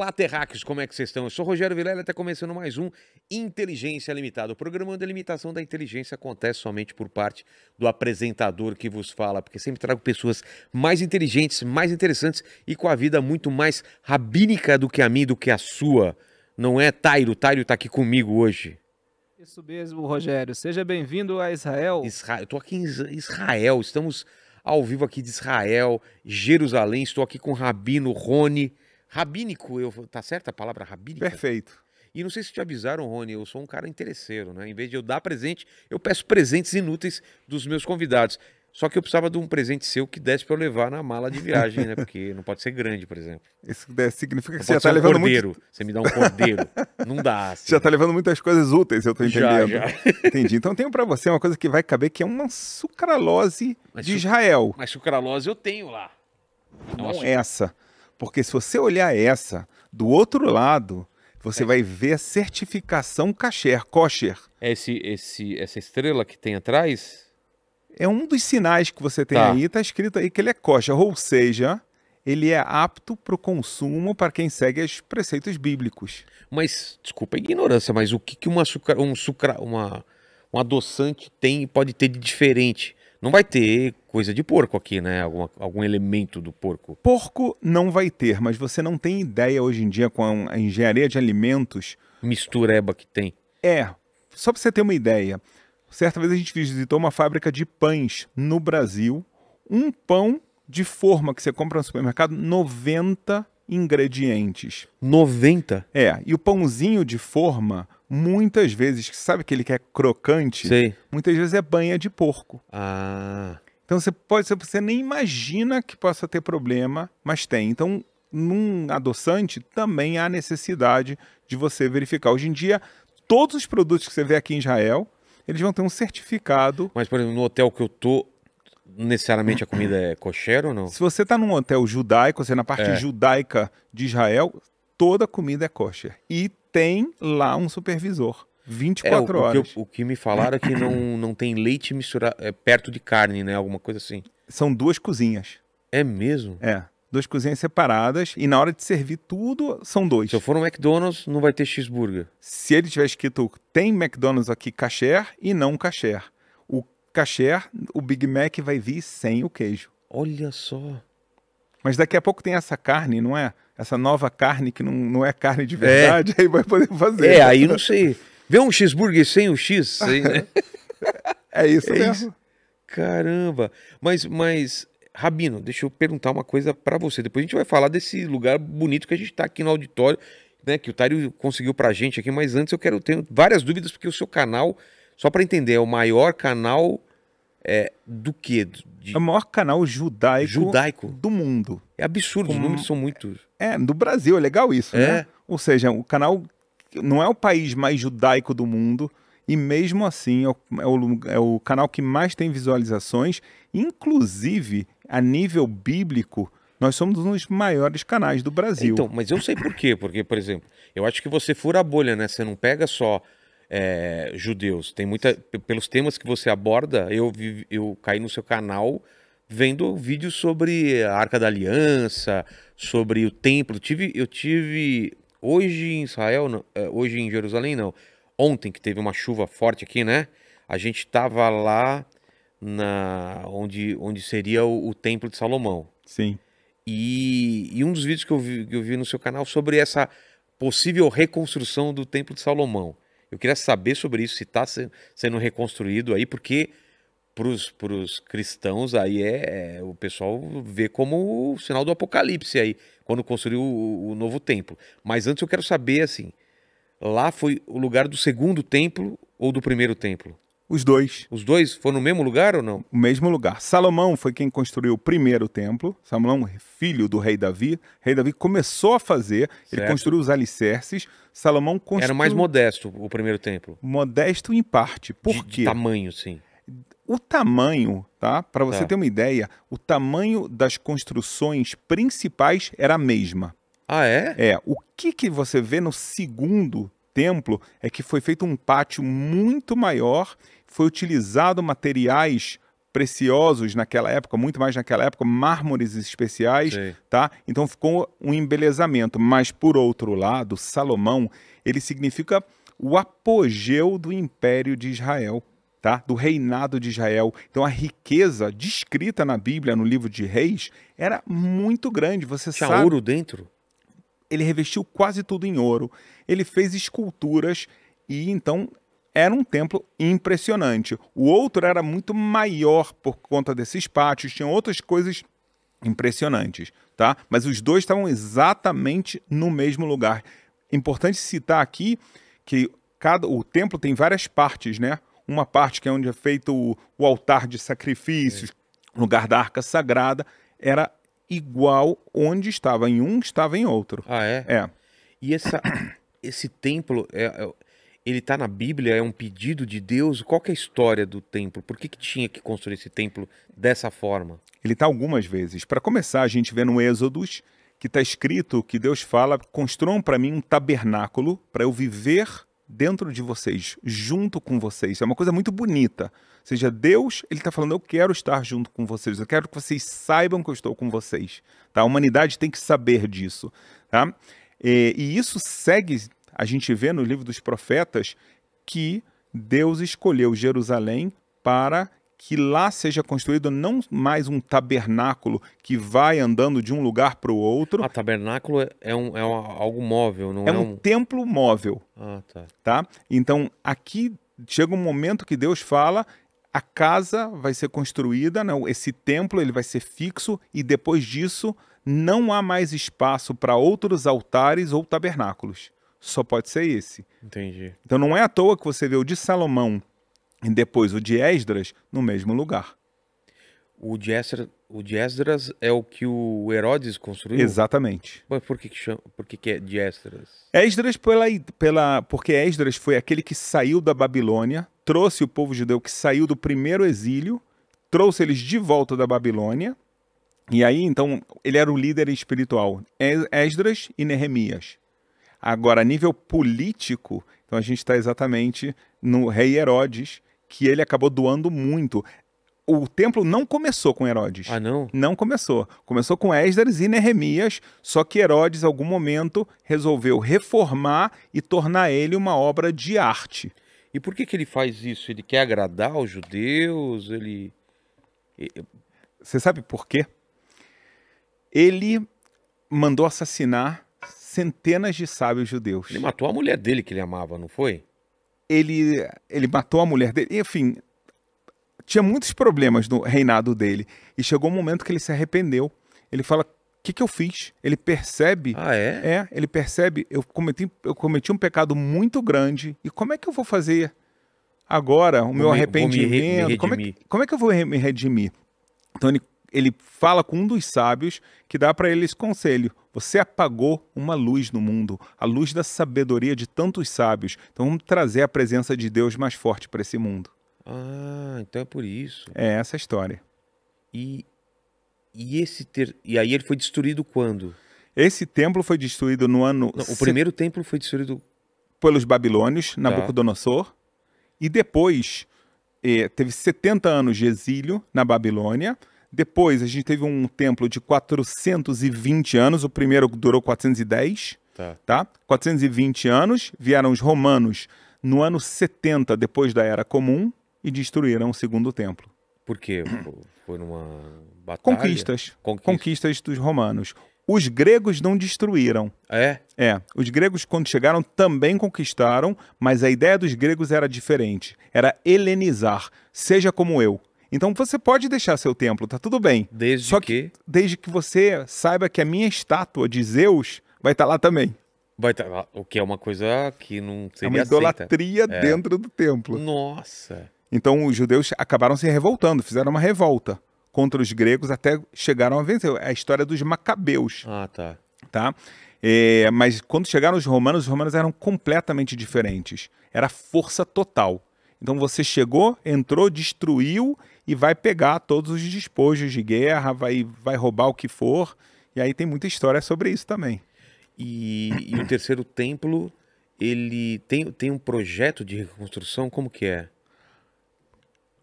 Olá, terráqueos, como é que vocês estão? Eu sou Rogério Vilela até está começando mais um Inteligência Limitada. O programa de limitação da inteligência acontece somente por parte do apresentador que vos fala, porque sempre trago pessoas mais inteligentes, mais interessantes e com a vida muito mais rabínica do que a minha, do que a sua. Não é, Tairo? Tairo está aqui comigo hoje. Isso mesmo, Rogério. Seja bem-vindo a Israel. Israel. Estou aqui em Israel, estamos ao vivo aqui de Israel, Jerusalém. Estou aqui com o Rabino Rony rabínico, eu, tá certa a palavra rabínico? Perfeito. E não sei se te avisaram, Rony, eu sou um cara interesseiro, né? Em vez de eu dar presente, eu peço presentes inúteis dos meus convidados. Só que eu precisava de um presente seu que desse para eu levar na mala de viagem, né? Porque não pode ser grande, por exemplo. Isso é, significa que não você já tá um levando cordeiro. muito. Você me dá um cordeiro. não dá. Assim, você já né? tá levando muitas coisas úteis, eu tô entendendo. Já, já. Entendi. Então tenho para você uma coisa que vai caber, que é uma sucralose mas, de Israel. Mas sucralose eu tenho lá. Não, não é essa. Porque se você olhar essa do outro lado, você é. vai ver a certificação kasher, kosher. Esse, esse, essa estrela que tem atrás? É um dos sinais que você tem tá. aí, está escrito aí que ele é kosher, ou seja, ele é apto para o consumo para quem segue os preceitos bíblicos. Mas, desculpa a ignorância, mas o que, que uma, sucra, um, sucra, uma, um adoçante tem pode ter de diferente? Não vai ter coisa de porco aqui, né? Algum, algum elemento do porco. Porco não vai ter, mas você não tem ideia hoje em dia com a engenharia de alimentos. Mistureba que tem. É. Só para você ter uma ideia. Certa vez a gente visitou uma fábrica de pães no Brasil. Um pão de forma que você compra no supermercado, 90 ingredientes. 90? É. E o pãozinho de forma muitas vezes, sabe aquele que é crocante? Sei. Muitas vezes é banha de porco. Ah. Então você pode, você nem imagina que possa ter problema, mas tem. Então, num adoçante também há necessidade de você verificar. Hoje em dia, todos os produtos que você vê aqui em Israel, eles vão ter um certificado. Mas, por exemplo, no hotel que eu tô, necessariamente a comida é kosher ou não? Se você está num hotel judaico, você na parte é. judaica de Israel, toda comida é kosher. E tem lá um supervisor. 24 é, o, horas. O que, eu, o que me falaram é que não, não tem leite misturado é, perto de carne, né? Alguma coisa assim. São duas cozinhas. É mesmo? É. Duas cozinhas separadas e na hora de servir tudo, são dois. Se eu for no McDonald's, não vai ter cheeseburger. Se ele tiver escrito, tem McDonald's aqui cachê e não cachê O cachê o Big Mac vai vir sem o queijo. Olha só. Mas daqui a pouco tem essa carne, não é? essa nova carne que não, não é carne de verdade, é. aí vai poder fazer. É, aí não sei. Vê um cheeseburger sem o X, né? é isso é mesmo. Isso. Caramba. Mas, mas, Rabino, deixa eu perguntar uma coisa para você. Depois a gente vai falar desse lugar bonito que a gente tá aqui no auditório, né? Que o Tário conseguiu pra gente aqui, mas antes eu quero ter várias dúvidas, porque o seu canal, só para entender, é o maior canal é, do que? de... É o maior canal judaico, judaico. do mundo. É absurdo, os números são muitos. É, do Brasil, é legal isso, né? é. né? Ou seja, o canal não é o país mais judaico do mundo, e mesmo assim é o, é o, é o canal que mais tem visualizações, inclusive a nível bíblico, nós somos um dos maiores canais do Brasil. Então, mas eu sei por quê, porque, por exemplo, eu acho que você fura a bolha, né? Você não pega só é, judeus. Tem muita. Pelos temas que você aborda, eu, eu caí no seu canal vendo vídeos sobre a Arca da Aliança, sobre o templo. Eu tive, eu tive hoje em Israel, não, é, hoje em Jerusalém, não. Ontem que teve uma chuva forte aqui, né? A gente estava lá na onde, onde seria o, o, templo de Salomão. Sim. E, e um dos vídeos que eu, vi, que eu vi no seu canal sobre essa possível reconstrução do templo de Salomão. Eu queria saber sobre isso, se está sendo reconstruído aí, porque para os cristãos aí é, é, o pessoal vê como o sinal do apocalipse aí, quando construiu o, o, novo templo. Mas antes eu quero saber assim, lá foi o lugar do segundo templo ou do primeiro templo? Os dois. Os dois foram no mesmo lugar ou não? O mesmo lugar. Salomão foi quem construiu o primeiro templo. Salomão, filho do rei Davi. O rei Davi começou a fazer, certo. ele construiu os alicerces. Salomão construiu. Era mais modesto o primeiro templo. Modesto em parte. Por de, quê? tamanho, sim. O tamanho, tá? Para você tá. ter uma ideia, o tamanho das construções principais era a mesma. Ah, é? É. O que, que você vê no segundo templo é que foi feito um pátio muito maior foi utilizado materiais preciosos naquela época, muito mais naquela época, mármores especiais, Sim. tá? Então ficou um embelezamento. Mas por outro lado, Salomão, ele significa o apogeu do império de Israel, tá? Do reinado de Israel. Então a riqueza descrita na Bíblia, no livro de Reis, era muito grande. Você Tinha sabe? ouro dentro. Ele revestiu quase tudo em ouro. Ele fez esculturas e então era um templo impressionante. O outro era muito maior por conta desses pátios, tinha outras coisas impressionantes, tá? Mas os dois estavam exatamente no mesmo lugar. Importante citar aqui que cada o templo tem várias partes, né? Uma parte que é onde é feito o, o altar de sacrifícios, é. lugar da arca sagrada, era igual onde estava em um, estava em outro. Ah, é? É. E essa, esse templo é, é ele tá na Bíblia, é um pedido de Deus? Qual é a história do templo? Por que, que tinha que construir esse templo dessa forma? Ele tá algumas vezes. Para começar, a gente vê no Êxodos que está escrito que Deus fala: construam para mim um tabernáculo para eu viver dentro de vocês, junto com vocês. É uma coisa muito bonita. Ou seja, Deus, ele está falando, eu quero estar junto com vocês, eu quero que vocês saibam que eu estou com vocês. Tá? A humanidade tem que saber disso. Tá? e isso segue a gente vê no livro dos profetas que Deus escolheu Jerusalém para que lá seja construído não mais um tabernáculo que vai andando de um lugar para o outro. A ah, tabernáculo é, é, um, é um, algo móvel, não é? É um, um... templo móvel. Ah, tá. tá. Então, aqui chega um momento que Deus fala a casa vai ser construída, né? esse templo ele vai ser fixo e depois disso não há mais espaço para outros altares ou tabernáculos só pode ser esse. Entendi. Então não é à toa que você vê o de Salomão e depois o de Esdras no mesmo lugar. O de Esdras, o de Esdras é o que o Herodes construiu? Exatamente. Mas por que, que, chama, por que, que é de Esdras? Esdras pela, pela, porque Esdras foi aquele que saiu da Babilônia, trouxe o povo judeu que saiu do primeiro exílio, trouxe eles de volta da Babilônia, e aí então ele era o líder espiritual, Esdras e Nehemias. Agora, a nível político, então a gente está exatamente no rei Herodes, que ele acabou doando muito. O templo não começou com Herodes. Ah, não? Não começou. Começou com Esdras e Nehemias, só que Herodes, em algum momento, resolveu reformar e tornar ele uma obra de arte. E por que, que ele faz isso? Ele quer agradar os judeus? Ele. Você sabe por quê? Ele mandou assassinar centenas de sábios judeus. Ele matou a mulher dele que ele amava, não foi? Ele, ele matou a mulher dele. Enfim, tinha muitos problemas no reinado dele. E chegou um momento que ele se arrependeu. Ele fala: o que, que eu fiz? Ele percebe. Ah, é? É, ele percebe. Eu cometi, eu cometi um pecado muito grande. E como é que eu vou fazer agora o meu me, arrependimento? Me, me como, é, como é que eu vou me redimir? Então ele ele fala com um dos sábios que dá para ele esse conselho. Você apagou uma luz no mundo, a luz da sabedoria de tantos sábios. Então vamos trazer a presença de Deus mais forte para esse mundo. Ah, então é por isso. É essa é a história. E, e esse ter... e aí ele foi destruído quando? Esse templo foi destruído no ano. Não, o primeiro se... templo foi destruído pelos babilônios, tá. Nabucodonosor, tá. e depois eh, teve 70 anos de exílio na Babilônia depois a gente teve um templo de 420 anos, o primeiro durou 410, tá. tá? 420 anos, vieram os romanos no ano 70 depois da era comum e destruíram o segundo templo. Por quê? Foi numa batalha? Conquistas. Conquista. Conquistas dos romanos. Os gregos não destruíram. Ah, é? É. Os gregos, quando chegaram, também conquistaram, mas a ideia dos gregos era diferente. Era helenizar. Seja como eu. Então você pode deixar seu templo, tá tudo bem. Desde Só que, que... desde que você saiba que a minha estátua de Zeus vai estar tá lá também. Vai estar tá lá, o que é uma coisa que não seria É uma idolatria aceita. É. dentro é. do templo. Nossa. Então os judeus acabaram se revoltando, fizeram uma revolta contra os gregos até chegaram a vencer. É a história dos macabeus. Ah, tá. Tá? É, mas quando chegaram os romanos, os romanos eram completamente diferentes. Era força total. Então você chegou, entrou, destruiu e vai pegar todos os despojos de guerra, vai, vai roubar o que for. E aí tem muita história sobre isso também. E, e o terceiro templo, ele tem, tem um projeto de reconstrução, como que é?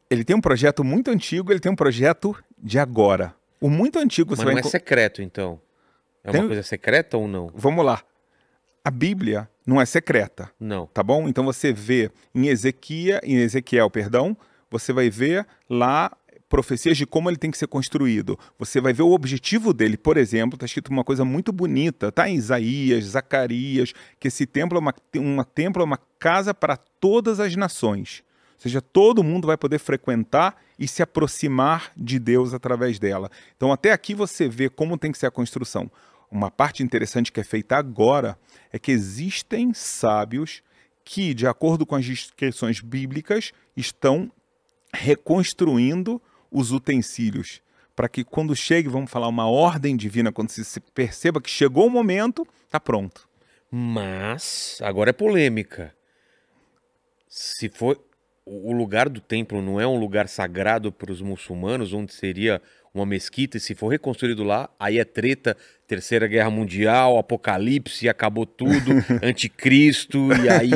Ele tem um projeto muito antigo, ele tem um projeto de agora. O muito antigo Mas você Mas não vai... é secreto, então. É tem... uma coisa secreta ou não? Vamos lá. A Bíblia não é secreta. Não. Tá bom? Então você vê em Ezequiel, em Ezequiel, perdão, você vai ver lá profecias de como ele tem que ser construído. Você vai ver o objetivo dele, por exemplo, está escrito uma coisa muito bonita, tá em Isaías, Zacarias, que esse templo é uma, uma templo, é uma casa para todas as nações. Ou seja, todo mundo vai poder frequentar e se aproximar de Deus através dela. Então, até aqui você vê como tem que ser a construção. Uma parte interessante que é feita agora é que existem sábios que, de acordo com as descrições bíblicas, estão reconstruindo os utensílios para que quando chegue, vamos falar, uma ordem divina, quando se perceba que chegou o momento, tá pronto. Mas agora é polêmica. Se for o lugar do templo não é um lugar sagrado para os muçulmanos, onde seria uma mesquita, e se for reconstruído lá, aí é treta, Terceira Guerra Mundial, Apocalipse, acabou tudo, anticristo, e aí.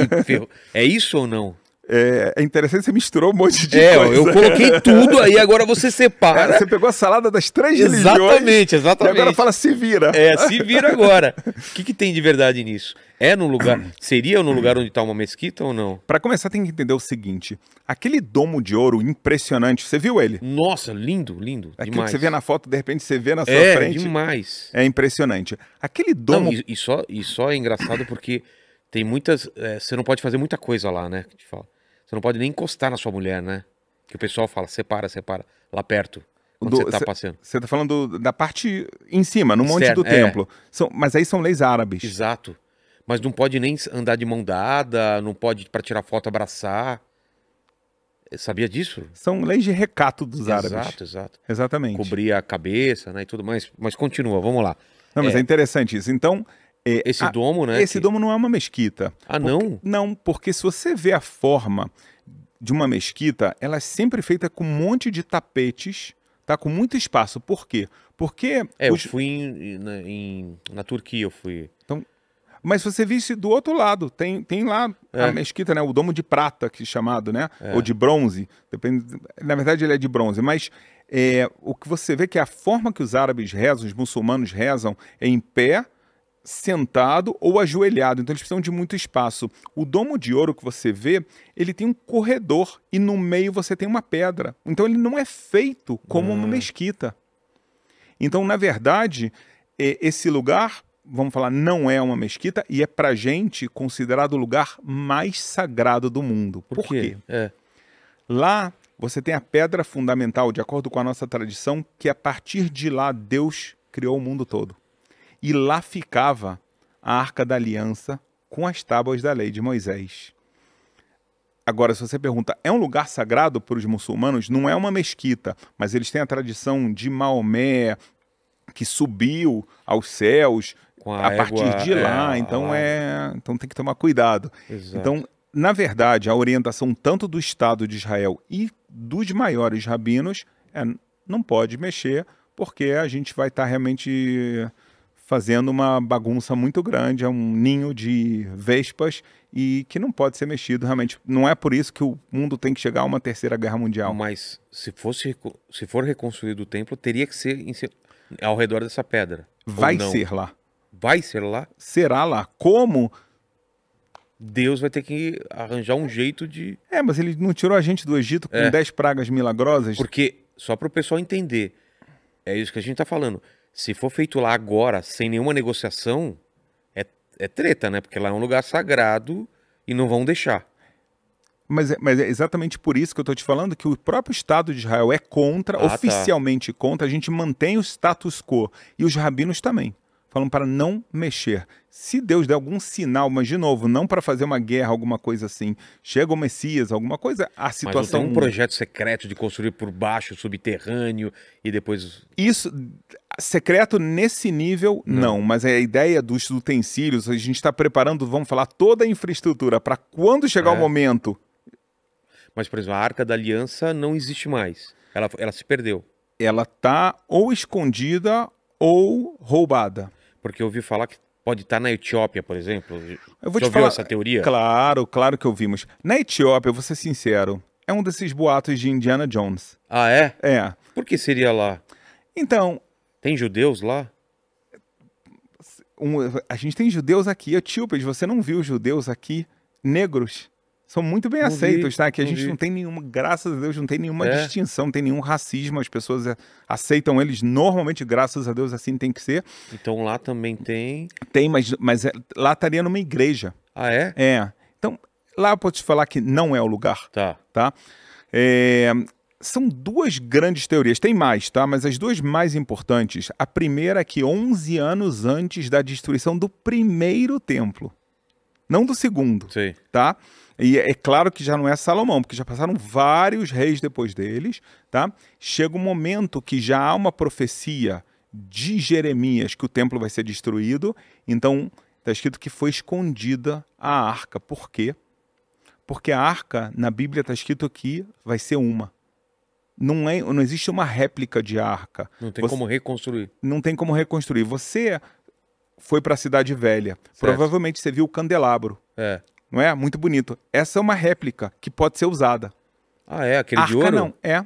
É isso ou não? É, é interessante, você misturou um monte de é, coisa. É, eu coloquei tudo aí, agora você separa. É, você pegou a salada das três exatamente, religiões. Exatamente, exatamente. E agora fala se vira. É, se vira agora. O que, que tem de verdade nisso? É no lugar, seria no lugar onde está uma mesquita ou não? Para começar tem que entender o seguinte, aquele domo de ouro impressionante, você viu ele? Nossa, lindo, lindo, Aquilo demais. que você vê na foto, de repente você vê na sua é, frente. É, demais. É impressionante. Aquele domo... Não, e, e, só, e só é engraçado porque tem muitas, é, você não pode fazer muita coisa lá, né, que te fala. Você não pode nem encostar na sua mulher, né? Que o pessoal fala, separa, separa, lá perto. Quando você tá cê, passeando. Você tá falando da parte em cima, no monte do é. templo. São, mas aí são leis árabes. Exato. Mas não pode nem andar de mão dada, não pode para tirar foto abraçar. Eu eh, sabia disso? São leis de recato dos exato, árabes. Exato, exato. Exatamente. Cobrir a cabeça, né, e tudo mais. Mas continua, vamos lá. Não, mas é, é interessante isso. Então, é, esse a, domo, né? Esse que... domo não é uma mesquita. Ah, porque, não? Não, porque se você vê a forma de uma mesquita, ela é sempre feita com um monte de tapetes, tá? Com muito espaço. Por quê? Porque. É, os... eu fui em, na, em, na Turquia, eu fui. Então, mas você visse do outro lado, tem, tem lá é. a mesquita, né? O domo de prata, que é chamado, né? É. Ou de bronze, depende. Na verdade, ele é de bronze, mas é, o que você vê é que a forma que os árabes rezam, os muçulmanos rezam, é em pé sentado ou ajoelhado, então eles precisam de muito espaço. O domo de ouro que você vê, ele tem um corredor e no meio você tem uma pedra. Então ele não é feito como hum. uma mesquita. Então, na verdade, é, esse lugar, vamos falar, não é uma mesquita e é pra gente considerado o lugar mais sagrado do mundo. Por, Por quê? quê? É. Lá você tem a pedra fundamental, de acordo com a nossa tradição, que a partir de lá Deus criou o mundo todo e lá ficava a arca da aliança com as tábuas da lei de Moisés. Agora, se você pergunta, é um lugar sagrado para os muçulmanos? Não é uma mesquita, mas eles têm a tradição de Maomé, que subiu aos céus a, a, partir égua, de lá. É, então, é, então tem que tomar cuidado. Exato. Então, na verdade, a orientação tanto do Estado de Israel e dos maiores rabinos é não pode mexer, porque a gente vai estar tá realmente fazendo uma bagunça muito grande, é um ninho de vespas e que não pode ser mexido realmente. Não é por isso que o mundo tem que chegar a uma terceira guerra mundial. Mas se fosse se for reconstruído o templo, teria que ser em, ao redor dessa pedra. Vai ser lá. Vai ser lá? Será lá. Como? Deus vai ter que arranjar um jeito de. É, mas ele não tirou a gente do Egito com 10 é. pragas milagrosas? Porque, só para o pessoal entender, é isso que a gente está falando se for feito lá agora, sem nenhuma negociação, é, é treta, né? Porque lá é um lugar sagrado e não vão deixar. Mas, é, mas é exatamente por isso que eu estou te falando que o próprio Estado de Israel é contra, ah, tá. oficialmente tá. contra, a gente mantém o status quo. E os rabinos também falam para não mexer. Se Deus der algum sinal, mas de novo, não para fazer uma guerra, alguma coisa assim, chega o Messias, alguma coisa, a situação. Mas um projeto secreto de construir por baixo, subterrâneo e depois. Isso, secreto nesse nível, não. não mas a ideia dos utensílios, a gente está preparando, vamos falar, toda a infraestrutura para quando chegar é. o momento. Mas, por exemplo, a Arca da Aliança não existe mais. Ela, ela se perdeu. Ela está ou escondida ou roubada. Porque eu ouvi falar que pode estar tá na Etiópia, por exemplo. Eu vou Já te falar essa teoria? Claro, claro que ouvimos. Na Etiópia, vou ser sincero, é um desses boatos de Indiana Jones. Ah, é? É. Por que seria lá? Então. Tem judeus lá? Um, a gente tem judeus aqui, etíopes. Você não viu judeus aqui negros? são muito bem não aceitos, vi, tá? Que a gente vi. não tem nenhuma, graças a Deus, não tem nenhuma é. distinção, não tem nenhum racismo, as pessoas é, aceitam eles normalmente, graças a Deus, assim tem que ser. Então lá também tem. Tem, mas, mas é, lá estaria numa igreja. Ah, é? É. Então, lá eu posso te falar que não é o lugar. Tá. Tá? É, são duas grandes teorias, tem mais, tá? Mas as duas mais importantes. A primeira é que 11 anos antes da destruição do primeiro templo, não do segundo, Sim. tá? E é, é claro que já não é Salomão, porque já passaram vários reis depois deles, tá? Chega um momento que já há uma profecia de Jeremias que o templo vai ser destruído, então está escrito que foi escondida a arca. Por quê? Porque a arca, na Bíblia está escrito que vai ser uma. Não, é, não existe uma réplica de arca. Não tem Você, como reconstruir. Não tem como reconstruir. Você foi para a Cidade Velha. Certo. Provavelmente você viu o candelabro. É não é? Muito bonito. Essa é uma réplica que pode ser usada. Ah, é? Aquele arca de ouro? não, é. A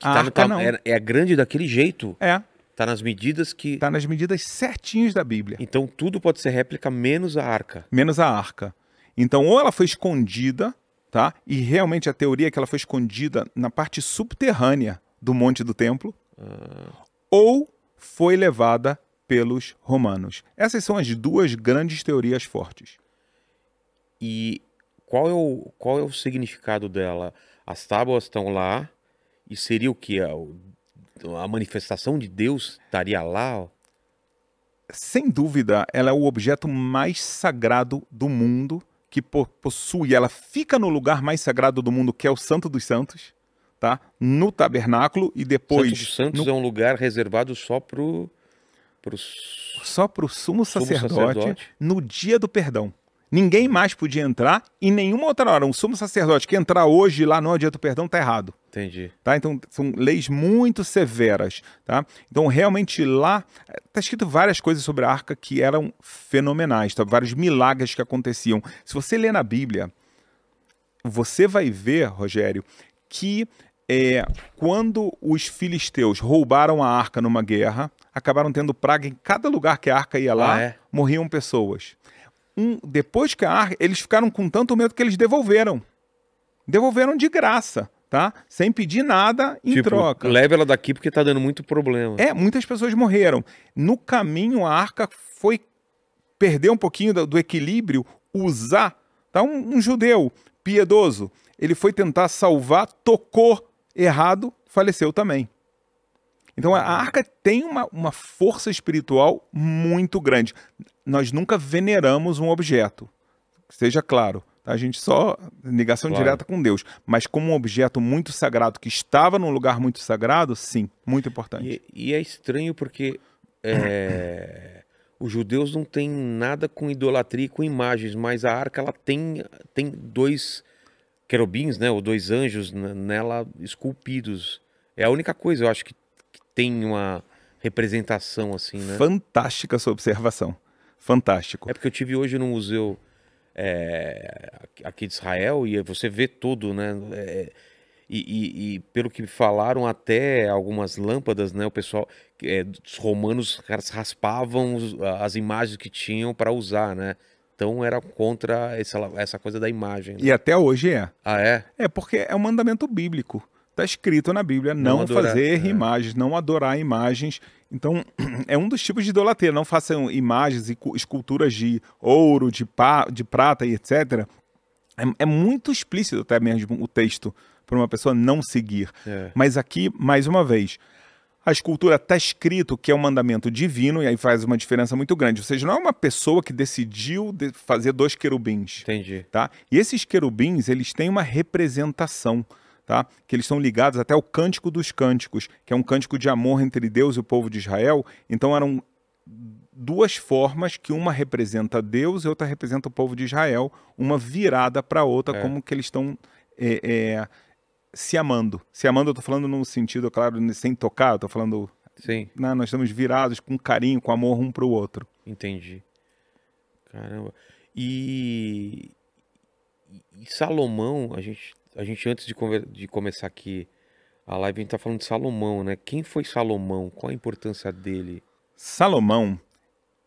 tá arca no, não. É, é grande daquele jeito. É. Tá nas medidas que... Tá nas medidas certinhas da Bíblia. Então tudo pode ser réplica, menos a arca. Menos a arca. Então ou ela foi escondida, tá? E realmente a teoria é que ela foi escondida na parte subterrânea do monte do templo. Ah. Ou foi levada pelos romanos. Essas são as duas grandes teorias fortes. E qual é o, qual é o significado dela? As tábuas estão lá e seria o que? A, a manifestação de Deus estaria lá? Sem dúvida, ela é o objeto mais sagrado do mundo que possui. Ela fica no lugar mais sagrado do mundo, que é o Santo dos Santos, tá? No tabernáculo e depois. Santo dos Santos no... é um lugar reservado só pro, pro... só para o sumo, sumo sacerdote, sacerdote no dia do perdão. Ninguém mais podia entrar em nenhuma outra hora. Um sumo sacerdote que entrar hoje lá não adianta o perdão, tá errado. Entendi. Tá? Então, são leis muito severas. Tá? Então, realmente lá, está escrito várias coisas sobre a arca que eram fenomenais, tá? vários milagres que aconteciam. Se você ler na Bíblia, você vai ver, Rogério, que é, quando os filisteus roubaram a arca numa guerra, acabaram tendo praga em cada lugar que a arca ia lá, ah, é? morriam pessoas um, depois que a AR, eles ficaram com tanto medo que eles devolveram. Devolveram de graça, tá? Sem pedir nada em tipo, troca. Leve ela daqui porque tá dando muito problema. É, muitas pessoas morreram. No caminho, a arca foi perder um pouquinho do, do equilíbrio, usar. Tá? Um, um judeu piedoso, ele foi tentar salvar, tocou errado, faleceu também. Então a arca tem uma, uma força espiritual muito grande nós nunca veneramos um objeto. Seja claro, tá? a gente só ligação claro. direta com Deus, mas como um objeto muito sagrado que estava num lugar muito sagrado, sim, muito importante. E, é, e é estranho porque é, os judeus não têm nada com idolatria e com imagens, mas a arca ela tem tem dois querubins, né, ou dois anjos nela esculpidos. É a única coisa, eu acho que, que tem uma representação assim, né? Fantástica sua observação fantástico. É porque eu tive hoje no museu é, aqui de Israel e você vê tudo, né? É, e, e, e, pelo que falaram até algumas lâmpadas, né? O pessoal, é, os romanos raspavam os, as imagens que tinham para usar, né? Então era contra essa, essa coisa da imagem. Né? E até hoje é. Ah, é? É porque é um mandamento bíblico. Está escrito na Bíblia não, não fazer é. imagens, não adorar imagens. Então, é um dos tipos de idolatria. Não façam imagens e esculturas de ouro, de, pá, de prata e etc. É, é muito explícito até mesmo o texto para uma pessoa não seguir. É. Mas aqui, mais uma vez, a escultura está escrito que é um mandamento divino, e aí faz uma diferença muito grande. Ou seja, não é uma pessoa que decidiu de fazer dois querubins. Entendi. Tá? E esses querubins, eles têm uma representação tá? que eles estão ligados até ao Cântico dos Cânticos, que é um cântico de amor entre Deus e o povo de Israel. Então eram duas formas que uma representa Deus e outra representa o povo de Israel, uma virada para a outra, é. como que eles estão é, é, se amando. Se amando, eu estou falando no sentido, claro, sem tocar, eu estou falando. Sim. Né, nós estamos virados com carinho, com amor um para o outro. Entendi. Caramba. E... e Salomão, a gente a gente antes de, de começar aqui a live, a gente tá falando de Salomão, né? Quem foi Salomão? Qual a importância dele? Salomão,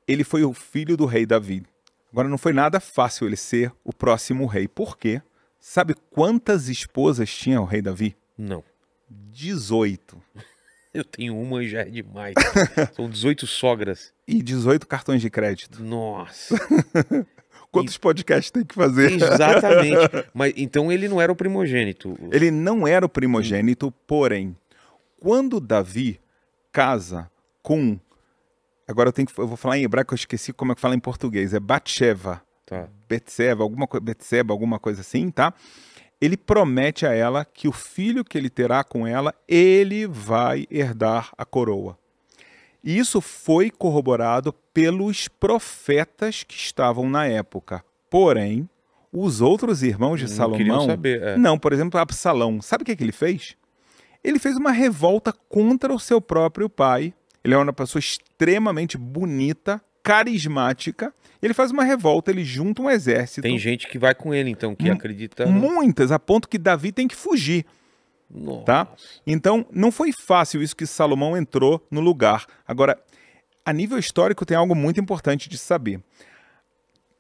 ele foi o filho do rei Davi. Agora, não foi nada fácil ele ser o próximo rei. Por quê? Sabe quantas esposas tinha o rei Davi? Não. 18. Eu tenho uma e já é demais. São 18 sogras. E 18 cartões de crédito. Nossa. Quantos e... podcasts tem que fazer? Exatamente. Mas então ele não era o primogênito. Ele não era o primogênito, hum. porém, quando Davi casa com Agora eu tenho que eu vou falar em hebraico, eu esqueci como é que fala em português, é Batsheva. Tá. alguma coisa, Betseba, alguma coisa assim, tá? Ele promete a ela que o filho que ele terá com ela, ele vai herdar a coroa. E isso foi corroborado pelos profetas que estavam na época. Porém, os outros irmãos de não Salomão. Saber, é. Não, por exemplo, Absalão. Sabe o que, é que ele fez? Ele fez uma revolta contra o seu próprio pai. Ele é uma pessoa extremamente bonita, carismática. Ele faz uma revolta, ele junta um exército. Tem gente que vai com ele, então, que acredita. Né? Muitas, a ponto que Davi tem que fugir. Nossa. Tá? Então, não foi fácil isso que Salomão entrou no lugar. Agora, a nível histórico, tem algo muito importante de saber.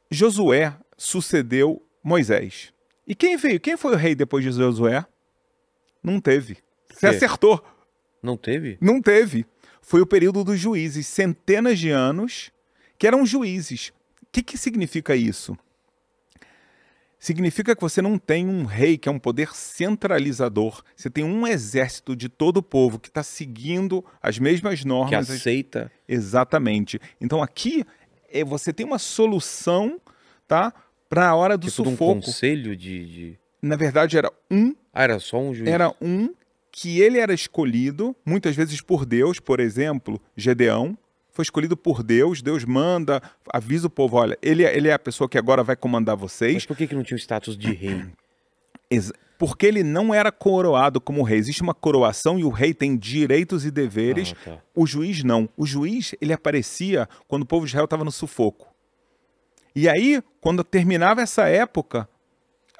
Josué sucedeu Moisés. E quem veio? Quem foi o rei depois de Josué? Não teve. Você acertou. Não teve? Não teve. Foi o período dos juízes, centenas de anos, que eram juízes. O que, que significa isso? significa que você não tem um rei que é um poder centralizador. Você tem um exército de todo o povo que está seguindo as mesmas normas. Que aceita. Exatamente. Então aqui é, você tem uma solução, tá? Para a hora do tipo sufoco. um conselho de, de, Na verdade era um. Ah, era só um juiz. Era um que ele era escolhido, muitas vezes por Deus, por exemplo, Gedeão, foi escolhido por Deus, Deus manda, avisa o povo, olha, ele, é, ele é a pessoa que agora vai comandar vocês. Mas por que, que não tinha o status de rei? Porque ele não era coroado como rei. Existe uma coroação e o rei tem direitos e deveres. Ah, tá. O juiz não. O juiz, ele aparecia quando o povo de Israel estava no sufoco. E aí, quando terminava essa época,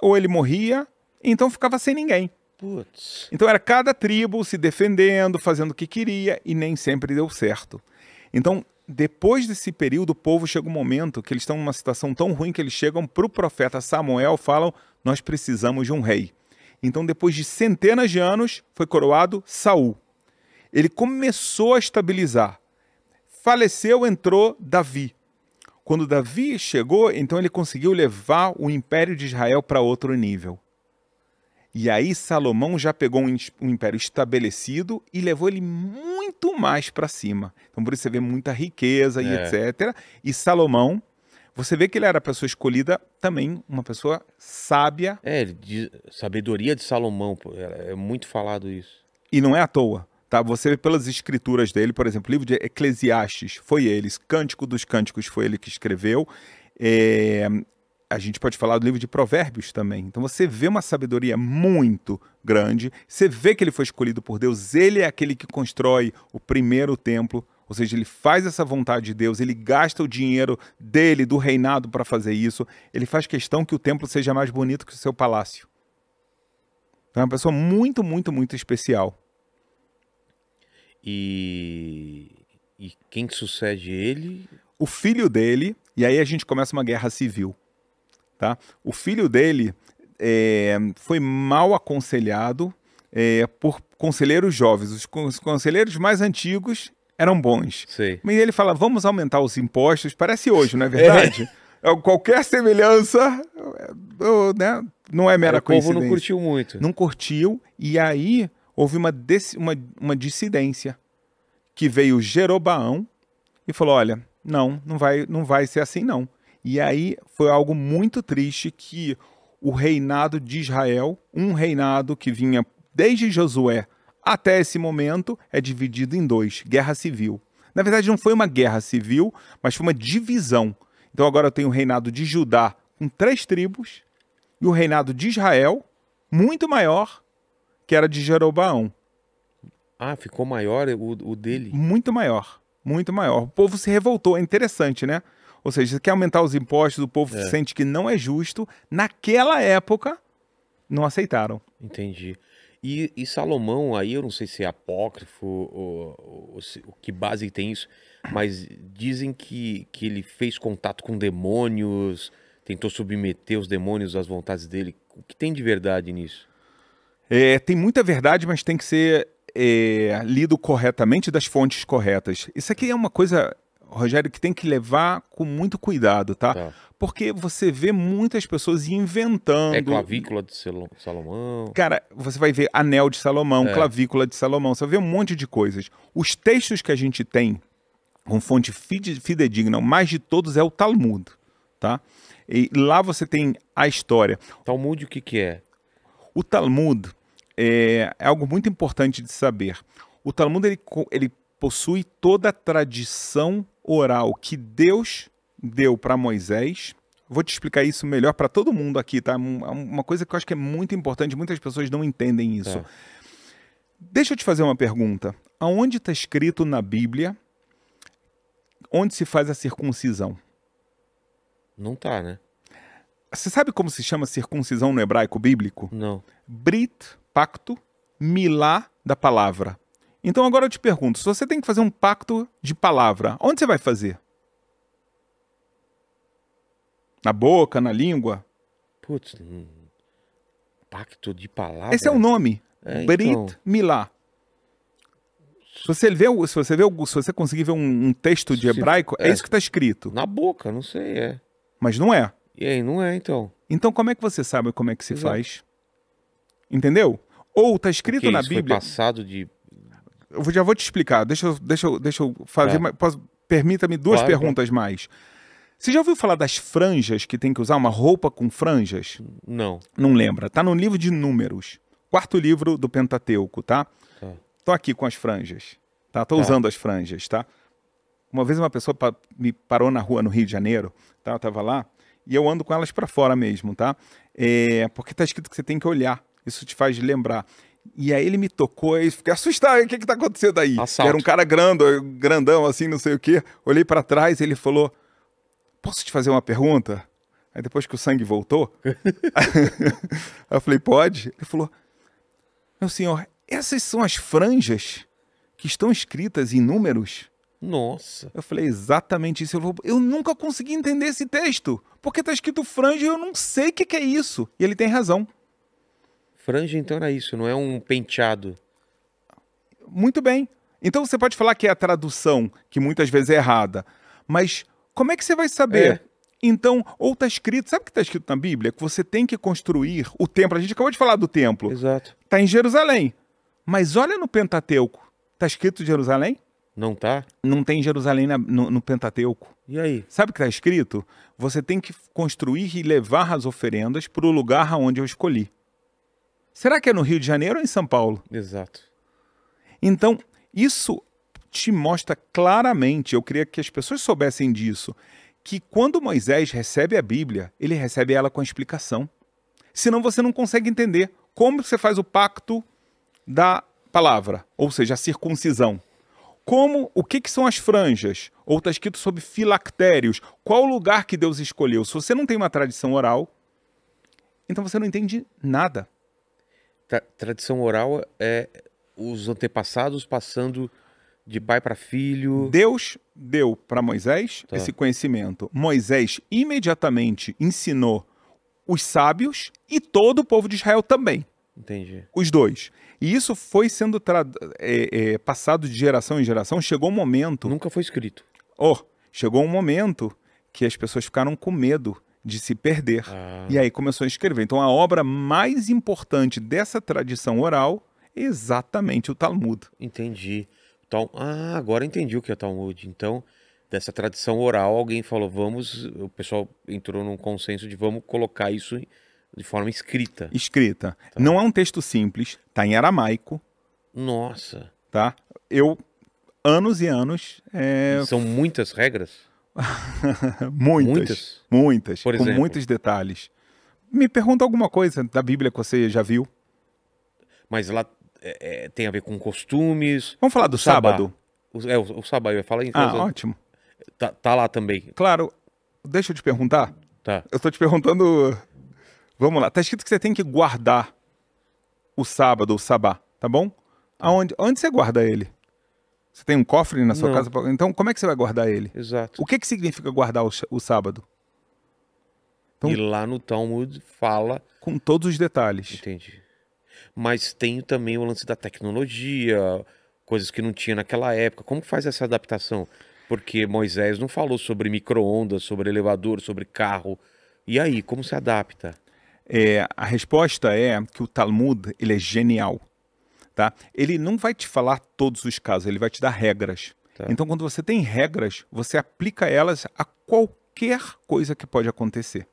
ou ele morria, então ficava sem ninguém. Putz. Então era cada tribo se defendendo, fazendo o que queria e nem sempre deu certo. Então, depois desse período, o povo chega um momento que eles estão numa situação tão ruim que eles chegam para o profeta Samuel falam: Nós precisamos de um rei. Então, depois de centenas de anos, foi coroado Saul. Ele começou a estabilizar. Faleceu, entrou Davi. Quando Davi chegou, então ele conseguiu levar o império de Israel para outro nível. E aí Salomão já pegou um império estabelecido e levou ele muito muito mais para cima. Então por isso você vê muita riqueza é. e etc. E Salomão, você vê que ele era a pessoa escolhida também, uma pessoa sábia. É, de, sabedoria de Salomão, é, é muito falado isso. E não é à toa. Tá, você vê pelas escrituras dele, por exemplo, o livro de Eclesiastes, foi ele, Cântico dos Cânticos foi ele que escreveu. É, a gente pode falar do livro de Provérbios também. Então você vê uma sabedoria muito grande, você vê que ele foi escolhido por Deus, ele é aquele que constrói o primeiro templo, ou seja, ele faz essa vontade de Deus, ele gasta o dinheiro dele, do reinado, para fazer isso, ele faz questão que o templo seja mais bonito que o seu palácio. Então é uma pessoa muito, muito, muito especial. E, e quem sucede ele? O filho dele, e aí a gente começa uma guerra civil. Tá? O filho dele é, foi mal aconselhado é, por conselheiros jovens. Os, conselheiros mais antigos eram bons. Sim. Mas ele fala: vamos aumentar os impostos. Parece hoje, não é verdade? É. é. Qualquer semelhança é, né, não é mera coisa. O povo não curtiu muito. Não curtiu, e aí houve uma, uma, uma dissidência que veio Jerobaão e falou: olha, não, não vai, não vai ser assim, não. E aí foi algo muito triste que o reinado de Israel, um reinado que vinha desde Josué até esse momento, é dividido em dois: guerra civil. Na verdade, não foi uma guerra civil, mas foi uma divisão. Então agora eu tenho o reinado de Judá com três tribos e o reinado de Israel, muito maior, que era de Jerobaão. Ah, ficou maior o, o dele? Muito maior, muito maior. O povo se revoltou, é interessante, né? Ou seja, você quer aumentar os impostos, o povo é. sente que não é justo. Naquela época, não aceitaram. Entendi. E, e Salomão, aí eu não sei se é apócrifo ou, ou se, que base tem isso, mas dizem que, que ele fez contato com demônios, tentou submeter os demônios às vontades dele. O que tem de verdade nisso? É, tem muita verdade, mas tem que ser é, lido corretamente das fontes corretas. Isso aqui é uma coisa Rogério, que tem que levar com muito cuidado, tá? tá. Porque você vê muitas pessoas inventando. É clavícula de Salomão. Cara, você vai ver anel de Salomão, é. clavícula de Salomão, você vai ver um monte de coisas. Os textos que a gente tem com fonte fidedigna, o mais de todos é o Talmud, tá? E lá você tem a história. Talmud, o que, que é? O Talmud é, é algo muito importante de saber. O Talmud ele, ele possui toda a tradição oral que Deus deu para Moisés. Vou te explicar isso melhor para todo mundo aqui, tá? Uma coisa que eu acho que é muito importante, muitas pessoas não entendem isso. É. Deixa eu te fazer uma pergunta. Aonde está escrito na Bíblia onde se faz a circuncisão? Não tá, né? Você sabe como se chama circuncisão no hebraico bíblico? Não. Brit, pacto, milá da palavra. Então agora eu te pergunto: se você tem que fazer um pacto de palavra, onde você vai fazer? Na boca, na língua? Putz, hum, pacto de palavra. Esse é o nome. É, então. Brit Milá. Se você, vê, se, você vê, se você conseguir ver um, um texto de se, hebraico, é, é isso que está escrito. Na boca, não sei, é. Mas não é. E aí, não é, então. Então como é que você sabe como é que se Exato. faz? Entendeu? Ou está escrito Porque na Bíblia. Foi passado de eu já vou te explicar. Deixa eu, deixa eu, deixa eu fazer. É. Permita-me duas claro, perguntas é. mais. Você já ouviu falar das franjas que tem que usar uma roupa com franjas? Não. Não lembra. Tá no livro de números. Quarto livro do Pentateuco, tá? É. Tô aqui com as franjas. Tá? Tô tá. usando as franjas, tá? Uma vez uma pessoa pa me parou na rua no Rio de Janeiro, tá? Eu tava lá e eu ando com elas para fora mesmo, tá? É, porque tá escrito que você tem que olhar. Isso te faz lembrar. E aí ele me tocou e fiquei assustado, o que que tá acontecendo aí? Assalto. Era um cara grande, grandão assim, não sei o quê. Olhei para trás e ele falou, posso te fazer uma pergunta? Aí depois que o sangue voltou, eu falei, pode? Ele falou, meu senhor, essas são as franjas que estão escritas em números? Nossa. Eu falei, exatamente isso. Eu, vou... eu nunca consegui entender esse texto, porque tá escrito franja e eu não sei o que, que é isso. E ele tem razão. Franja, então, era isso, não é um penteado. Muito bem. Então você pode falar que é a tradução, que muitas vezes é errada. Mas como é que você vai saber? É. Então, ou está escrito, sabe o que está escrito na Bíblia? Que você tem que construir o templo. A gente acabou de falar do templo. Exato. Está em Jerusalém. Mas olha no Pentateuco. Está escrito Jerusalém? Não tá? Não tem Jerusalém na, no, no, Pentateuco. E aí? Sabe o que está escrito? Você tem que construir e levar as oferendas para o lugar onde eu escolhi. Será que é no Rio de Janeiro ou em São Paulo? Exato. Então, isso te mostra claramente, eu queria que as pessoas soubessem disso, que quando Moisés recebe a Bíblia, ele recebe ela com a explicação. Senão você não consegue entender como você faz o pacto da palavra, ou seja, a circuncisão. Como, o que, que são as franjas? Ou está escrito sobre filactérios? Qual o lugar que Deus escolheu? Se você não tem uma tradição oral, então você não entende nada tra tradição oral é os antepassados passando de pai para filho. Deus deu para Moisés tá. esse conhecimento. Moisés imediatamente ensinou os sábios e todo o povo de Israel também. Entendi. Os dois. E isso foi sendo é, é, passado de geração em geração. Chegou um momento. Nunca foi escrito. Oh, chegou um momento que as pessoas ficaram com medo de se perder. Ah. E aí começou a escrever. Então a obra mais importante dessa tradição oral é exatamente o Talmud. Entendi. então Ah, agora entendi o que é Talmud. Então, dessa tradição oral, alguém falou, vamos. O pessoal entrou num consenso de vamos colocar isso de forma escrita. Escrita. Tá. Não é um texto simples, tá em aramaico. Nossa. Tá? Eu, anos e anos. É... São muitas regras? muitas, muitas, muitas Por com muitos detalhes. Me pergunta alguma coisa da Bíblia que você já viu. Mas lá é, é tem a ver com costumes. Vamos falar do sábado. sábado. O, é, o, o sábado, eu ia falar em Ah, ótimo. Tá, tá, lá também. Claro. Deixa eu te perguntar. Tá. Eu tô te perguntando. Vamos lá. Tá escrito que você tem que guardar o sábado, o sabá, tá bom? Tá. Aonde, onde você guarda ele? Você tem um cofre na sua Não. casa? Então, como é que você vai guardar ele? Exato. O que, que significa guardar o, o sábado? Então- E lá no Talmud fala, Com todos os detalhes. entendi. Mas tem também o lance da tecnologia, coisas que não tinha naquela época. Como faz essa adaptação? Porque Moisés não falou sobre micro-ondas, sobre elevador, sobre carro. E aí, como se adapta? É, a resposta é que o Talmud ele é genial tá? Ele não vai te falar todos os casos, ele vai te dar regras. Tá. Então, quando você tem regras, você aplica elas a qualquer coisa que pode acontecer.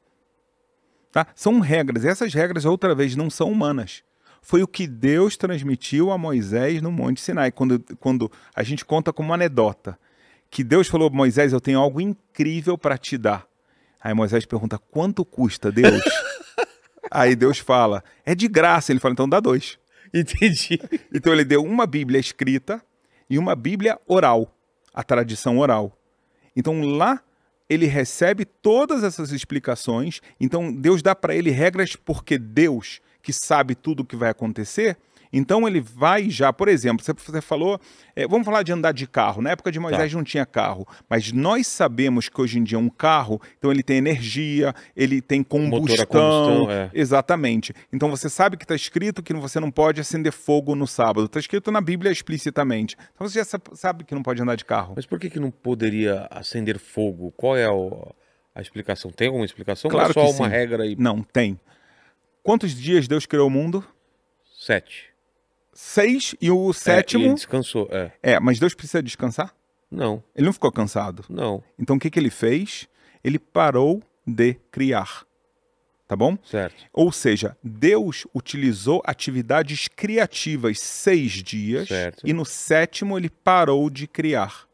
Tá? São regras. E essas regras, outra vez, não são humanas. Foi o que Deus transmitiu a Moisés no Monte Sinai, quando, quando a gente conta como uma anedota. Que Deus falou, Moisés, eu tenho algo incrível para te dar. Aí Moisés pergunta, quanto custa, Deus? Aí Deus fala, é de graça. Ele fala, então dá dois. Entendi. Então ele deu uma Bíblia escrita e uma Bíblia oral, a tradição oral. Então lá ele recebe todas essas explicações. Então Deus dá para ele regras porque Deus, que sabe tudo o que vai acontecer, então ele vai já, por exemplo, você falou, é, vamos falar de andar de carro. Na época de Moisés tá. não tinha carro, mas nós sabemos que hoje em dia um carro, então ele tem energia, ele tem combustão. combustão é. Exatamente. Então você sabe que está escrito que você não pode acender fogo no sábado. Está escrito na Bíblia explicitamente. Então você já sabe que não pode andar de carro. Mas por que, que não poderia acender fogo? Qual é a explicação? Tem alguma explicação? Claro Ou é só que uma sim. regra aí? Não, tem. Quantos dias Deus criou o mundo? Sete seis e o sétimo. É, ele descansou, é. É, mas Deus precisa descansar? Não. Ele não ficou cansado? Não. Então o que, que ele fez? Ele parou de criar. Tá bom? Certo. Ou seja, Deus utilizou atividades criativas seis dias certo. e no sétimo ele parou de criar.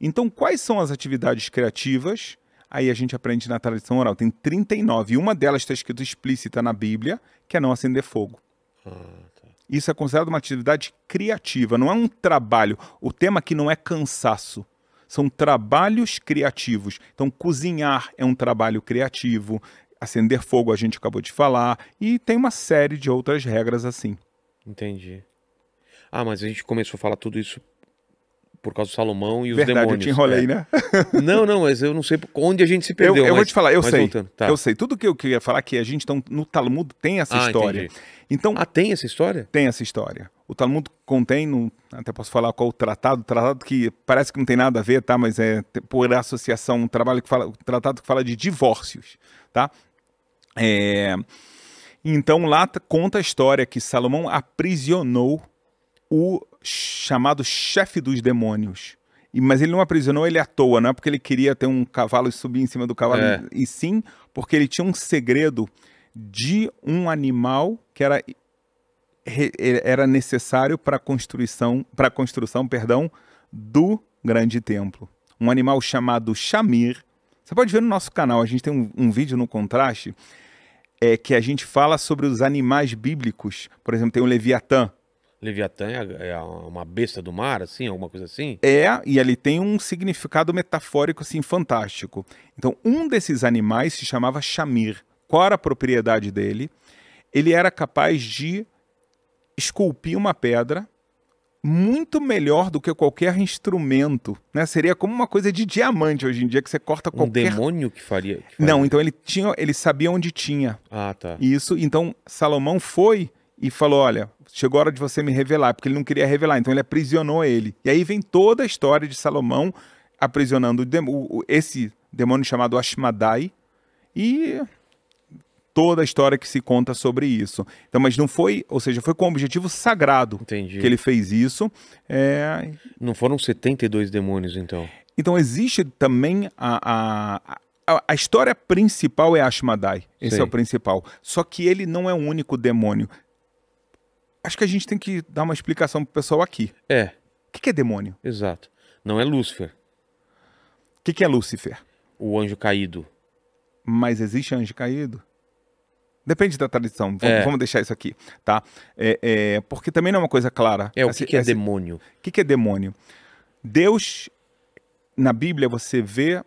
Então, quais são as atividades criativas? Aí a gente aprende na tradição oral. Tem 39. E uma delas está escrita explícita na Bíblia, que é não acender fogo. Hum. Isso é considerado uma atividade criativa, não é um trabalho. O tema aqui não é cansaço. São trabalhos criativos. Então, cozinhar é um trabalho criativo, acender fogo a gente acabou de falar, e tem uma série de outras regras assim. Entendi. Ah, mas a gente começou a falar tudo isso por causa do Salomão e os Verdade, demônios. Eu te enrolei, é. né? não, não, mas eu não sei onde a gente se perdeu. Eu, eu mas, vou te falar, eu sei. Tá. Eu sei. Tudo que eu queria falar é que a gente tá, no Talmud tem essa ah, história. Entendi. Então, ah, tem essa história? Tem essa história. O Talmud contém, até posso falar qual o tratado, tratado que parece que não tem nada a ver, tá? Mas é por associação, um trabalho que fala, um tratado que fala de divórcios, tá? É, então lá conta a história que Salomão aprisionou o chamado chefe dos demônios. E, mas ele não aprisionou ele à toa, não é porque ele queria ter um cavalo e subir em cima do cavalo, é. e sim porque ele tinha um segredo de um animal que era, era necessário para a construção, para construção, perdão, do grande templo. Um animal chamado Shamir. Você pode ver no nosso canal, a gente tem um, um vídeo no contraste é, que a gente fala sobre os animais bíblicos. Por exemplo, tem o Leviatã, Leviatã é, é uma besta do mar, assim, alguma coisa assim? É, e ele tem um significado metafórico, assim, fantástico. Então, um desses animais se chamava Shamir. Qual era a propriedade dele? Ele era capaz de esculpir uma pedra muito melhor do que qualquer instrumento, né? Seria como uma coisa de diamante hoje em dia que você corta qualquer. Um demônio que faria, que faria, Não, então ele tinha, ele sabia onde tinha. Ah, tá. Isso, então Salomão foi e falou: Olha, chegou a hora de você me revelar, porque ele não queria revelar, então ele aprisionou ele. E aí vem toda a história de Salomão aprisionando esse demônio chamado Ashmadai e toda a história que se conta sobre isso. Então, mas não foi, ou seja, foi com um objetivo sagrado Entendi. que ele fez isso. É... Não foram 72 demônios, então. Então existe também a, a a, história principal é Ashmadai. Esse Sim. é o principal. Só que ele não é o único demônio. Acho que a gente tem que dar uma explicação pro pessoal aqui. É. O que, que é demônio? Exato. Não é Lúcifer. O que, que é Lúcifer? O anjo caído. Mas existe anjo caído? Depende da tradição. Vamos, é. vamos deixar isso aqui, tá? É, é, porque também não é uma coisa clara. É, o assim, que, que é essa, assim, demônio? O que, que é demônio? Deus, na Bíblia, você vê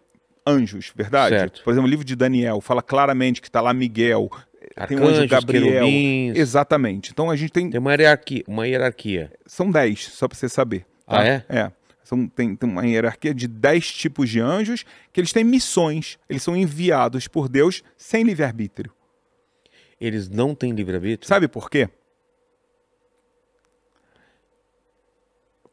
anjos, verdade? Certo. Por exemplo, o livro de Daniel fala claramente que está lá Miguel, Arcanjos, tem o anjo Gabriel. Querubins. Exatamente. Então a gente tem. Tem uma hierarquia. Uma hierarquia. São 10, só para você saber. Tá? Ah, é? É. São, tem, tem, uma hierarquia de 10 tipos de anjos que eles têm missões. Eles são enviados por Deus sem livre-arbítrio. Eles não têm livre-arbítrio? Sabe por quê?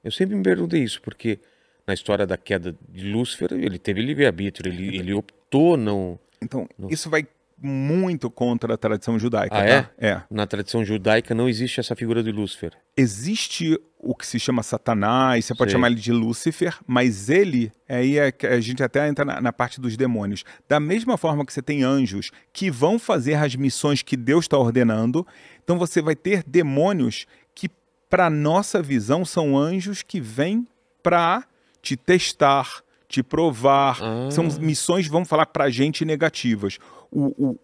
Eu sempre me perguntei isso, porque na história da queda de Lúcifer, ele teve livre-arbítrio, ele, ele optou não. Então, no... isso vai muito contra a tradição judaica. Ah, tá? é? é? Na tradição judaica não existe essa figura de Lúcifer. Existe o que se chama Satanás, você pode Sim. chamar ele de Lúcifer, mas ele, aí é a gente até entra na, na, parte dos demônios. Da mesma forma que você tem anjos que vão fazer as missões que Deus está ordenando, então você vai ter demônios que, para nossa visão, são anjos que vêm para te testar, te provar. Ah. São missões, vamos falar, para gente negativas. O, o,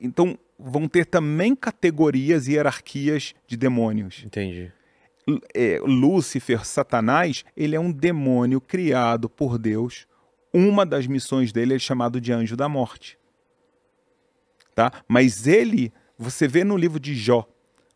então, vão ter também categorias e hierarquias de demônios. Entendi. É, Lúcifer, Satanás, ele é um demônio criado por Deus. Uma das missões dele é chamado de anjo da morte. Tá? Mas ele, você vê no livro de Jó,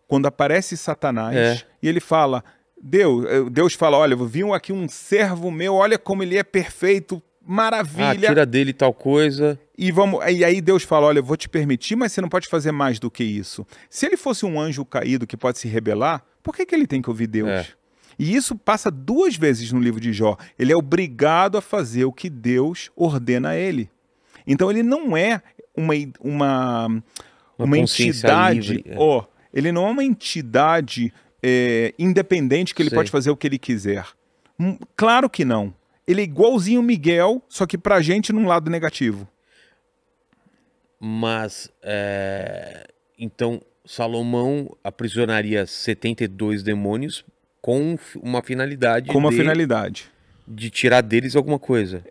quando aparece Satanás é. e ele fala: Deus, eh, Deus fala: Olha, viu aqui um servo meu, olha como ele é perfeito, maravilha. Ah, tira dele tal coisa. E, vamos, e aí Deus fala: Olha, eu vou te permitir, mas você não pode fazer mais do que isso. Se ele fosse um anjo caído que pode se rebelar, por que, que ele tem que ouvir Deus? É. E isso passa duas vezes no livro de Jó. Ele é obrigado a fazer o que Deus ordena a ele. Então ele não é uma, uma, uma, uma entidade. É. Ó, oh, ele não é uma entidade é, independente que ele Sei. pode fazer o que ele quiser. Hum, claro que não. Ele é igualzinho Miguel, só que pra gente num lado negativo. Mas, é, então, Salomão aprisionaria 72 demônios com uma finalidade. Com uma de, finalidade. De tirar deles alguma coisa.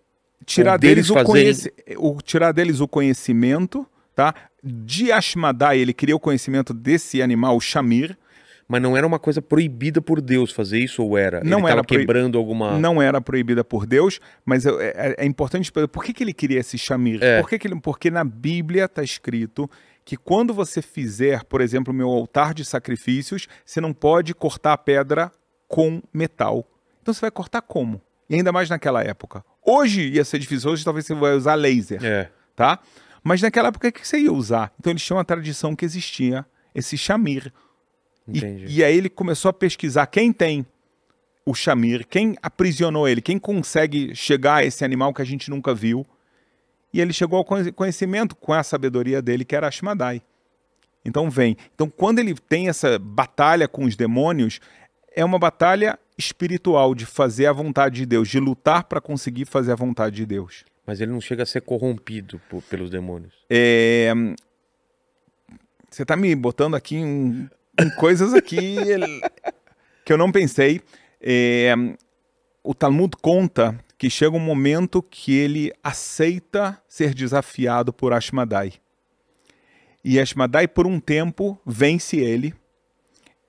Tirar deles, deles o fazerem... conheci... o, tirar deles o conhecimento, tá? De Ashmadai, ele queria o conhecimento desse animal, o Shamir, mas não era uma coisa proibida por Deus fazer isso ou era? Não ele era quebrando proib... alguma. Não era proibida por Deus, mas é, é, é importante por que, que ele queria esse chamir? É. Por que que ele... Porque na Bíblia está escrito que quando você fizer, por exemplo, o meu altar de sacrifícios, você não pode cortar a pedra com metal. Então você vai cortar como? E ainda mais naquela época. Hoje ia ser difícil, hoje talvez você vai usar laser. É. Tá? Mas naquela época o que você ia usar? Então eles tinham a tradição que existia esse chamir. E, e, aí ele começou a pesquisar quem tem o Shamir, quem aprisionou ele, quem consegue chegar a esse animal que a gente nunca viu. E ele chegou ao conhecimento com a sabedoria dele, que era Ashmadai. Então vem. Então quando ele tem essa batalha com os demônios, é uma batalha espiritual de fazer a vontade de Deus, de lutar para conseguir fazer a vontade de Deus. Mas ele não chega a ser corrompido por, pelos demônios. É, hum, você está me botando aqui um em coisas aqui que eu não pensei. É, o Talmud conta que chega um momento que ele aceita ser desafiado por Ashmadai. E Ashmadai, por um tempo, vence ele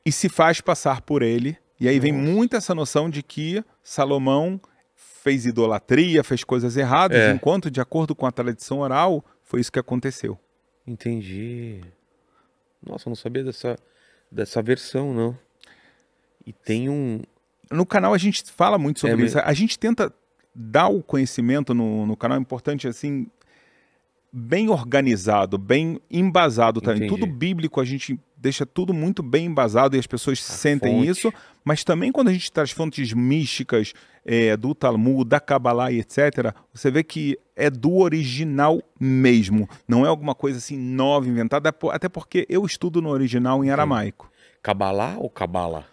e se faz passar por ele. E aí vem muito essa noção de que Salomão fez idolatria, fez coisas erradas, é. enquanto, de acordo com a tradição oral, foi isso que aconteceu. Entendi. Nossa, eu não sabia dessa, dessa versão, não. E tem um. No canal a gente fala muito sobre é, isso. A gente tenta dar o conhecimento no, no canal, é importante assim, bem organizado, bem embasado também. Entendi. Tudo bíblico a gente deixa tudo muito bem embasado e as pessoas a sentem fonte. isso, mas também quando a gente traz fontes místicas é, do Talmud, da Kabbalah e etc., você vê que é do original mesmo, não é alguma coisa assim nova, inventada, até porque eu estudo no original em aramaico. Kabbalah ou Kabbalah?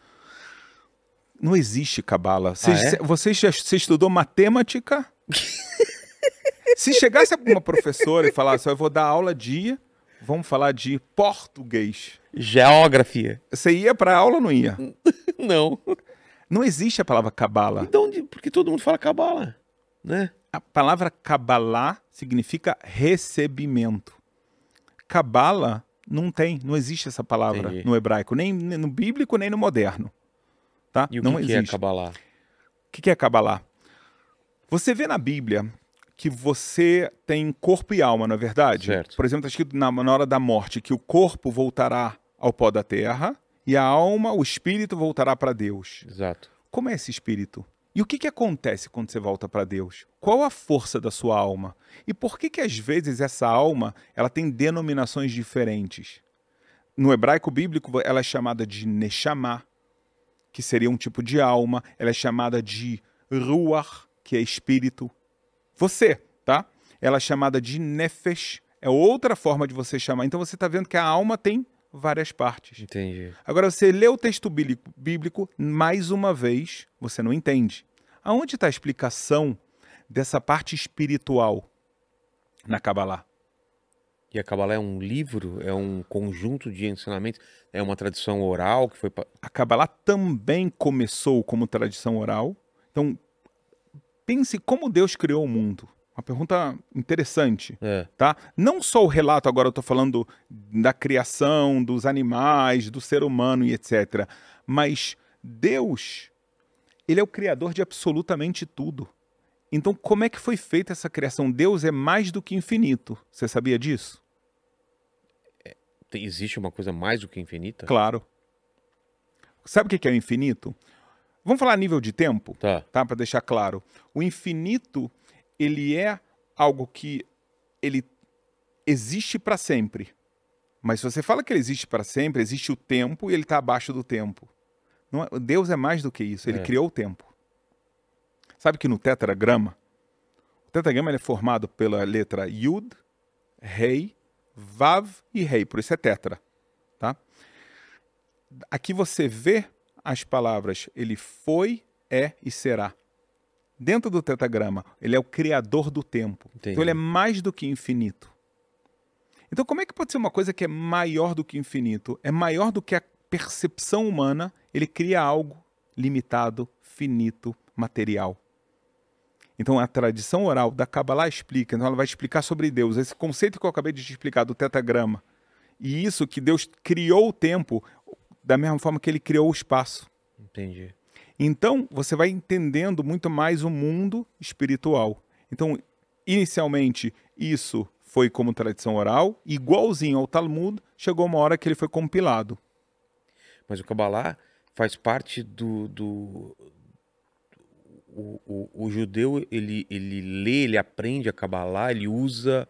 Não existe cabala. Você, ah, é? você, já, você estudou matemática? Se chegasse uma professora e falasse, eu vou dar aula dia, Vamos falar de português. Geografia. Você ia para aula ou não ia? não. Não existe a palavra cabala. Então, porque todo mundo fala cabala, né? A palavra cabalá significa recebimento. Cabala não tem, não existe essa palavra Entendi. no hebraico, nem no bíblico, nem no moderno. Tá? E o não que, existe. que é cabalá? O que, que é cabalá? Você vê na Bíblia que você tem corpo e alma, não é verdade? Certo. Por exemplo, está escrito na, na hora da morte que o corpo voltará ao pó da terra e a alma, o espírito, voltará para Deus. Exato. Como é esse espírito? E o que, que acontece quando você volta para Deus? Qual a força da sua alma? E por que, que às vezes essa alma ela tem denominações diferentes? No hebraico bíblico, ela é chamada de Neshama, que seria um tipo de alma, ela é chamada de Ruach, que é espírito, você, tá? Ela é chamada de nefesh, é outra forma de você chamar. Então você está vendo que a alma tem várias partes. Entendi. Agora você lê o texto bíblico, bíblico mais uma vez, você não entende. Aonde está a explicação dessa parte espiritual na Kabbalah? E a Kabbalah é um livro, é um conjunto de ensinamentos, é uma tradição oral que foi. A Kabbalah também começou como tradição oral. Então, Pense como Deus criou o mundo. Uma pergunta interessante, é. tá? Não só o relato, agora eu estou falando da criação, dos animais, do ser humano e etc. Mas Deus, ele é o criador de absolutamente tudo. Então, como é que foi feita essa criação? Deus é mais do que infinito. Você sabia disso? É, existe uma coisa mais do que infinita? Claro. Sabe o que é o infinito? Vamos falar a nível de tempo, tá? tá? Para deixar claro, o infinito ele é algo que ele existe para sempre. Mas se você fala que ele existe para sempre, existe o tempo e ele está abaixo do tempo. É, Deus é mais do que isso. Ele é. criou o tempo. Sabe que no tetragrama, o tetragrama é formado pela letra Yud, Rei, Vav e Rei. Por isso é tetra, tá? Aqui você vê as palavras ele foi, é e será. Dentro do tetragrama, ele é o criador do tempo. Então, Entendi. Então ele é mais do que infinito. Então como é que pode ser uma coisa que é maior do que infinito? É maior do que a percepção humana, ele cria algo limitado, finito, material. Então a tradição oral da Kabbalah explica, então ela vai explicar sobre Deus, esse conceito que eu acabei de te explicar do tetragrama. E isso que Deus criou o tempo, da mesma forma que ele criou o espaço. Entendi. Então, você vai entendendo muito mais o mundo espiritual. Então, inicialmente, isso foi como tradição oral, igualzinho ao Talmud, chegou uma hora que ele foi compilado. Mas o Kabbalah faz parte do. do o, o, o, judeu, ele, ele lê, ele aprende a Kabbalah, ele usa.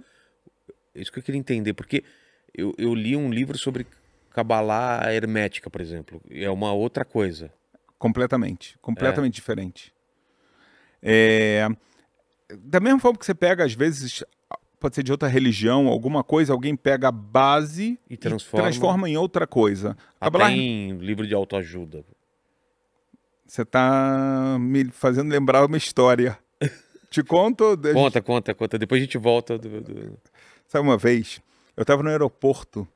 É isso que eu queria entender, porque eu, eu li um livro sobre Kabbalah hermética, por exemplo. É uma outra coisa. Completamente. Completamente é. diferente. É... Da mesma forma que você pega, às vezes, pode ser de outra religião, alguma coisa, alguém pega a base e transforma, e transforma em outra coisa. Kabbalah... Até em livro de autoajuda. Você está me fazendo lembrar uma história. Te conto? Conta, gente... conta, conta. Depois a gente volta. do... Sabe uma vez, eu estava no aeroporto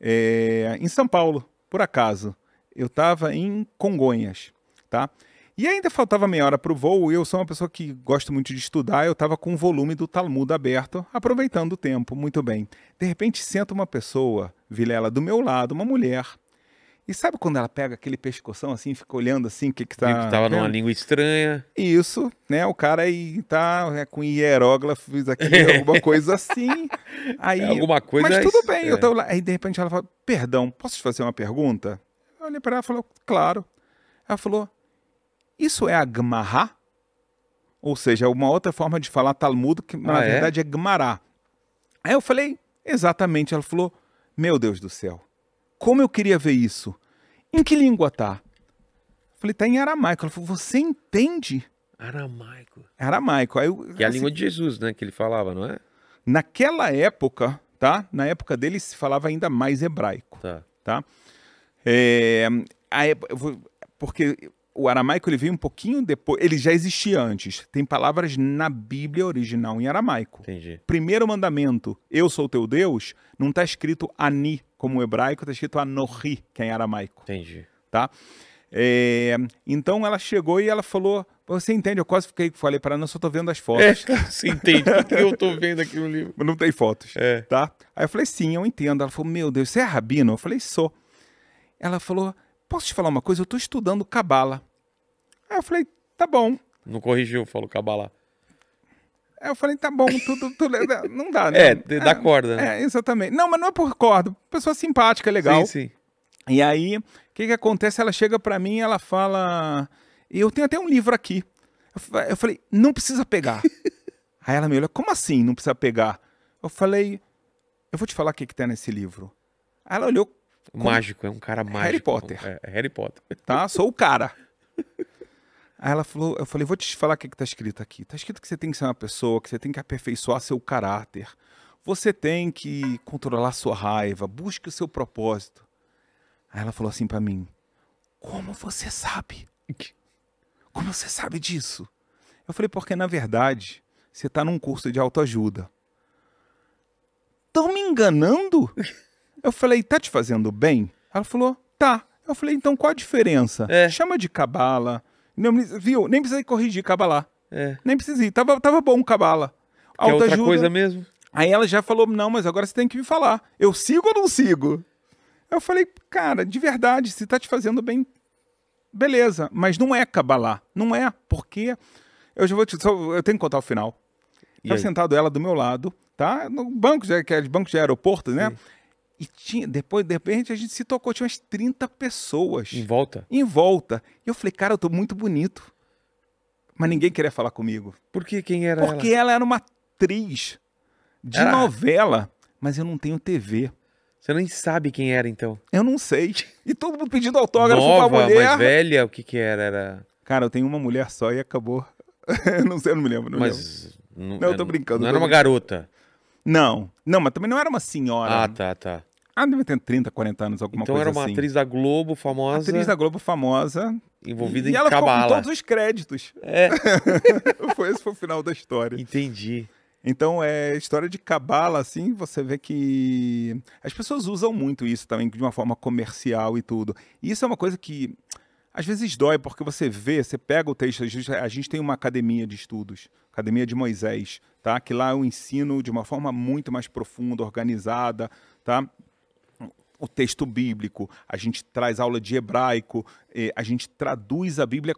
é, em São Paulo, por acaso. Eu estava em Congonhas, tá? E ainda faltava meia hora para o voo, eu sou uma pessoa que gosta muito de estudar, eu estava com o volume do Talmud aberto, aproveitando o tempo, muito bem. De repente, senta uma pessoa, Vilela, do meu lado, uma mulher, e sabe quando ela pega aquele pescoção assim, fica olhando assim, o que que tá... Que tava numa língua estranha. Isso, né? O cara aí tá né, com hieróglifos aqui, alguma coisa assim. Aí, é alguma coisa... Mas é tudo bem, é. eu tô lá. Aí de repente ela fala, perdão, posso te fazer uma pergunta? Eu olhei pra ela e falou, claro. Ela falou, isso é a Gmará? Ou seja, é uma outra forma de falar Talmudo que na ah, é? verdade é? é Gmará. Aí eu falei, exatamente. Ela falou, meu Deus do céu como eu queria ver isso? Em que língua tá? falei, tá em aramaico. Ela falou, você entende? Aramaico. É aramaico. Aí eu, que é a assim, língua de Jesus, né? Que ele falava, não é? Naquela época, tá? Na época dele se falava ainda mais hebraico. Tá. tá? É, porque o aramaico ele veio um pouquinho depois, ele já existia antes. Tem palavras na Bíblia original em aramaico. Entendi. Primeiro mandamento, eu sou teu Deus, não está escrito ani como hebraico, está escrito Anohi, que é em aramaico. Entendi. Tá? É, então ela chegou e ela falou: Você entende? Eu quase fiquei, falei para ela, não, só tô vendo as é, fotos. É, você entende? O que eu tô vendo aqui no livro? Não tem fotos. É. Tá? Aí eu falei: Sim, eu entendo. Ela falou: Meu Deus, você é rabino? Eu falei: Sou. Ela falou: Posso te falar uma coisa? Eu tô estudando Cabala. Aí eu falei: Tá bom. Não corrigiu, falou Cabala eu falei, tá bom, tudo, tudo é, não dá, né? É, dá é, corda. Né? É, exatamente. Não, mas não é por corda, pessoa simpática, legal. Sim, sim. E aí, o que que acontece? Ela chega para mim, ela fala, eu tenho até um livro aqui. Eu falei, não precisa pegar. aí ela me olha, como assim não precisa pegar? Eu falei, eu vou te falar o que que tem tá nesse livro. Aí ela olhou. Mágico, é um cara mágico. Harry Potter. É, é, Harry Potter. Tá, sou o cara. Aí ela falou, eu falei, vou te falar o que, está escrito aqui. Está escrito que você tem que ser uma pessoa, que você tem que aperfeiçoar seu caráter. Você tem que controlar sua raiva, busque o seu propósito. Aí ela falou assim para mim: Como você sabe? Como você sabe disso? Eu falei, porque na verdade, você está num curso de autoajuda. Estão me enganando? Eu falei, tá te fazendo bem? Ela falou, tá. Eu falei, então qual a diferença? É. Chama de cabala, viu? Nem precisa corrigir, Kabbalah. É. Nem ir Tava, tava bom cabala Alta é outra ajuda. coisa mesmo? Aí ela já falou: não, mas agora você tem que me falar. Eu sigo ou não sigo? Eu falei, cara, de verdade, se tá te fazendo bem, beleza. Mas não é Kabbalah. Não é. Porque. Eu já vou te. Só, eu tenho que contar o final. E tava tá aí? sentado ela do meu lado, tá? No banco, já, que é de banco de aeroporto, né? Sim. E tinha, depois, de repente, a gente se tocou, tinha umas 30 pessoas. Em volta? Em volta. E eu falei, cara, eu tô muito bonito. Mas ninguém queria falar comigo. Por que quem era Porque ela, ela era uma atriz de era... novela, mas eu não tenho TV. Você nem sabe quem era, então. Eu não sei. E todo mundo pedindo autógrafo Nova, pra mulher. mais velha, o que que era? era... Cara, eu tenho uma mulher só e acabou. não sei, eu não me lembro. Não mas... Lembro. Não, não, eu tô é, brincando. Não era uma garota. Não, não, mas também não era uma senhora. Ah, tá, tá. Ah, deve ter 30, 40 anos, alguma então coisa assim. Então era uma assim. atriz da Globo famosa. Atriz da Globo famosa. Envolvida e, em e ela cabala. com todos os créditos. É. foi, esse foi o final da história. Entendi. Então, é história de cabala, assim, você vê que as pessoas usam muito isso também, de uma forma comercial e tudo. E isso é uma coisa que às vezes dói, porque você vê, você pega o texto, a gente tem uma academia de estudos, Academia de Moisés, tá? Que lá eu ensino de uma forma muito mais profunda, organizada, tá? o texto bíblico, a gente traz aula de hebraico, a gente traduz a Bíblia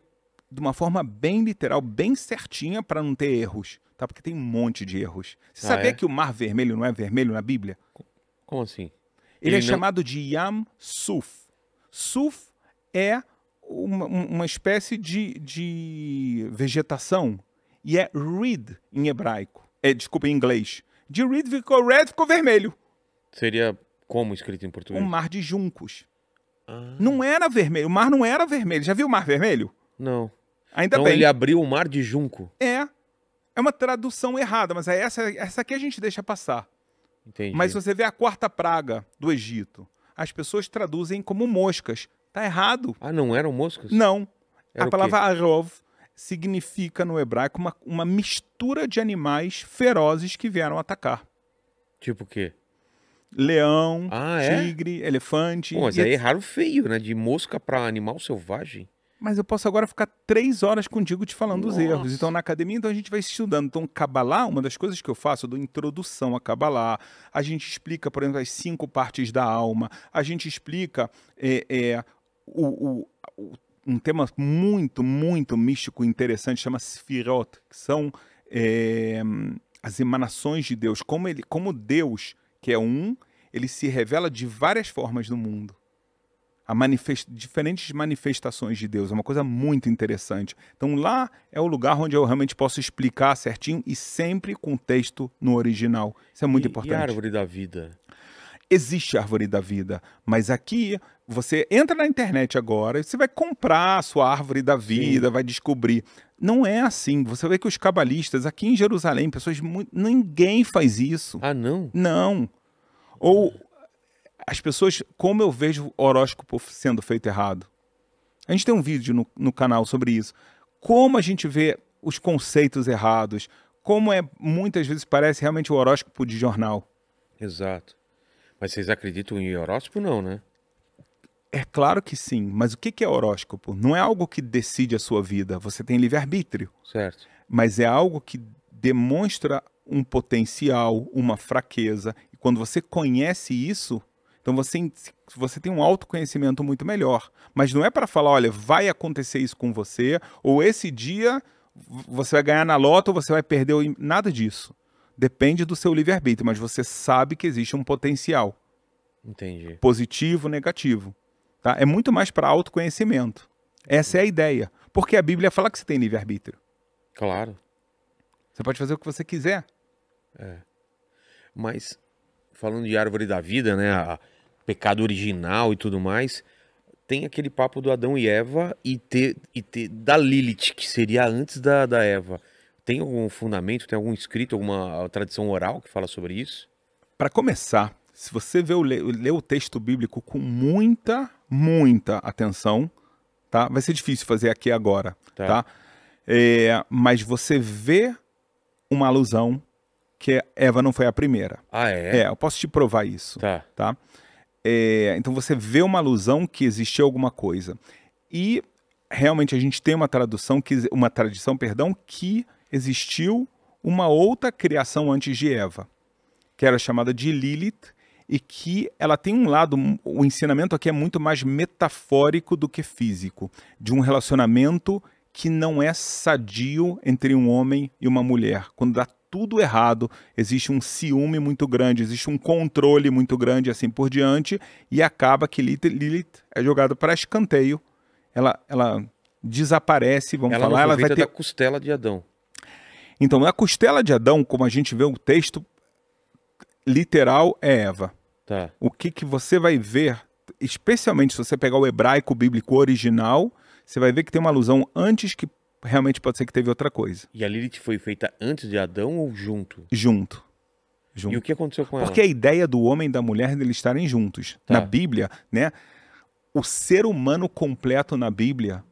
de uma forma bem literal, bem certinha, para não ter erros, tá? Porque tem um monte de erros. Você ah, sabia é? que o Mar Vermelho não é vermelho na Bíblia? Como assim? Ele, Ele é não... chamado de Yam Suf. Suf é uma, uma espécie de, de vegetação e é reed em hebraico. É, desculpa, em inglês. De reed ficou red, ficou vermelho. Seria como escrito em português? Um mar de juncos. Ah. Não era vermelho. O mar não era vermelho. Já viu o mar vermelho? Não. Ainda então bem. ele abriu o mar de junco. É. É uma tradução errada, mas é essa, essa aqui a gente deixa passar. Entendi. Mas você vê a quarta praga do Egito. As pessoas traduzem como moscas. Tá errado. Ah, não eram moscas? Não. Era a palavra arov significa no hebraico uma, uma mistura de animais ferozes que vieram atacar. Tipo o quê? leão, ah, é? tigre, elefante. Pô, mas aí é raro feio, né? De mosca para animal selvagem. Mas eu posso agora ficar três horas contigo te falando Nossa. os erros. Então, na academia, então a gente vai estudando. Então, Kabbalah, uma das coisas que eu faço, eu dou introdução a Kabbalah. A gente explica, por exemplo, as cinco partes da alma. A gente explica é, é, o, o, o, um tema muito, muito místico interessante, chama Sfirot, que são é, as emanações de Deus. Como, ele, como Deus que é um, ele se revela de várias formas no mundo. A manifest... diferentes manifestações de Deus, é uma coisa muito interessante. Então lá é o lugar onde eu realmente posso explicar certinho e sempre com o texto no original. Isso é muito e, importante. E a árvore da vida? Existe a árvore da vida, mas aqui você entra na internet agora, e você vai comprar a sua árvore da vida, Sim. vai descobrir. Não é assim. Você vê que os cabalistas aqui em Jerusalém, pessoas muito, ninguém faz isso. Ah, não? Não. Ou as pessoas, como eu vejo horóscopo sendo feito errado. A gente tem um vídeo no, no canal sobre isso. Como a gente vê os conceitos errados, como é muitas vezes parece realmente o horóscopo de jornal. Exato. Mas vocês acreditam em horóscopo não, né? É claro que sim, mas o que é horóscopo? Não é algo que decide a sua vida, você tem livre-arbítrio. Certo. Mas é algo que demonstra um potencial, uma fraqueza. E quando você conhece isso, então você, você tem um autoconhecimento muito melhor. Mas não é para falar, olha, vai acontecer isso com você, ou esse dia você vai ganhar na lota ou você vai perder, nada disso. Depende do seu livre-arbítrio, mas você sabe que existe um potencial. Entendi. Positivo, negativo. Tá? É muito mais para autoconhecimento. Essa é a ideia. Porque a Bíblia fala que você tem livre-arbítrio. Claro. Você pode fazer o que você quiser. É. Mas, falando de árvore da vida, né? A pecado original e tudo mais. Tem aquele papo do Adão e Eva e, ter, e ter, da Lilith, que seria antes da, da Eva. Tem algum fundamento, tem algum escrito, alguma tradição oral que fala sobre isso? Para começar, se você vê o, lê o texto bíblico com muita muita atenção, tá? Vai ser difícil fazer aqui agora, tá? tá? É, mas você vê uma alusão que Eva não foi a primeira. Ah, é? É, eu posso te provar isso. Tá. tá? É, então você vê uma alusão que existiu alguma coisa. E realmente a gente tem uma tradução, que, uma tradição, perdão, que existiu uma outra criação antes de Eva, que era chamada de Lilith, e que ela tem um lado, o ensinamento aqui é muito mais metafórico do que físico, de um relacionamento que não é sadio entre um homem e uma mulher. Quando dá tudo errado, existe um ciúme muito grande, existe um controle muito grande, assim por diante, e acaba que Lilith é jogada para escanteio. Ela, ela desaparece, vamos ela falar, ela vai ter a costela de Adão. Então, na costela de Adão, como a gente vê o texto literal é Eva. Tá. O que, que você vai ver, especialmente se você pegar o hebraico bíblico original, você vai ver que tem uma alusão antes que realmente pode ser que teve outra coisa. E a Lilith foi feita antes de Adão ou junto? Junto. junto. E o que aconteceu com ela? Porque a ideia do homem e da mulher eles estarem juntos. Tá. Na Bíblia, né? O ser humano completo na Bíblia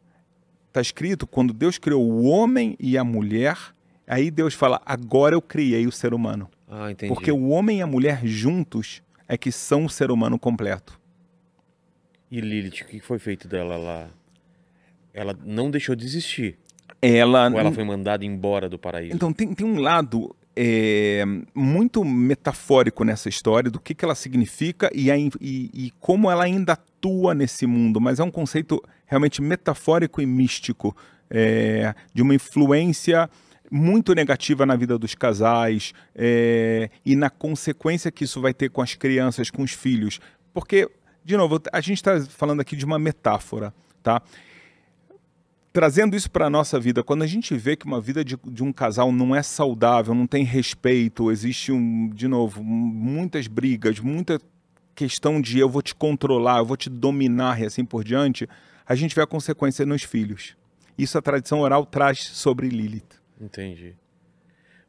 está escrito quando Deus criou o homem e a mulher, aí Deus fala: agora eu criei o ser humano. Ah, entendi. Porque o homem e a mulher juntos é que são um ser humano completo. E Lilith, o que foi feito dela lá? Ela não deixou de existir. Ela... Ou ela foi mandada embora do paraíso? Então, tem, tem um lado é, muito metafórico nessa história do que, que ela significa e, a, e, e, como ela ainda atua nesse mundo, mas é um conceito realmente metafórico e místico, é, de uma influência muito negativa na vida dos casais é, e na consequência que isso vai ter com as crianças, com os filhos. Porque, de novo, a gente está falando aqui de uma metáfora, tá? Trazendo isso para a nossa vida, quando a gente vê que uma vida de, de, um casal não é saudável, não tem respeito, existe, um, de novo, muitas brigas, muita questão de eu vou te controlar, eu vou te dominar e assim por diante, a gente vê a consequência nos filhos. Isso a tradição oral traz sobre Lilith. Entendi.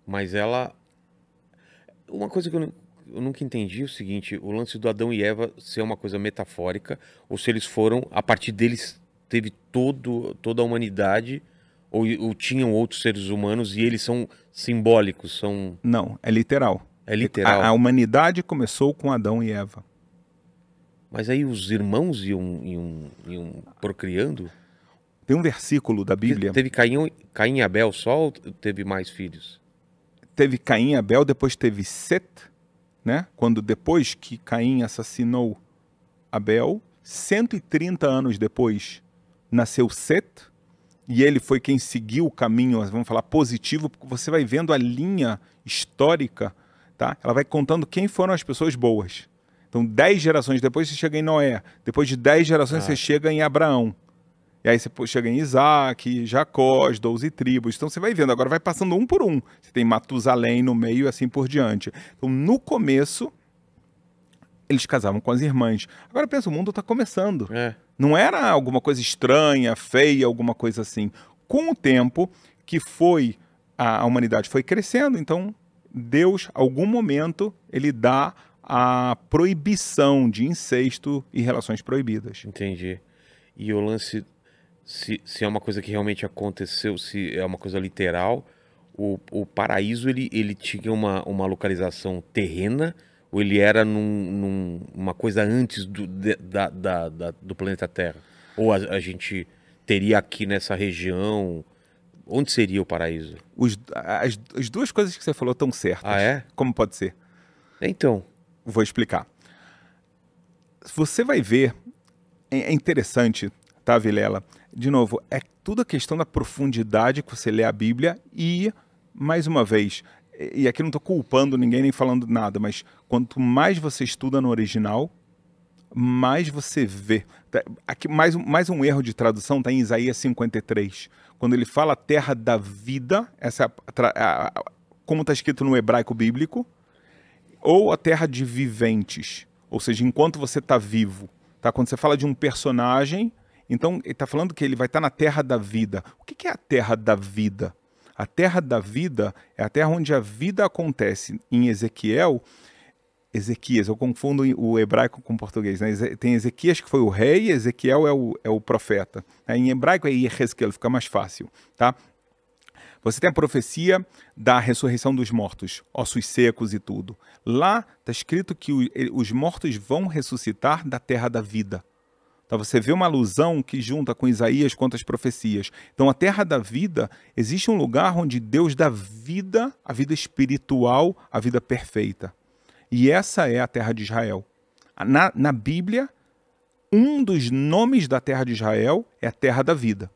Mas ela. Uma coisa que eu, eu nunca entendi é o seguinte: o lance do Adão e Eva ser uma coisa metafórica, ou se eles foram, a partir deles teve todo, toda a humanidade, ou, ou tinham outros seres humanos e eles são simbólicos, são. Não, é literal. É literal. A, a humanidade começou com Adão e Eva. Mas aí os irmãos iam, iam, iam procriando? Tem um versículo da Bíblia. Teve Caim, Caim e Abel só ou teve mais filhos? Teve Caim e Abel, depois teve Set, né? Quando depois que Caim assassinou Abel, 130 anos depois nasceu Set, e ele foi quem seguiu o caminho, vamos falar positivo, porque você vai vendo a linha histórica, tá? Ela vai contando quem foram as pessoas boas. Então, 10 gerações depois você chega em Noé, depois de 10 gerações ah. você chega em Abraão. E aí você chega em Isaac, Jacó, as 12 tribos. Então você vai vendo, agora vai passando um por um. Você tem Matusalém no meio e assim por diante. Então no começo, eles casavam com as irmãs. Agora pensa, o mundo está começando. É. Não era alguma coisa estranha, feia, alguma coisa assim. Com o tempo que foi, a, a humanidade foi crescendo, então Deus, algum momento, ele dá a proibição de incesto e relações proibidas. Entendi. E o lance se, se é uma coisa que realmente aconteceu, se é uma coisa literal. O, o paraíso ele, ele tinha uma, uma localização terrena ou ele era num, num, uma coisa antes do, de, da, da, da, do planeta Terra? Ou a, a, gente teria aqui nessa região? Onde seria o paraíso? Os, as, as duas coisas que você falou estão certas. Ah, é? Como pode ser? Então. Vou explicar. Você vai ver. É, é interessante tá, Vilela? De novo, é tudo a questão da profundidade que você lê a Bíblia e, mais uma vez, e aqui não estou culpando ninguém nem falando nada, mas quanto mais você estuda no original, mais você vê. Tá, aqui, mais, mais um erro de tradução está em Isaías 53. Quando ele fala terra da vida, essa é a, a, como está escrito no hebraico bíblico, ou a terra de viventes, ou seja, enquanto você está vivo. Tá? Quando você fala de um personagem, então, ele está falando que ele vai estar tá na terra da vida. O que, que é a terra da vida? A terra da vida é a terra onde a vida acontece. Em Ezequiel, Ezequias, eu confundo o hebraico com o português, né? Tem Ezequias que foi o rei, e Ezequiel é o, é o profeta. Né? Em hebraico é Ezequiel, fica mais fácil, tá? Você tem a profecia da ressurreição dos mortos, ossos secos e tudo. Lá está escrito que os mortos vão ressuscitar da terra da vida. Então você vê uma alusão que junta com Isaías quanto às profecias. Então a terra da vida, existe um lugar onde Deus dá vida, a vida espiritual, a vida perfeita. E essa é a terra de Israel. Na, na Bíblia, um dos nomes da terra de Israel é a terra da vida.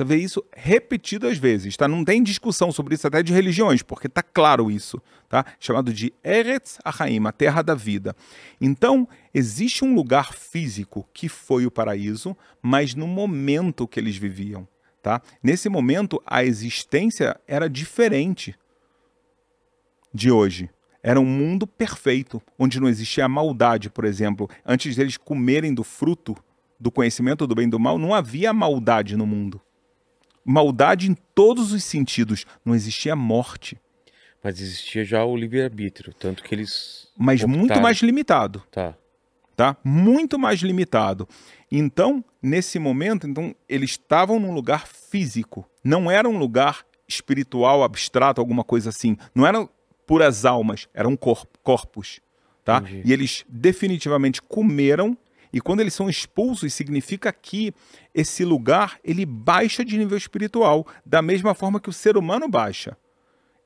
Você vê isso repetidas vezes, tá? Não tem discussão sobre isso até de religiões, porque tá claro isso, tá? Chamado de Eretz Ahaim, a terra da vida. Então, existe um lugar físico que foi o paraíso, mas no momento que eles viviam, tá? Nesse momento, a existência era diferente de hoje. Era um mundo perfeito, onde não existia maldade, por exemplo. Antes deles comerem do fruto do conhecimento do bem e do mal, não havia maldade no mundo maldade em todos os sentidos. Não existia morte. Mas existia já o livre-arbítrio, tanto que eles. Mas optaram. muito mais limitado. Tá. Tá? Muito mais limitado. Então, nesse momento, então, eles estavam num lugar físico. Não era um lugar espiritual, abstrato, alguma coisa assim. Não eram puras almas, eram corpos. Tá? E eles definitivamente comeram e quando eles são expulsos, significa que esse lugar ele baixa de nível espiritual, da mesma forma que o ser humano baixa.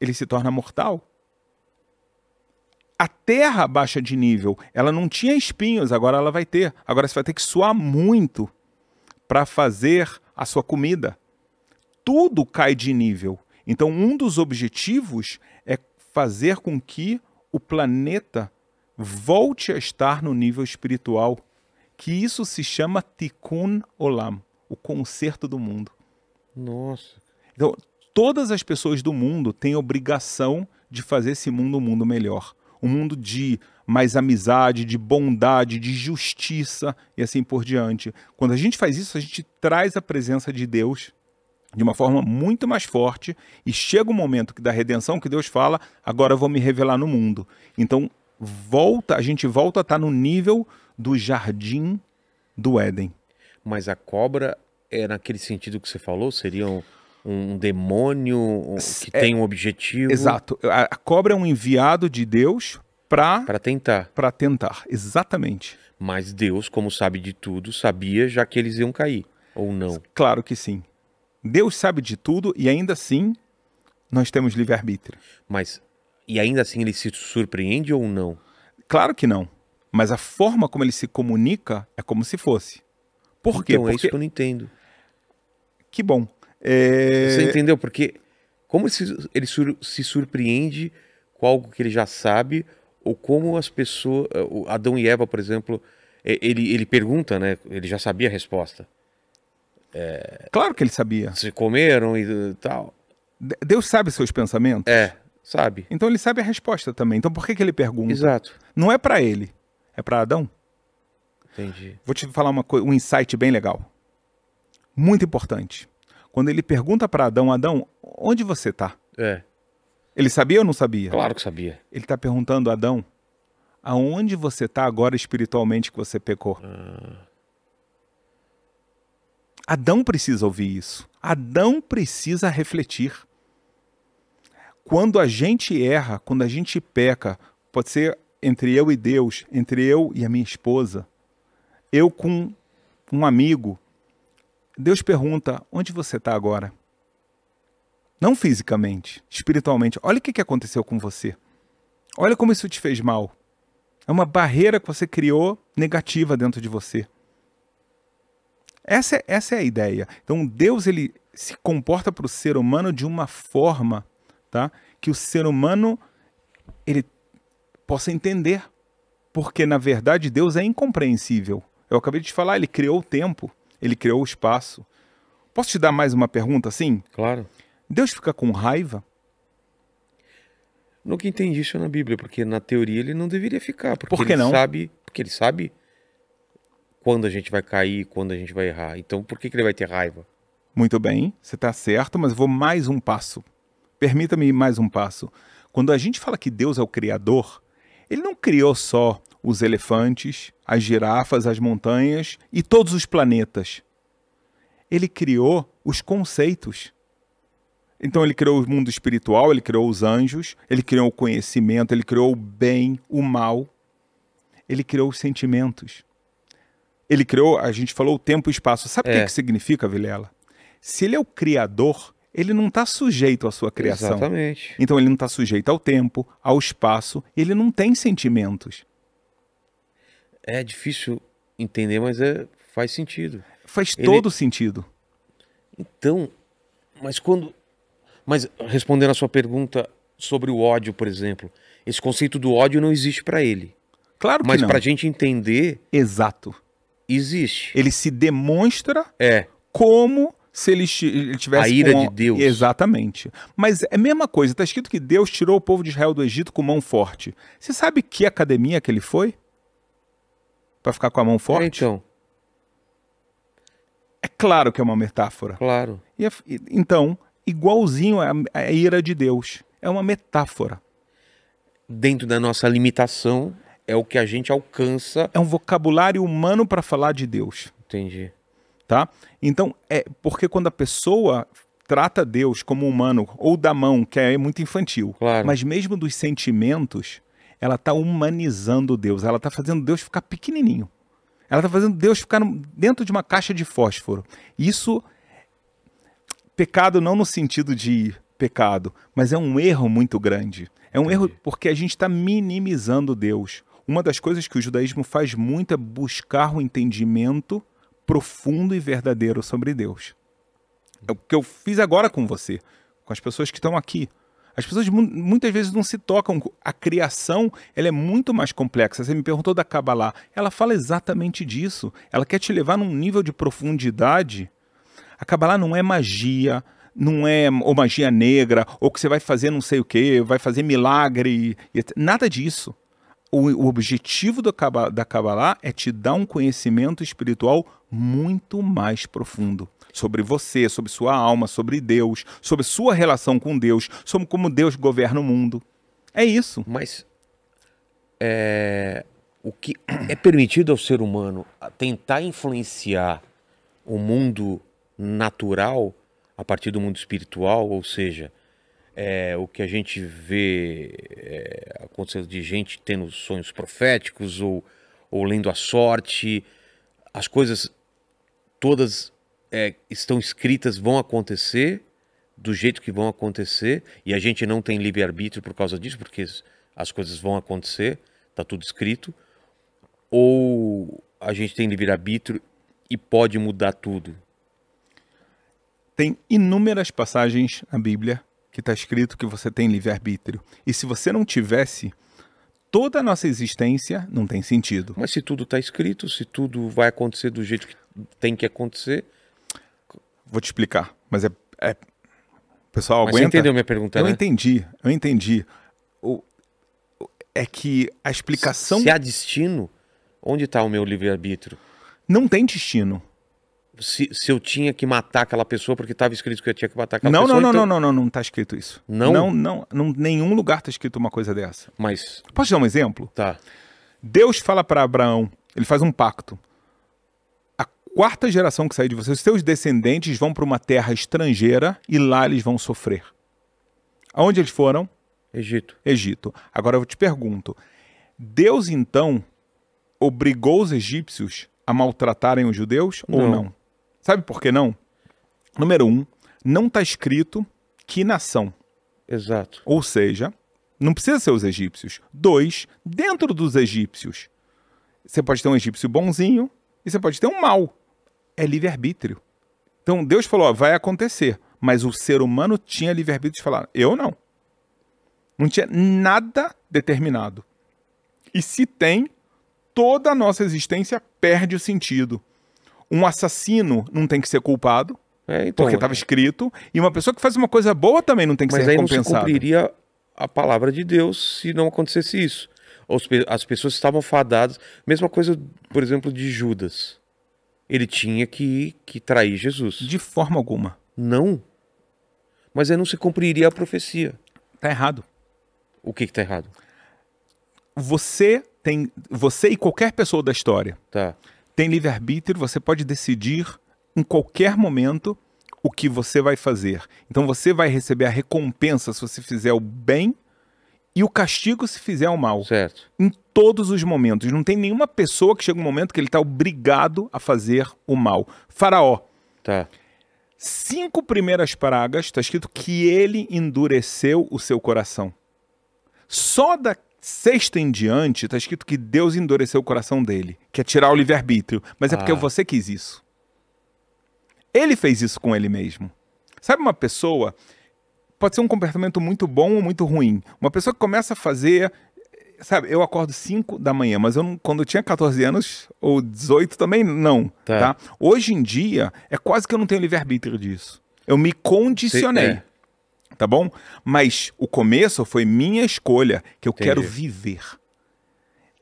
Ele se torna mortal. A terra baixa de nível, ela não tinha espinhos, agora ela vai ter. Agora você vai ter que suar muito para fazer a sua comida. Tudo cai de nível. Então, um dos objetivos é fazer com que o planeta volte a estar no nível espiritual que isso se chama Tikkun Olam, o conserto do mundo. Nossa. Então, todas as pessoas do mundo têm obrigação de fazer esse mundo um mundo melhor. Um mundo de mais amizade, de bondade, de justiça e assim por diante. Quando a gente faz isso, a gente traz a presença de Deus de uma forma muito mais forte e chega o um momento que da redenção que Deus fala, agora eu vou me revelar no mundo. Então, volta, a gente volta a estar no nível do jardim do Éden. Mas a cobra é naquele sentido que você falou? Seria um, um demônio que é, tem um objetivo? Exato. A, a cobra é um enviado de Deus para para tentar. Para tentar, exatamente. Mas Deus, como sabe de tudo, sabia já que eles iam cair ou não? Claro que sim. Deus sabe de tudo e ainda assim nós temos livre arbítrio. Mas e ainda assim ele se surpreende ou não? Claro que não. Mas a forma como ele se comunica é como se fosse. Por então, Porque... é isso que eu não entendo. Que bom. É... Você entendeu? Porque como ele se surpreende com algo que ele já sabe, ou como as pessoas. Adão e Eva, por exemplo, é, ele, ele pergunta, né? Ele já sabia a resposta. É... Claro que ele sabia. Se comeram e tal. Deus sabe seus pensamentos? É, sabe. Então ele sabe a resposta também. Então por que, que ele pergunta? Exato. Não é para ele é para Adão. Entendi. Vou te falar uma um insight bem legal. Muito importante. Quando ele pergunta para Adão, Adão, onde você está? É. Ele sabia ou não sabia? Claro que sabia. Ele está perguntando Adão, aonde você está agora espiritualmente que você pecou? Ah. Adão precisa ouvir isso. Adão precisa refletir. Quando a gente erra, quando a gente peca, pode ser entre eu e Deus, entre eu e a minha esposa, eu com um amigo, Deus pergunta: onde você está agora? Não fisicamente, espiritualmente. Olha o que aconteceu com você. Olha como isso te fez mal. É uma barreira que você criou negativa dentro de você. Essa é, essa é a ideia. Então Deus ele se comporta para o ser humano de uma forma, tá? Que o ser humano ele possa entender. Porque, na verdade, Deus é incompreensível. Eu acabei de te falar, ele criou o tempo, ele criou o espaço. Posso te dar mais uma pergunta assim? Claro. Deus fica com raiva? Nunca entendi isso na Bíblia, porque na teoria ele não deveria ficar, porque Por que ele não? sabe, porque ele sabe quando a gente vai cair, quando a gente vai errar. Então, por que, que ele vai ter raiva? Muito bem, você está certo, mas vou mais um passo. Permita-me mais um passo. Quando a gente fala que Deus é o Criador, ele não criou só os elefantes, as girafas, as montanhas e todos os planetas. Ele criou os conceitos. Então ele criou o mundo espiritual, ele criou os anjos, ele criou o conhecimento, ele criou o bem, o mal, ele criou os sentimentos. Ele criou, a gente falou o tempo e o espaço. Sabe o é. que, que significa, Vilela? Se ele é o criador, ele não está sujeito à sua criação. Exatamente. Então ele não está sujeito ao tempo, ao espaço, ele não tem sentimentos. É difícil entender, mas é, faz sentido. Faz ele... todo sentido. Então, mas quando. Mas respondendo a sua pergunta sobre o ódio, por exemplo, esse conceito do ódio não existe para ele. Claro que mas não. Mas para a gente entender. Exato. Existe. Ele se demonstra é. como se ele, tivesse. A ira com... de Deus. Exatamente. Mas é a mesma coisa, está escrito que Deus tirou o povo de Israel do Egito com mão forte. Você sabe que academia que ele foi? Para ficar com a mão forte? É, então. É claro que é uma metáfora. Claro. E, é então, igualzinho a, a ira de Deus. É uma metáfora. Dentro da nossa limitação, é o que a gente alcança. É um vocabulário humano para falar de Deus. Entendi tá? Então, é porque quando a pessoa trata Deus como humano ou da mão, que é muito infantil, claro. mas mesmo dos sentimentos, ela está humanizando Deus, ela está fazendo Deus ficar pequenininho. Ela está fazendo Deus ficar dentro de uma caixa de fósforo. Isso, pecado não no sentido de pecado, mas é um erro muito grande. É um Entendi. erro porque a gente está minimizando Deus. Uma das coisas que o judaísmo faz muito é buscar o entendimento profundo e verdadeiro sobre Deus. É o que eu fiz agora com você, com as pessoas que estão aqui. As pessoas muitas vezes não se tocam. A criação ela é muito mais complexa. Você me perguntou da Kabbalah. Ela fala exatamente disso. Ela quer te levar num nível de profundidade. A Kabbalah não é magia, não é ou magia negra, ou que você vai fazer não sei o que, vai fazer milagre. Nada disso o, o objetivo do, da Kabbalah é te dar um conhecimento espiritual muito mais profundo sobre você, sobre sua alma, sobre Deus, sobre sua relação com Deus, sobre como Deus governa o mundo. É isso. Mas é, o que é permitido ao ser humano tentar influenciar o mundo natural a partir do mundo espiritual, ou seja, é, o que a gente vê é, acontecendo de gente tendo sonhos proféticos ou, ou lendo a sorte, as coisas todas é, estão escritas, vão acontecer do jeito que vão acontecer e a gente não tem livre-arbítrio por causa disso, porque as coisas vão acontecer, está tudo escrito, ou a gente tem livre-arbítrio e pode mudar tudo? Tem inúmeras passagens na Bíblia que está escrito que você tem livre-arbítrio. E se você não tivesse, toda a nossa existência não tem sentido. Mas se tudo está escrito, se tudo vai acontecer do jeito que tem que acontecer. Vou te explicar, mas é. é... Pessoal, aguenta. Mas você entendeu minha pergunta? Eu né? entendi, eu entendi. O... É que a explicação. Se há destino, onde está o meu livre-arbítrio? Não tem destino se, se, eu tinha que matar aquela pessoa porque estava escrito que eu tinha que matar aquela não, pessoa. Não, então... não, não, não, não, não tá escrito isso. Não? Não, não, não nenhum lugar está escrito uma coisa dessa. Mas Posso dar um exemplo? Tá. Deus fala para Abraão, ele faz um pacto. A quarta geração que sair de vocês, seus descendentes vão para uma terra estrangeira e lá eles vão sofrer. Aonde eles foram? Egito. Egito. Agora eu te pergunto, Deus então obrigou os egípcios a maltratarem os judeus não. ou não? Sabe por que não? Número um, não está escrito que nação. Exato. Ou seja, não precisa ser os egípcios. Dois, dentro dos egípcios, você pode ter um egípcio bonzinho e você pode ter um mal. É livre-arbítrio. Então Deus falou: ó, vai acontecer. Mas o ser humano tinha livre-arbítrio de falar: eu não. Não tinha nada determinado. E se tem, toda a nossa existência perde o sentido. Um assassino não tem que ser culpado, é, então, porque estava é. escrito. E uma pessoa que faz uma coisa boa também não tem que ser recompensada. Mas não se cumpriria a palavra de Deus se não acontecesse isso. As pessoas estavam fadadas. Mesma coisa, por exemplo, de Judas. Ele tinha que, que trair Jesus. De forma alguma. Não. Mas aí não se cumpriria a profecia. Tá errado. O que, que tá errado? Você tem. Você e qualquer pessoa da história. Tá tem livre-arbítrio, você pode decidir em qualquer momento o que você vai fazer. Então você vai receber a recompensa se você fizer o bem e o castigo se fizer o mal. Certo. Em todos os momentos. Não tem nenhuma pessoa que chega um momento que ele está obrigado a fazer o mal. Faraó. Tá. Cinco primeiras pragas, está escrito que ele endureceu o seu coração. Só da sexta em diante, está escrito que Deus endureceu o coração dele, que é tirar o livre-arbítrio. Mas é porque ah. você quis isso. Ele fez isso com ele mesmo. Sabe uma pessoa? Pode ser um comportamento muito bom ou muito ruim. Uma pessoa que começa a fazer. Sabe, eu acordo 5 da manhã, mas eu não, quando eu tinha 14 anos ou 18 também não. Tá. tá? Hoje em dia, é quase que eu não tenho livre-arbítrio disso. Eu me condicionei. é. Tá bom? Mas o começo foi minha escolha, que eu Entendi. quero viver.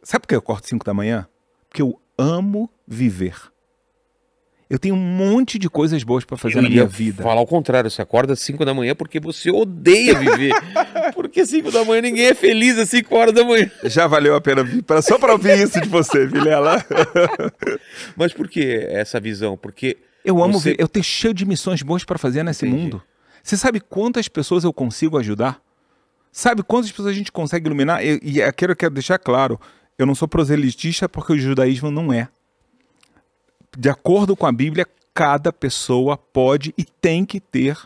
Sabe por que eu corto 5 da manhã? Porque eu amo viver. Eu tenho um monte de coisas boas para fazer eu na minha vida. Falar o contrário, você acorda às 5 da manhã porque você odeia viver. porque 5 da manhã ninguém é feliz às 5 horas da manhã. Já valeu a pena vir, para só para ouvir isso de você, Vilela. Mas por que essa visão? Porque. Eu amo você... eu tenho cheio de missões boas para fazer nesse Entendi. mundo. Você sabe quantas pessoas eu consigo ajudar? Sabe quantas pessoas a gente consegue iluminar? E, aqui eu quero, eu quero deixar claro, eu não sou proselitista porque o judaísmo não é. De acordo com a Bíblia, cada pessoa pode e tem que ter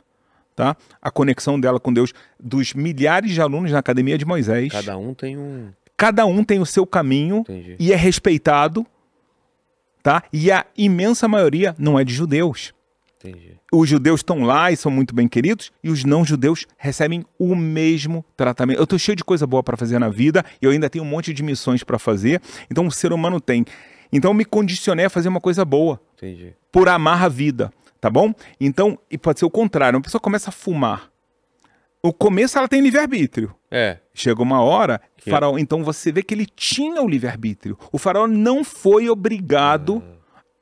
tá? a conexão dela com Deus. Dos milhares de alunos na Academia de Moisés. Cada um tem um. Cada um tem o seu caminho Entendi. e é respeitado, tá? E a imensa maioria não é de judeus. Entendi. Os judeus estão lá e são muito bem queridos, e os não judeus recebem o mesmo tratamento. Eu estou cheio de coisa boa para fazer na vida, e eu ainda tenho um monte de missões para fazer, então o ser humano tem. Então eu me condicionei a fazer uma coisa boa. Entendi. Por amar a vida, tá bom? Então, e pode ser o contrário, uma pessoa começa a fumar. No começo ela tem livre-arbítrio. É. Chega uma hora, que... faraó. Então você vê que ele tinha o livre-arbítrio. O faraó não foi obrigado. Ah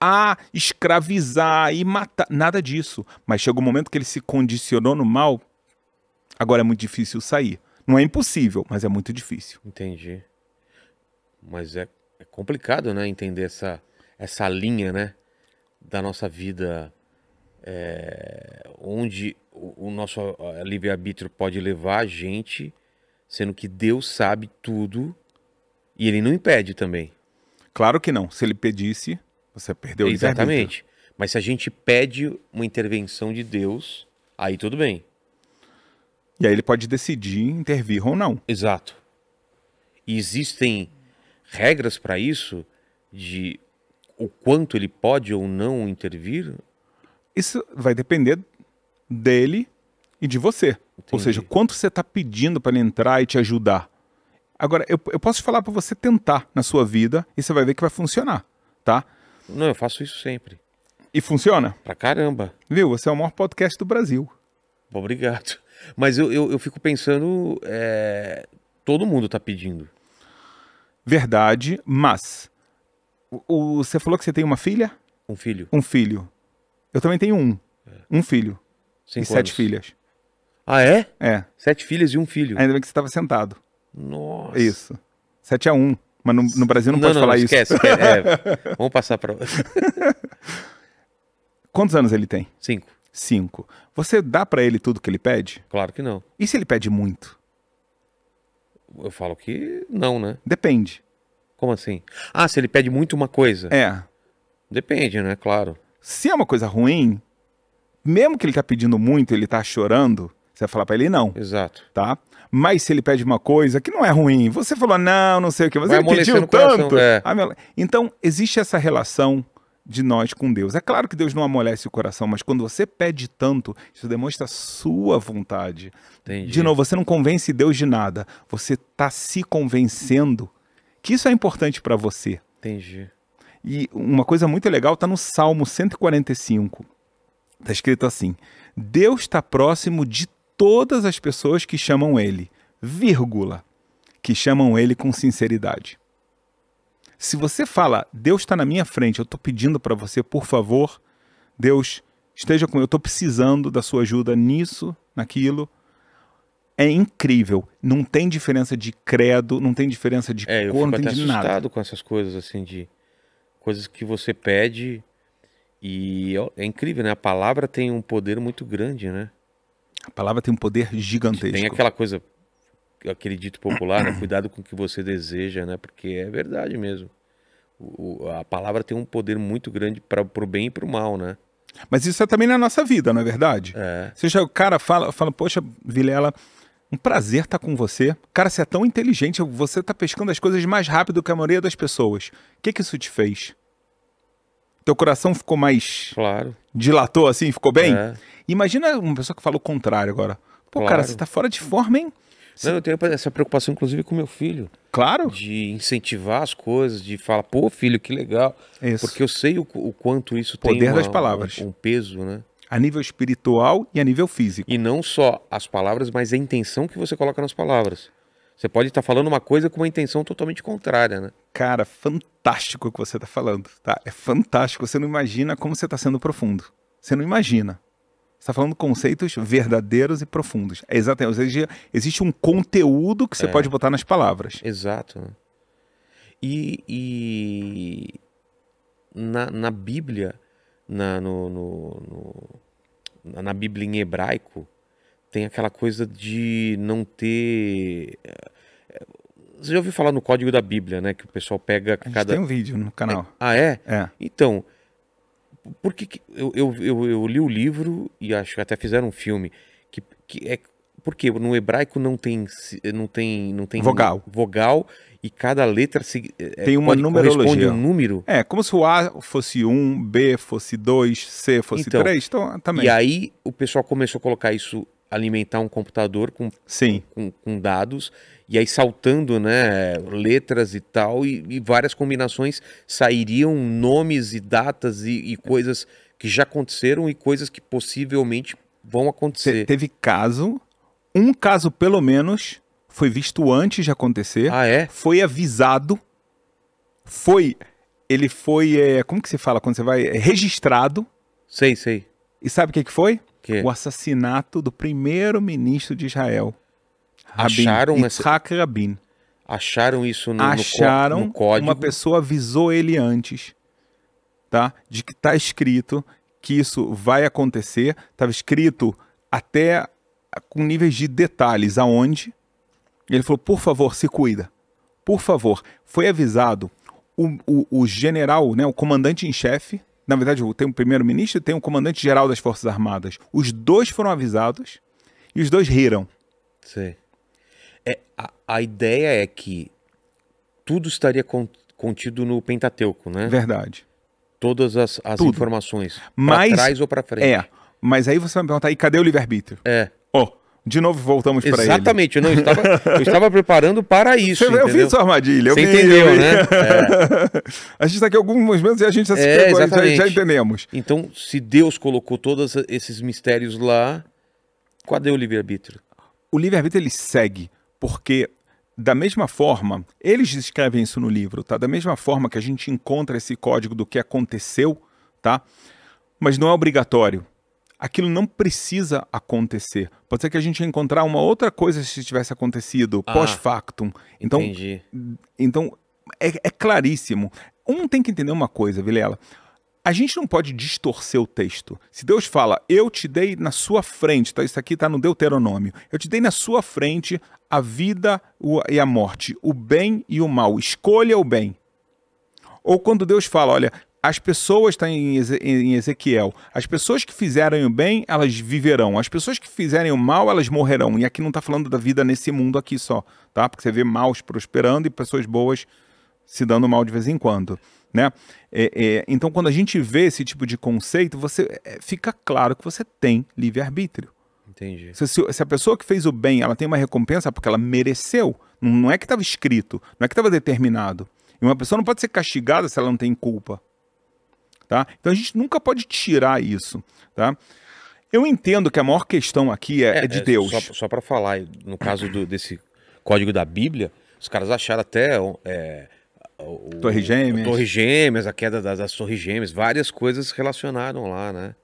a escravizar e matar, nada disso. Mas chega um momento que ele se condicionou no mal, agora é muito difícil sair. Não é impossível, mas é muito difícil. Entendi. Mas é, é complicado, né, entender essa, essa linha, né, da nossa vida, é, onde o, o nosso livre-arbítrio pode levar a gente, sendo que Deus sabe tudo e ele não impede também. Claro que não. Se ele pedisse, você perdeu o Exatamente. Mas se a gente pede uma intervenção de Deus, aí tudo bem. E aí ele pode decidir intervir ou não. Exato. E existem regras para isso de o quanto ele pode ou não intervir? Isso vai depender dele e de você. Entendi. Ou seja, quanto você está pedindo para ele entrar e te ajudar. Agora, eu, eu posso te falar para você tentar na sua vida e você vai ver que vai funcionar, tá? Não, eu faço isso sempre. E funciona? Pra caramba. Viu? Você é o maior podcast do Brasil. Obrigado. Mas eu, eu, eu fico pensando, é... todo mundo tá pedindo. Verdade, mas o, você falou que você tem uma filha? Um filho. Um filho. Eu também tenho um. É. Um filho. Cinco e sete anos. filhas. Ah, é? É. Sete filhas e um filho. Ainda bem que você estava sentado. Nossa. Isso. Sete a um. Mas no, no Brasil não, não pode não, falar não, esquece, isso. Esquece, é, vamos passar para. Quantos anos ele tem? Cinco. Cinco. Você dá para ele tudo que ele pede? Claro que não. E se ele pede muito? Eu falo que não, né? Depende. Como assim? Ah, se ele pede muito uma coisa. É. Depende, né? Claro. Se é uma coisa ruim, mesmo que ele tá pedindo muito, ele tá chorando, você vai falar para ele não. Exato. Tá? Mas se ele pede uma coisa que não é ruim, você falou não, não sei o que, mas vai ele pediu tanto. Coração, é. Ah, então, existe essa relação de nós com Deus. É claro que Deus não amolece o coração, mas quando você pede tanto, isso demonstra sua vontade. Entendi. De novo, você não convence Deus de nada. Você está se convencendo que isso é importante para você. Entendi. E uma coisa muito legal está no Salmo 145. Está escrito assim: Deus está próximo de todas as pessoas que chamam ele, vírgula, que chamam ele com sinceridade. Se você fala, Deus está na minha frente, eu estou pedindo para você, por favor, Deus, esteja com eu estou precisando da sua ajuda nisso, naquilo. É incrível. Não tem diferença de credo, não tem diferença de é, cor, não tem de nada. Eu assustado com essas coisas, assim, de coisas que você pede. E é, é incrível, né? A palavra tem um poder muito grande, né? A palavra tem um poder gigantesco. Tem aquela coisa, aquele dito popular, né? cuidado com o que você deseja, né? Porque é verdade mesmo. O, a palavra tem um poder muito grande para o bem e para o mal, né? Mas isso é também na nossa vida, não é verdade? É. Seja o cara fala, fala, poxa, Vilela, um prazer estar tá com você. Cara, você é tão inteligente, você está pescando as coisas mais rápido que a maioria das pessoas. O que, que isso te fez? Teu coração ficou mais. Claro. Dilatou assim, ficou bem? É. Imagina uma pessoa que fala o contrário agora. Pô, claro. cara, você tá fora de forma, hein? Você... Não, eu tenho essa preocupação, inclusive, com meu filho. Claro. De incentivar as coisas, de falar, pô, filho, que legal. Isso. Porque eu sei o, o quanto isso Poder tem Poder das palavras. Um, um peso, né? A nível espiritual e a nível físico. E não só as palavras, mas a intenção que você coloca nas palavras. Você pode estar tá falando uma coisa com uma intenção totalmente contrária, né? Cara, fantástico o que você está falando, tá? É fantástico. Você não imagina como você está sendo profundo. Você não imagina. Você está falando conceitos verdadeiros e profundos. É exatamente. Ou seja, existe um conteúdo que você é. pode botar nas palavras. Exato. E, e na, na Bíblia, na, no, no, no, na Bíblia em hebraico, tem aquela coisa de não ter. Eh, você já ouviu falar no código da Bíblia, né? Que o pessoal pega a cada. tem um vídeo no canal. É, ah, é? É. Então, por que... eu, eu, eu, eu, li o livro e acho que até fizeram um filme que, que é porque no hebraico não tem não tem não tem vogal vogal e cada letra se, eh, tem uma pode, numerologia um número é como se o A fosse um B fosse dois C fosse então, três então também e aí o pessoal começou a colocar isso alimentar um computador com, Sim. com, com dados e aí saltando né, letras e tal, e, e várias combinações sairiam nomes e datas e, e, coisas que já aconteceram e coisas que possivelmente vão acontecer. Te, teve caso, um caso pelo menos, foi visto antes de acontecer. Ah, é? Foi avisado, foi. Ele foi. É, como que se fala quando você vai? É, registrado. Sei, sei. E sabe o que, que foi? Que? O assassinato do primeiro-ministro de Israel. Rabin, acharam Yitzhak essa... Rabin. Acharam isso no, acharam no, no código? Uma pessoa avisou ele antes, tá? De que tá escrito que isso vai acontecer. Tava escrito até com níveis de detalhes aonde. Ele falou: por favor, se cuida. Por favor, foi avisado o, o, o general, né, o comandante em chefe na verdade, tem um primeiro-ministro e tem um comandante-geral das Forças Armadas. Os dois foram avisados e os dois riram. Sim. É, a, a ideia é que tudo estaria contido no Pentateuco, né? Verdade. Todas as, as informações. Para trás ou para frente. É. Mas aí você vai me perguntar, e cadê o livre-arbítrio? É. Ó, oh, de novo voltamos para ele. Exatamente, eu, não, estava, eu estava preparando para isso. Você, eu fiz sua armadilha. Eu Você vi, entendeu, eu né? É. A gente está aqui alguns momentos e a gente já se é, pegou, já, já entendemos. Então, se Deus colocou todos esses mistérios lá, cadê o livre-arbítrio? O livre-arbítrio ele segue, porque da mesma forma, eles escrevem isso no livro, tá? Da mesma forma que a gente encontra esse código do que aconteceu, tá? Mas não é obrigatório aquilo não precisa acontecer. Pode ser que a gente encontrar uma outra coisa se tivesse acontecido, ah, pós-factum. Então, entendi. então é, é, claríssimo. Um tem que entender uma coisa, Vilela. A gente não pode distorcer o texto. Se Deus fala, eu te dei na sua frente, tá, isso aqui está no Deuteronômio, eu te dei na sua frente a vida e a morte, o bem e o mal, escolha o bem. Ou quando Deus fala, olha, as pessoas, está em, Ezequiel, as pessoas que fizerem o bem, elas viverão. As pessoas que fizerem o mal, elas morrerão. E aqui não está falando da vida nesse mundo aqui só, tá? Porque você vê maus prosperando e pessoas boas se dando mal de vez em quando, né? É, é, então, quando a gente vê esse tipo de conceito, você é, fica claro que você tem livre arbítrio. Entendi. Se, se, a pessoa que fez o bem, ela tem uma recompensa porque ela mereceu. não é que estava escrito, não é que estava determinado. E uma pessoa não pode ser castigada se ela não tem culpa. Tá? Então a gente nunca pode tirar isso. Tá? Eu entendo que a maior questão aqui é, é, é de Deus. Só, só para falar, no caso do, desse código da Bíblia, os caras acharam até é, o, Torre Gêmeas. Torre Gêmeas, a queda das, das Gêmeas, várias coisas relacionaram lá, né?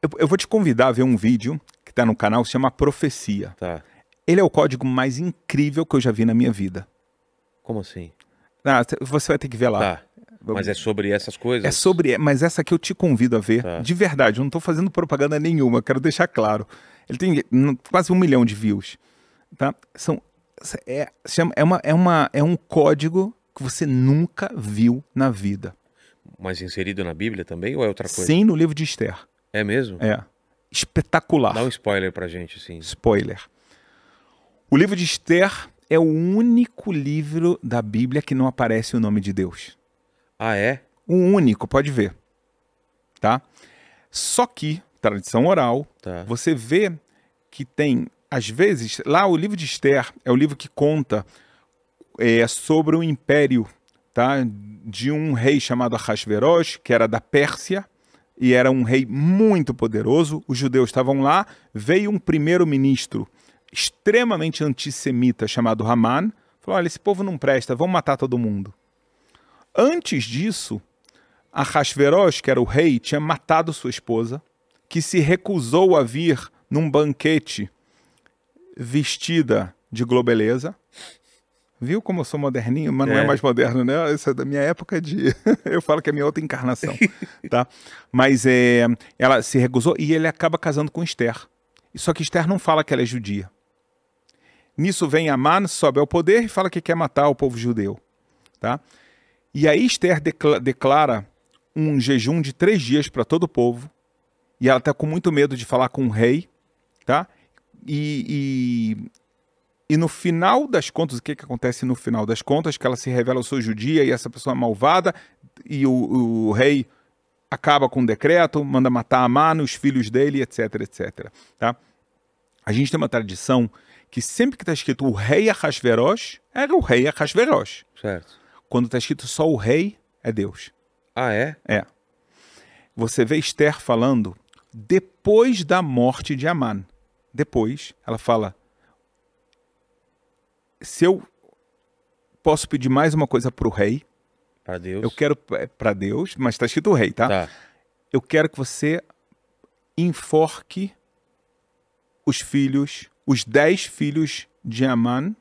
Eu, eu, vou te convidar a ver um vídeo que está no canal, se chama Profecia. Tá. Ele é o código mais incrível que eu já vi na minha vida. Como assim? Ah, você vai ter que ver lá. Tá. Mas é sobre essas coisas? É sobre, mas essa que eu te convido a ver, tá. de verdade, eu não estou fazendo propaganda nenhuma, quero deixar claro. Ele tem quase um milhão de views, tá? São, é, chama, é, uma, é, uma, é um código que você nunca viu na vida. Mas inserido na Bíblia também ou é outra coisa? Sim, no livro de Esther. É mesmo? É. Espetacular. Dá um spoiler pra gente, sim. Spoiler. O livro de Esther é o único livro da Bíblia que não aparece o nome de Deus. Ah, é? Um único, pode ver. Tá? Só que, tradição oral, tá. você vê que tem, às vezes, lá o livro de Esther é o livro que conta é, sobre o império tá? de um rei chamado Ahasverosh, que era da Pérsia, e era um rei muito poderoso. Os judeus estavam lá, veio um primeiro-ministro extremamente antissemita chamado Haman, falou: olha, esse povo não presta, vamos matar todo mundo. Antes disso, Ahasveros, que era o rei, tinha matado sua esposa, que se recusou a vir num banquete vestida de globeleza. Viu como eu sou moderninho, mas não é, é mais moderno, né? Essa é da minha época de. eu falo que é minha outra encarnação, tá? Mas é, ela se recusou e ele acaba casando com Esther. Só que Esther não fala que ela é judia. Nisso vem Aman, sobe ao poder e fala que quer matar o povo judeu, tá? E aí Esther declara um jejum de três dias para todo o povo. E ela está com muito medo de falar com o rei, tá? E, e, e no final das contas, o que, que acontece no final das contas? Que ela se revela, eu sou judia e essa pessoa é malvada, e o, o rei acaba com o decreto, manda matar Amano, os filhos dele, etc, etc. Tá? A gente tem uma tradição que sempre que está escrito o rei Arrasveros, era o rei Arrasveros. Certo. Quando está escrito só o rei, é Deus. Ah, é? É. Você vê Esther falando depois da morte de Aman. Depois, ela fala: se eu posso pedir mais uma coisa para o rei. Para Deus. Eu quero é, para Deus, mas está escrito o rei, tá? tá? Eu quero que você enforque os filhos, os dez filhos de Aman.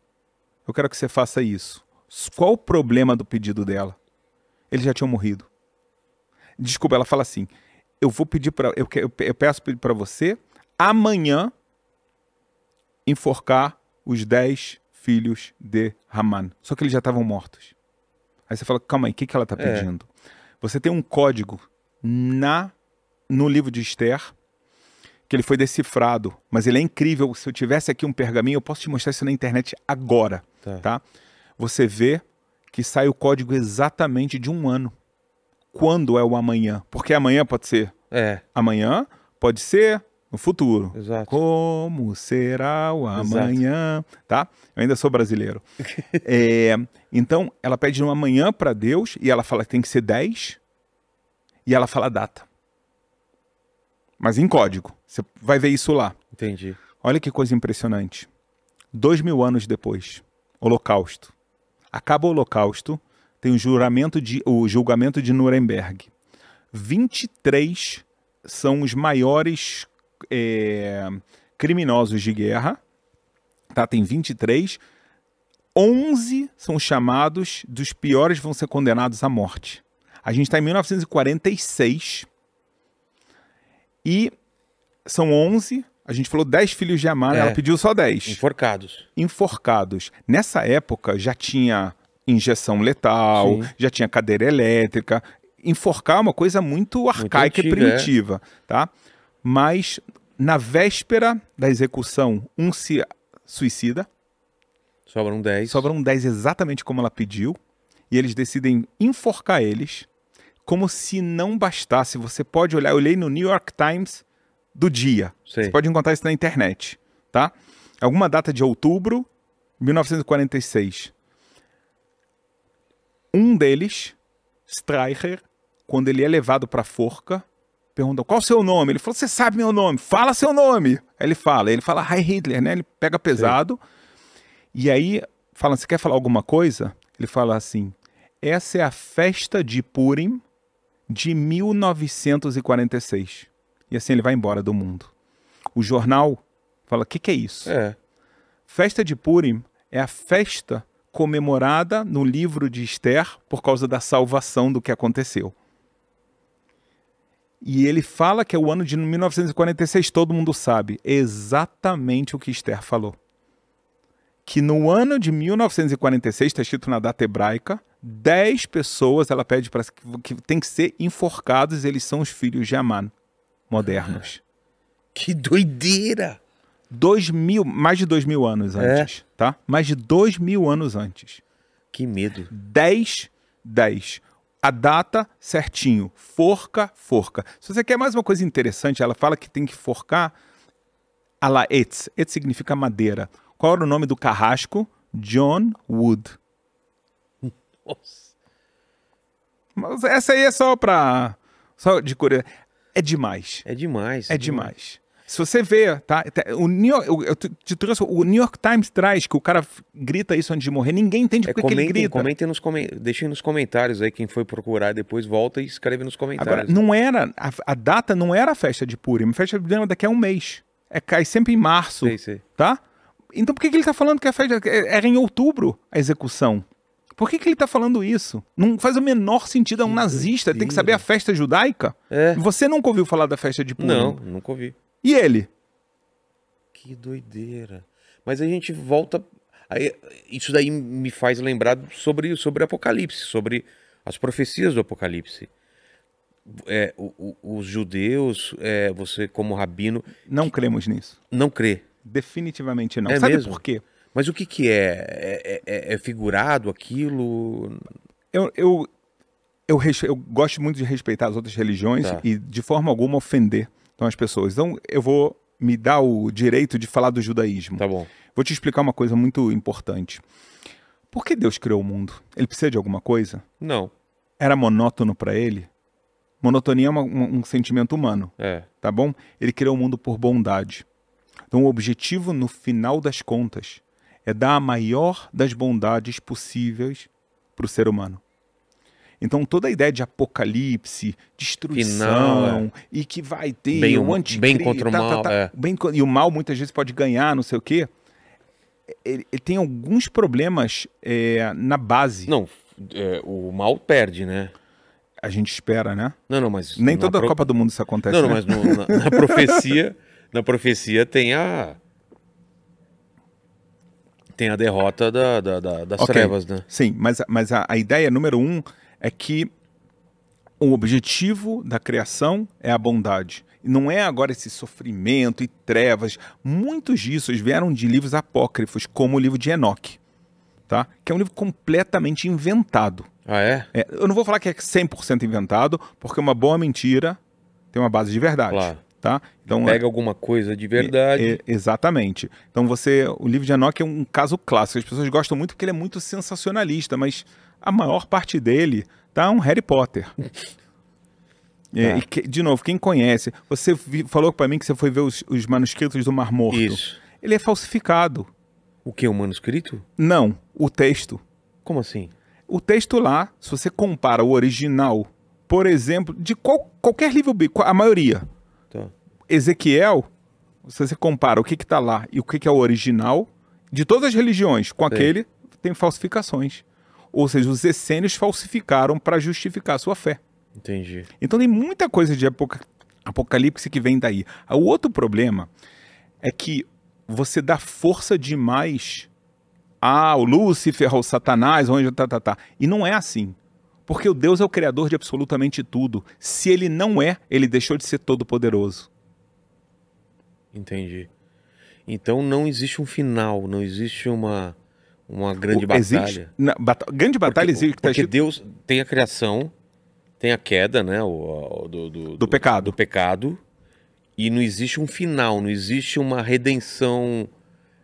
Eu quero que você faça isso. Qual o problema do pedido dela? Ele já tinha morrido. Desculpa, ela fala assim: eu vou pedir para. Eu, eu peço para você amanhã enforcar os dez filhos de Haman. Só que eles já estavam mortos. Aí você fala: calma aí, o que, que ela está é. pedindo? É. Você tem um código na no livro de Esther que ele foi decifrado, mas ele é incrível. Se eu tivesse aqui um pergaminho, eu posso te mostrar isso na internet agora, tá? tá? você vê que sai o código exatamente de um ano. Quando é o amanhã? Porque amanhã pode ser. É. Amanhã pode ser no futuro. Exato. Como será o amanhã? Exato. Tá? Eu ainda sou brasileiro. é, então, ela pede um amanhã para Deus e ela fala que tem que ser 10 e ela fala data. Mas em código. Você vai ver isso lá. Entendi. Olha que coisa impressionante. Dois mil anos depois, Holocausto. Acaba o Holocausto, tem o juramento de o julgamento de Nuremberg. 23 são os maiores é, criminosos de guerra, tá? Tem 23. 11 são chamados dos piores vão ser condenados à morte. A gente está em 1946 e são 11 a gente falou 10 filhos de Amar, é. ela pediu só 10. Enforcados. Enforcados. Nessa época já tinha injeção letal, Sim. já tinha cadeira elétrica. Enforcar é uma coisa muito arcaica muito antiga, e é. primitiva, é. tá? Mas na véspera da execução, um se suicida. Sobram 10. Sobram 10 exatamente como ela pediu. E eles decidem enforcar eles como se não bastasse. Você pode olhar, eu olhei no New York Times do dia. Você pode encontrar isso na internet, tá? Alguma data de outubro, 1946. Um deles, Streicher, quando ele é levado para a forca, pergunta qual o seu nome? Ele falou: Você sabe meu nome, fala seu nome. Aí ele fala, ele fala Hi Hitler, né? Ele pega pesado. E aí fala: Você quer falar alguma coisa? Ele fala assim: Essa é a festa de Purim de 1946. E assim ele vai embora do mundo. O jornal fala: o que, que é isso? É. Festa de Purim é a festa comemorada no livro de Esther por causa da salvação do que aconteceu. E ele fala que é o ano de 1946, todo mundo sabe exatamente o que Esther falou. Que no ano de 1946, está escrito na data hebraica, 10 pessoas ela pede para que, que tem que ser enforcados, eles são os filhos de Aman modernos. Que doideira! Dois mil, mais de dois mil anos é. antes, é? tá? Mais de dois mil anos antes. Que medo. Dez, dez. A data certinho. Forca, forca. Se você quer mais uma coisa interessante, ela fala que tem que forcar a la etz. Etz significa madeira. Qual era o nome do carrasco? John Wood. Nossa. Mas essa aí é só pra. Só de curiosidade é demais. É demais. É, é demais. Se você vê, tá? O New York, eu te trouxe, o New York Times traz que o cara grita isso antes de morrer, ninguém entende é, porque comentem, ele grita. Comentem nos comen... Deixem nos comentários aí quem foi procurar depois, volta e escreve nos comentários. Agora, não era, a, a data não era a festa de Purim, a festa de Purim daqui a um mês. É, cai sempre em março, sei, sei. tá? Então por que, que ele está falando que a festa é, era em outubro a execução? Por que, que ele está falando isso? Não faz o menor sentido. É um que nazista, tem que saber a festa judaica. É. Você nunca ouviu falar da festa de Purim? Não, nunca ouvi. E ele? Que doideira. Mas a gente volta. Aí, isso daí me faz lembrar sobre, sobre Apocalipse, sobre as profecias do Apocalipse. É, o, o, os judeus, é, você como rabino. Não cremos nisso. Não crê. Definitivamente não. É Sabe mesmo? por quê? Mas o que, que é? É, é? é, é figurado aquilo? Eu, eu, eu, eu, gosto muito de respeitar as outras religiões tá. e de forma alguma ofender então, as pessoas. Então eu vou me dar o direito de falar do judaísmo. Tá bom. Vou te explicar uma coisa muito importante. Por que Deus criou o mundo? Ele precisa de alguma coisa? Não. Era monótono para ele? Monotonia é uma, um, um, sentimento humano. É. Tá bom? Ele criou o mundo por bondade. Então o objetivo no final das contas é dar a maior das bondades possíveis para o ser humano. Então toda a ideia de apocalipse, destruição é. e que vai ter bem, o anticristo, bem contra o mal, tá, tá, é. bem, e o mal muitas vezes pode ganhar, não sei o quê. Ele, ele tem alguns problemas é, na base. Não, é, o mal perde, né? A gente espera, né? Não, não, mas nem toda pro... Copa do Mundo isso acontece. Não, não né? mas no, na, na profecia, na profecia tem a tem a derrota da, da, da, das okay. trevas, né? Sim, mas, mas a, a ideia número um é que o objetivo da criação é a bondade não é agora esse sofrimento e trevas. Muitos disso vieram de livros apócrifos, como o livro de Enoque, tá? que é um livro completamente inventado. Ah, é? é eu não vou falar que é 100% inventado, porque uma boa mentira tem uma base de verdade. Claro tá? Então é pega alguma coisa de verdade. É, é, exatamente. Então você, o livro de Enoch é um caso clássico. As pessoas gostam muito porque ele é muito sensacionalista, mas a maior parte dele tá um Harry Potter. é, e que, de novo, quem conhece, você vi, falou para mim que você foi ver os, os, manuscritos do Mar Morto. Isso. Ele é falsificado. O que? O manuscrito? Não, o texto. Como assim? O texto lá, se você compara o original, por exemplo, de qual, qualquer livro, a maioria, Ezequiel, se você compara o que está lá e o que, que, é o original, de todas as religiões, com Sim. aquele, tem falsificações. Ou seja, os essênios falsificaram para justificar a sua fé. Entendi. Então tem muita coisa de apocalipse que vem daí. O outro problema é que você dá força demais ao ah, Lúcifer, ao Satanás, ao anjo, tá, tá, tá. E não é assim. Porque o Deus é o criador de absolutamente tudo. Se ele não é, ele deixou de ser todo-poderoso. Entendi. Então não existe um final, não existe uma, uma grande o, batalha. Existe, na, bat, grande batalha tá porque, existe. Porque Deus tem a criação, tem a queda, né? O, o do, do, do, pecado. Do pecado. E não existe um final, não existe uma redenção.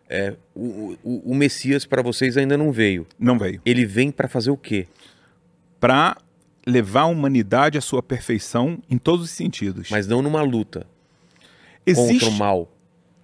É, o, o, o Messias para vocês ainda não veio. Não veio. Ele vem para fazer o quê? Para levar a humanidade à sua perfeição em todos os sentidos. Mas não numa luta. Existe... contra o mal.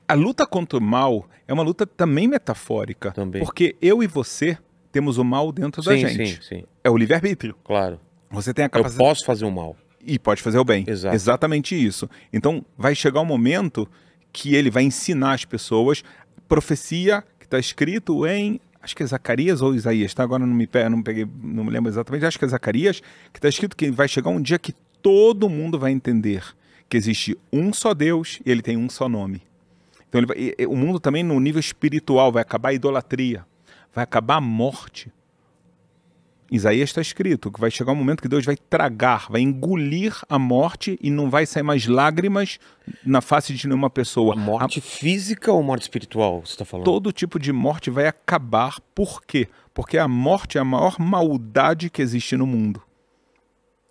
A luta contra o mal é uma luta também metafórica. Também. Porque eu e você temos o mal dentro sim, da gente. Sim, sim. É o livre-arbítrio. Claro. Você tem a capacidade. Eu posso fazer o mal. E pode fazer o bem. Exato. Exatamente isso. Então, vai chegar um momento que ele vai ensinar as pessoas profecia que está escrito em. Acho que é Zacarias ou Isaías, tá? Agora não me, não, peguei, não me lembro exatamente. Acho que é Zacarias, que está escrito que vai chegar um dia que todo mundo vai entender existe um só Deus e ele tem um só nome. Então vai, e, e, o mundo também no nível espiritual vai acabar a idolatria, vai acabar a morte. Isaías está escrito que vai chegar um momento que Deus vai tragar, vai engolir a morte e não vai sair mais lágrimas na face de nenhuma pessoa. morte a... física ou morte espiritual, você está falando? Todo tipo de morte vai acabar. Por quê? Porque a morte é a maior maldade que existe no mundo.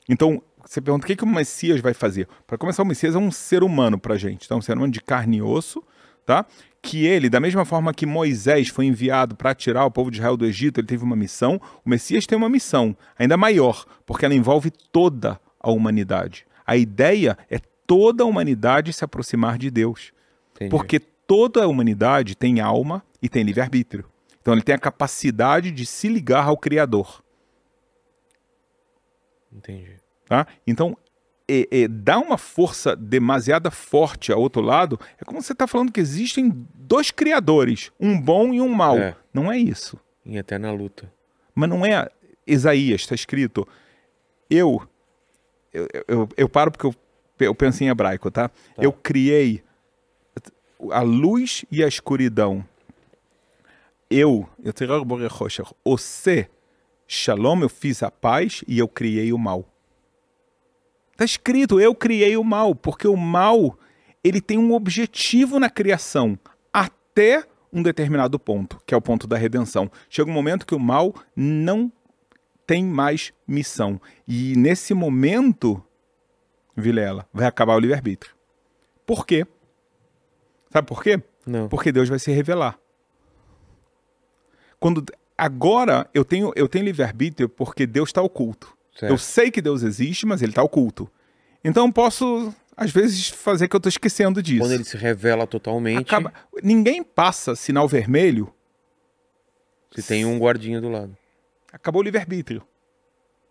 Então, você pergunta o que, que o Messias vai fazer. Para começar, o Messias é um ser humano para gente, então, é um ser humano de carne e osso, tá? Que ele, da mesma forma que Moisés foi enviado para tirar o povo de Israel do Egito, ele teve uma missão. O Messias tem uma missão ainda maior, porque ela envolve toda a humanidade. A ideia é toda a humanidade se aproximar de Deus, Entendi. porque toda a humanidade tem alma e tem livre arbítrio. Então ele tem a capacidade de se ligar ao Criador. Entendi. Tá? Então, é, é, dá uma força demasiada forte ao outro lado, é como você está falando que existem dois criadores, um bom e um mau. É. Não é isso. Em eterna luta. Mas não é. Isaías, está escrito. Eu eu, eu, eu. paro porque eu, eu penso em hebraico, tá? tá? Eu criei a luz e a escuridão. Eu. Eu Você, Shalom, eu fiz a paz e eu criei o mal. Está escrito: eu criei o mal, porque o mal ele tem um objetivo na criação até um determinado ponto, que é o ponto da redenção. Chega um momento que o mal não tem mais missão. E nesse momento, Vilela, vai acabar o livre-arbítrio. Por quê? Sabe por quê? Não. Porque Deus vai se revelar. Quando agora eu tenho eu tenho livre-arbítrio porque Deus está oculto. Certo. Eu sei que Deus existe, mas ele está oculto. Então posso, às vezes, fazer que eu estou esquecendo disso. Quando ele se revela totalmente. Acaba... Ninguém passa sinal vermelho. Se tem um guardinha do lado. Acabou o livre-arbítrio.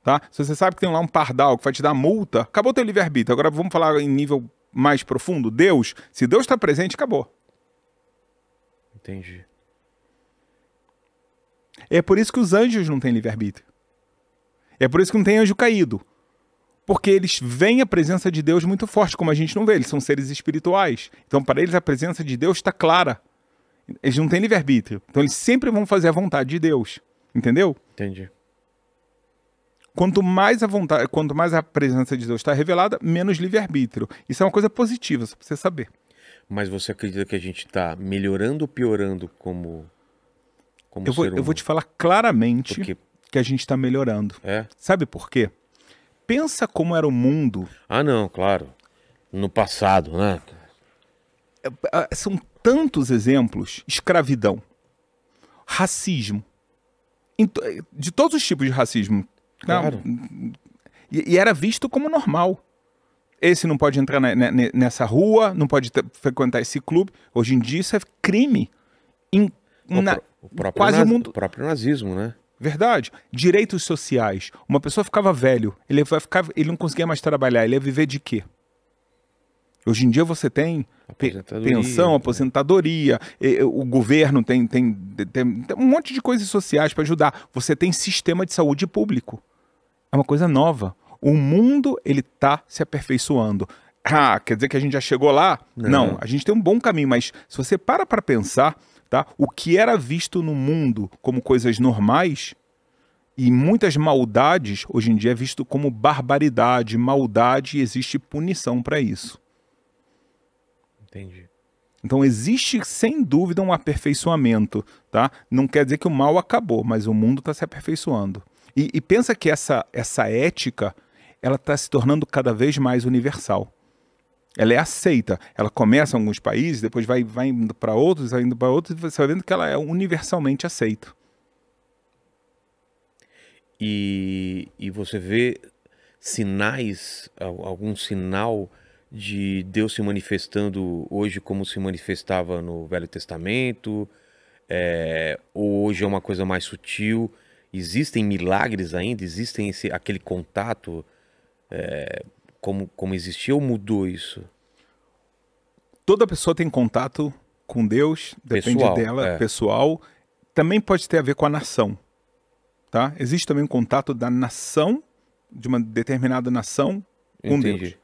Tá? Se você sabe que tem lá um pardal que vai te dar multa, acabou o teu livre-arbítrio. Agora vamos falar em nível mais profundo. Deus, se Deus está presente, acabou. Entendi. É por isso que os anjos não têm livre-arbítrio. É por isso que não tem anjo caído. Porque eles veem a presença de Deus muito forte, como a gente não vê, eles são seres espirituais. Então, para eles, a presença de Deus está clara. Eles não têm livre-arbítrio. Então, eles sempre vão fazer a vontade de Deus. Entendeu? Entendi. Quanto mais a vontade, quanto mais a presença de Deus está revelada, menos livre-arbítrio. Isso é uma coisa positiva, só para você saber. Mas você acredita que a gente está melhorando ou piorando como, como eu vou, Eu vou te falar claramente. Porque que a gente está melhorando. É. Sabe por quê? Pensa como era o mundo. Ah, não, claro. No passado, né? É, é, são tantos exemplos: escravidão, racismo, eh, de todos os tipos de racismo. Tá? Claro. E, era visto como normal. Esse não pode entrar nessa rua, não pode frequentar esse clube. Hoje em dia isso é crime. Em, o, na, o próprio, mundo... o próprio nazismo, né? Verdade. Direitos sociais. Uma pessoa ficava velho, ele vai ficar, ele não conseguia mais trabalhar, ele ia viver de quê? Hoje em dia você tem aposentadoria, pensão, né? aposentadoria, o governo tem, tem, tem, tem um monte de coisas sociais para ajudar. Você tem sistema de saúde público. É uma coisa nova. O mundo ele está se aperfeiçoando. Ah, quer dizer que a gente já chegou lá? Não. não, a gente tem um bom caminho, mas se você para para pensar, Tá? O que era visto no mundo como coisas normais e muitas maldades, hoje em dia é visto como barbaridade, maldade, e existe punição para isso. Entendi. Então existe sem dúvida um aperfeiçoamento, tá? Não quer dizer que o mal acabou, mas o mundo está se aperfeiçoando. E, e, pensa que essa, essa ética ela está se tornando cada vez mais universal ela é aceita. Ela começa em alguns países, depois vai, vai indo para outros, vai indo para outros, e você vai vendo que ela é universalmente aceita. E, e você vê sinais, algum sinal de Deus se manifestando hoje como se manifestava no Velho Testamento? É, ou hoje é uma coisa mais sutil? Existem milagres ainda? Existem esse, aquele contato? É, como, como existia ou mudou isso? Toda pessoa tem contato com Deus, depende pessoal, dela, é. pessoal. Também pode ter a ver com a nação. Tá? Existe também um contato da nação, de uma determinada nação, com Entendi. Deus.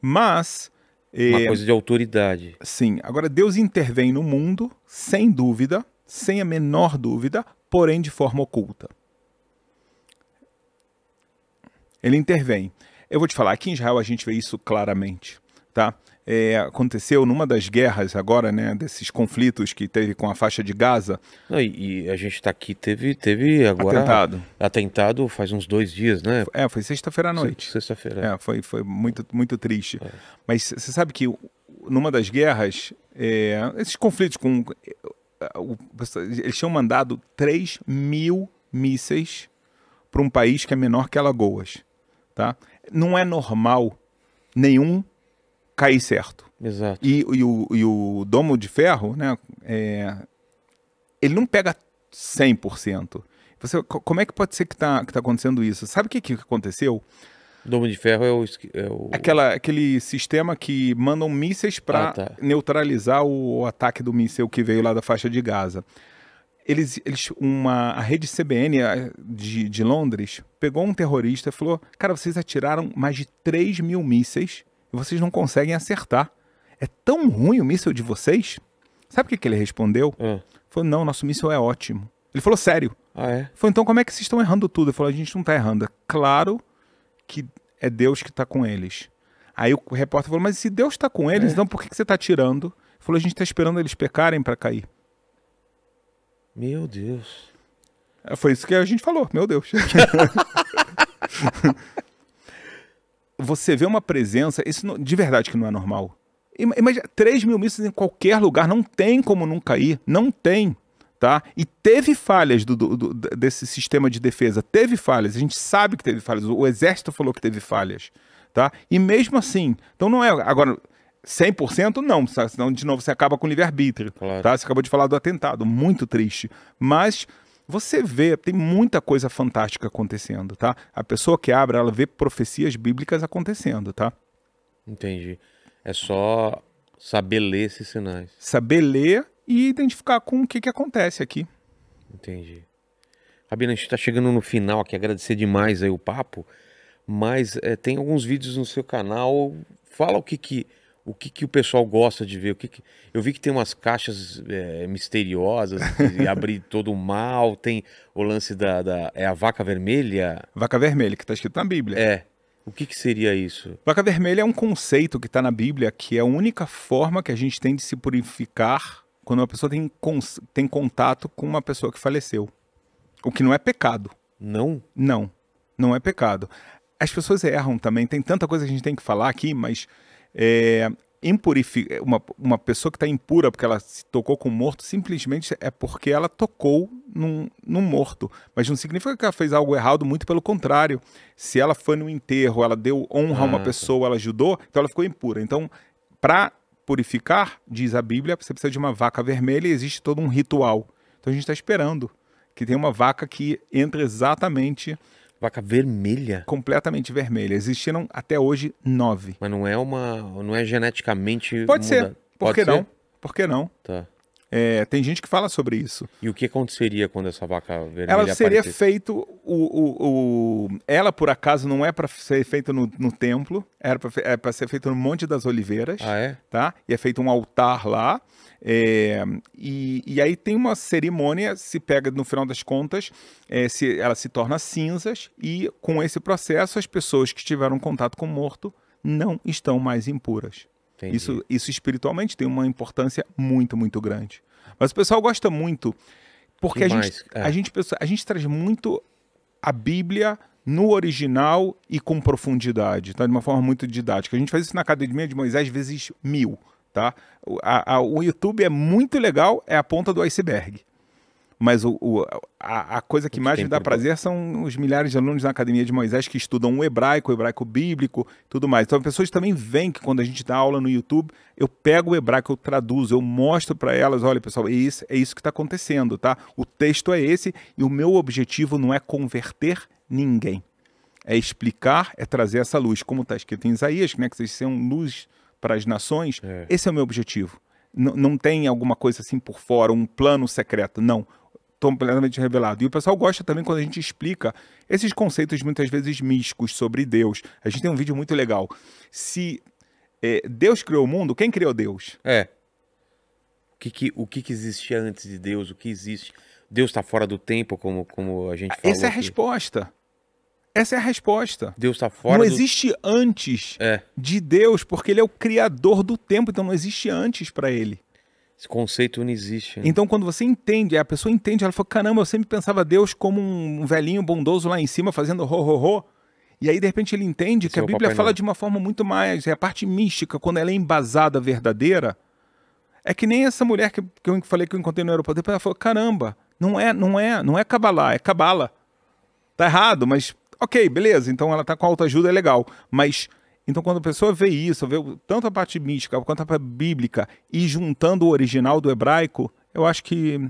Mas. Uma eh, coisa de autoridade. Sim. Agora, Deus intervém no mundo, sem dúvida, sem a menor dúvida, porém de forma oculta. Ele intervém. Eu vou te falar, aqui em Israel a gente vê isso claramente, tá? É, aconteceu numa das guerras agora, né, desses conflitos que teve com a faixa de Gaza. Não, e, e, a gente está aqui, teve, teve agora... Atentado. Atentado faz uns dois dias, né? É, foi sexta-feira à noite. Sexta-feira. É, foi, foi muito, muito triste. É. Mas você sabe que numa das guerras, é, esses conflitos com... É, eles tinham mandado 3 mil mísseis para um país que é menor que Alagoas, tá? não é normal nenhum cair certo. Exato. E, e, o, e o domo de ferro, né, é, ele não pega 100%. Você, como é que pode ser que está que tá acontecendo isso? Sabe o que, que aconteceu? Domo de ferro é o. É o... Aquela, aquele sistema que mandam mísseis para ah, tá. neutralizar o, o, ataque do míssil que veio lá da faixa de Gaza eles, eles uma a rede CBN de, de Londres pegou um terrorista e falou: Cara, vocês atiraram mais de 3 mil mísseis e vocês não conseguem acertar. É tão ruim o míssil de vocês? Sabe o que, que ele respondeu? É. Falou: Não, nosso míssil é ótimo. Ele falou: Sério. Ah, é? Falou: Então como é que vocês estão errando tudo? Ele falou: A gente não está errando. É claro que é Deus que está com eles. Aí o repórter falou: Mas se Deus está com eles, é. então por que, que você está tirando? Ele falou: A gente está esperando eles pecarem para cair. Meu Deus. É, foi isso que a gente falou, meu Deus. Você vê uma presença, isso não, de verdade que não é normal. Imagina, 3 mil mísseis em qualquer lugar, não tem como não cair, não tem. Tá? E teve falhas do, do, do, desse sistema de defesa, teve falhas, a gente sabe que teve falhas, o exército falou que teve falhas, tá? E mesmo assim, então não é agora 100% não, senão de novo você acaba com o livre-arbítrio, tá? claro. tá? Você acabou de falar do atentado, muito triste, mas você vê, tem muita coisa fantástica acontecendo, tá? A pessoa que abre, ela vê profecias bíblicas acontecendo, tá? Entendi. É só saber ler esses sinais. Saber ler e identificar com o que, que acontece aqui. Entendi. Rabino, a gente está chegando no final aqui, agradecer demais aí o papo, mas é, tem alguns vídeos no seu canal, fala o que que o que, que o pessoal gosta de ver? O que, que... Eu vi que tem umas caixas é, misteriosas abrir todo o mal, tem o lance da, da, É a vaca vermelha? Vaca vermelha, que está escrito na Bíblia. É. O que, que seria isso? Vaca vermelha é um conceito que está na Bíblia que é a única forma que a gente tem de se purificar quando uma pessoa tem, tem contato com uma pessoa que faleceu. O que não é pecado. Não? Não. Não é pecado. As pessoas erram também. Tem tanta coisa que a gente tem que falar aqui, mas é, impurifica é, uma, uma pessoa que está impura porque ela se tocou com um morto simplesmente é porque ela tocou num, num morto mas não significa que ela fez algo errado muito pelo contrário se ela foi no enterro ela deu honra ah, a uma ah, tá. pessoa ela ajudou então ela ficou impura então para purificar diz a Bíblia você precisa de uma vaca vermelha e existe todo um ritual então a gente está esperando que tem uma vaca que entra exatamente Vaca vermelha? Completamente vermelha. Existiram até hoje nove. Mas não é uma. Não é geneticamente. Pode muda. ser. Por Pode que ser? não? Por que não? Tá. É, tem gente que fala sobre isso. E o que aconteceria quando essa vaca vermelha Ela seria feita. feito o, o, o, Ela, por acaso, não é para ser feita no, no, templo, era para é ser feita no Monte das Oliveiras. Ah, é? Tá? E é feito um altar lá. É, e, e, aí tem uma cerimônia, se pega no final das contas, é, se, ela se torna cinzas, e com esse processo, as pessoas que tiveram contato com o morto não estão mais impuras. Isso, isso espiritualmente tem uma importância muito, muito grande. Mas o pessoal gosta muito, porque a gente, é. a, gente, a gente traz muito a Bíblia no original e com profundidade, tá? de uma forma muito didática. A gente faz isso na Academia de Moisés vezes mil tá? O, a, a, o YouTube é muito legal, é a ponta do iceberg. Mas o, o a, a, coisa que mais me dá prazer são os milhares de alunos na Academia de Moisés que estudam o hebraico, o hebraico bíblico tudo mais. Então, pessoas também veem que quando a gente dá aula no YouTube, eu pego o hebraico, eu traduzo, eu mostro para elas, olha, pessoal, é isso, é isso que está acontecendo, tá? O texto é esse e o meu objetivo não é converter ninguém. É explicar, é trazer essa luz, como está escrito em Isaías, né, que vocês são luz para as nações. É. Esse é o meu objetivo. N não tem alguma coisa assim por fora, um plano secreto. Não. Estou completamente revelado. E o pessoal gosta também quando a gente explica esses conceitos muitas vezes místicos sobre Deus. A gente tem um vídeo muito legal. Se é, Deus criou o mundo, quem criou Deus? É. O que, que o que, que existia antes de Deus? O que existe? Deus está fora do tempo, como, como a gente falou. Essa é a aqui. resposta. Essa é a resposta. Deus está fora. Não do... existe antes é. de Deus, porque ele é o criador do tempo, então não existe antes para ele. Esse conceito não existe. Né? Então, quando você entende, a pessoa entende, ela fala: caramba, eu sempre pensava Deus como um velhinho bondoso lá em cima fazendo ro ro ro. E aí, de repente, ele entende que é a Bíblia fala não. de uma forma muito mais. É a parte mística, quando ela é embasada, verdadeira. É que nem essa mulher que, que eu falei que eu encontrei no aeroporto, depois ela falou: caramba, não é, não é, não é cabalá, é cabala. Tá errado, mas ok, beleza, então ela tá com autoajuda, é legal. Mas então, quando a pessoa vê isso, vê tanto a parte mística quanto a parte bíblica e juntando o original do hebraico, eu acho que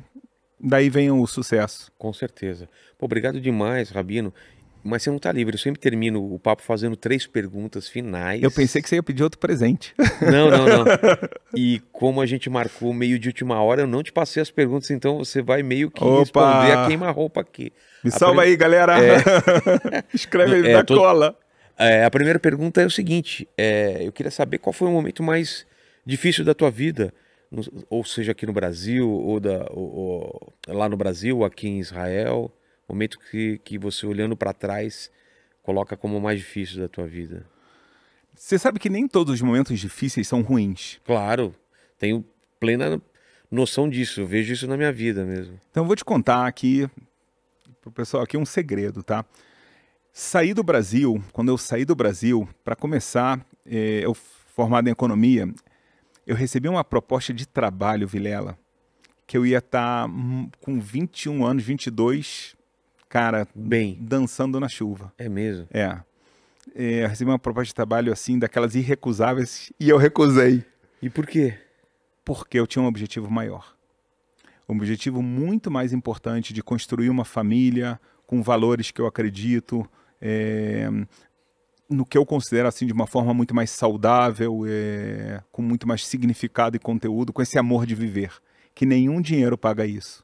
daí vem o sucesso. Com certeza. Pô, obrigado demais, Rabino. Mas você não está livre, eu sempre termino o papo fazendo três perguntas finais. Eu pensei que você ia pedir outro presente. Não, não, não. E como a gente marcou meio de última hora, eu não te passei as perguntas, então você vai meio que Opa! responder a queima-roupa aqui. Me a salva aí, galera! É... Escreve aí é, na tô... cola. É, a primeira pergunta é o seguinte: é, eu queria saber qual foi o momento mais difícil da tua vida, ou seja, aqui no Brasil, ou, da, ou, ou lá no Brasil, aqui em Israel momento que, que você olhando para trás coloca como o mais difícil da tua vida? Você sabe que nem todos os momentos difíceis são ruins. Claro, tenho plena noção disso, eu vejo isso na minha vida mesmo. Então eu vou te contar aqui pro pessoal aqui um segredo, tá? Saí do Brasil, quando eu saí do Brasil, para começar, eh, eu formado em economia, eu recebi uma proposta de trabalho, Vilela, que eu ia estar tá hum, com 21 anos, 22, cara, bem, dançando na chuva. É mesmo? É. é recebi uma proposta de trabalho assim, daquelas irrecusáveis, e eu recusei. E por quê? Porque eu tinha um objetivo maior. Um objetivo muito mais importante de construir uma família com valores que eu acredito, é, no que eu considero assim de uma forma muito mais saudável, é, com muito mais significado e conteúdo, com esse amor de viver, que nenhum dinheiro paga isso.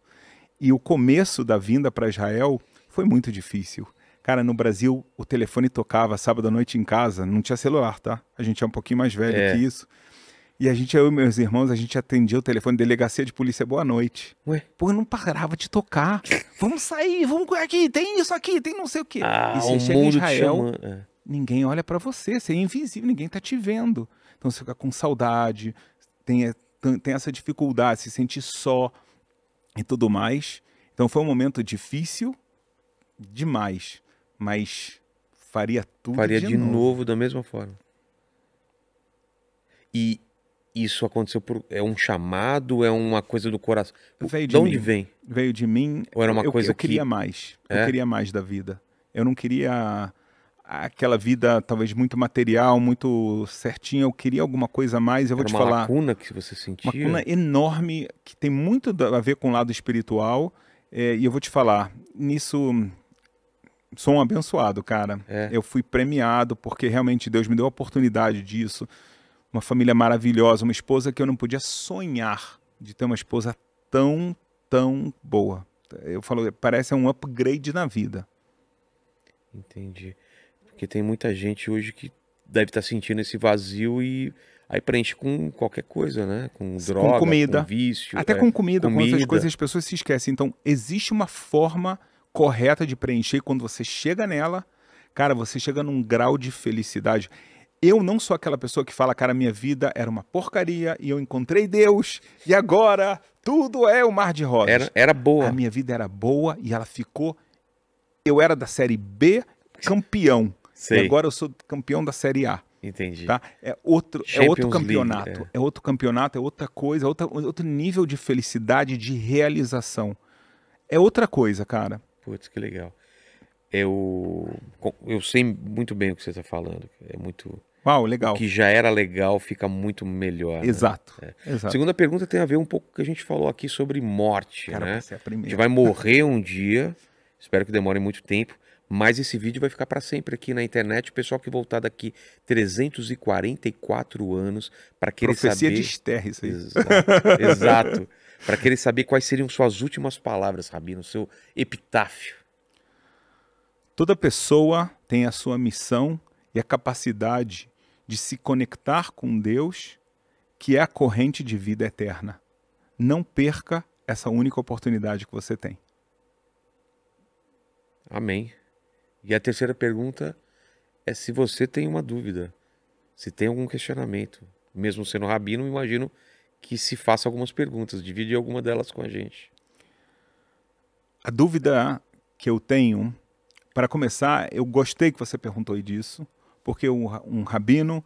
E o começo da vinda para Israel foi muito difícil. Cara, no Brasil, o telefone tocava sábado à noite em casa, não tinha celular, tá? A gente é um pouquinho mais velho é. que isso. E a gente, eu e meus irmãos, a gente atendia o telefone, delegacia de polícia, boa noite. Ué? Pô, não parava de tocar. vamos sair, vamos aqui, tem isso aqui, tem não sei o quê. Ah, e você chega em Israel, é. ninguém olha para você, você é invisível, ninguém tá te vendo. Então você fica com saudade, é, tem, tem essa dificuldade, se sente só e tudo mais. Então foi um momento difícil, demais, mas faria tudo faria de, de novo. novo. da mesma forma. E isso aconteceu por é um chamado, é uma coisa do coração. Veio de, de onde vem? Veio de mim. Ou era uma eu, coisa eu queria que... mais. É? Eu queria mais da vida. Eu não queria aquela vida talvez muito material, muito certinha. Eu queria alguma coisa a mais. Eu vou te uma falar. Uma lacuna que você sentia. Uma lacuna enorme que tem muito a ver com o lado espiritual. É, e eu vou te falar, nisso sou um abençoado, cara. É. Eu fui premiado porque realmente Deus me deu a oportunidade disso. Uma família maravilhosa, uma esposa que eu não podia sonhar de ter uma esposa tão, tão boa. Eu falo, parece um upgrade na vida. Entendi. Porque tem muita gente hoje que deve estar tá sentindo esse vazio e aí preenche com qualquer coisa, né? Com droga, com, comida. com vício. Até é, com comida, comida, com essas coisas as pessoas se esquecem. Então, existe uma forma correta de preencher, quando você chega nela, cara, você chega num grau de felicidade. Eu não sou aquela pessoa que fala, cara, minha vida era uma porcaria e eu encontrei Deus e agora tudo é o um mar de rosas. Era, era boa. A minha vida era boa e ela ficou. Eu era da série B campeão. Sei. E agora eu sou campeão da série A. Entendi. Tá? É, outro, é outro campeonato. League, é. é. outro campeonato, é outra coisa, é outra, outro nível de felicidade, de realização. É outra coisa, cara. Putz, que legal. Eu, é eu sei muito bem o que você está falando. É muito. Uau, legal. O que já era legal fica muito melhor. Né? Exato. Né? É. Exato. Segunda pergunta tem a ver um pouco com o que a gente falou aqui sobre morte. Cara, né? você é a primeira. A gente vai morrer um dia, espero que demore muito tempo, mas esse vídeo vai ficar para sempre aqui na internet. O pessoal que voltar daqui 344 anos para querer Profecia saber. Profecia de Esther, isso aí. Exato. exato. Para querer saber quais seriam suas últimas palavras, Rabino, seu epitáfio. Toda pessoa tem a sua missão e a capacidade de se conectar com Deus, que é a corrente de vida eterna. Não perca essa única oportunidade que você tem. Amém. E a terceira pergunta é se você tem uma dúvida, se tem algum questionamento. Mesmo sendo rabino, imagino que se faça algumas perguntas, divide alguma delas com a gente. A dúvida que eu tenho, para começar, eu gostei que você perguntou disso, porque um, um rabino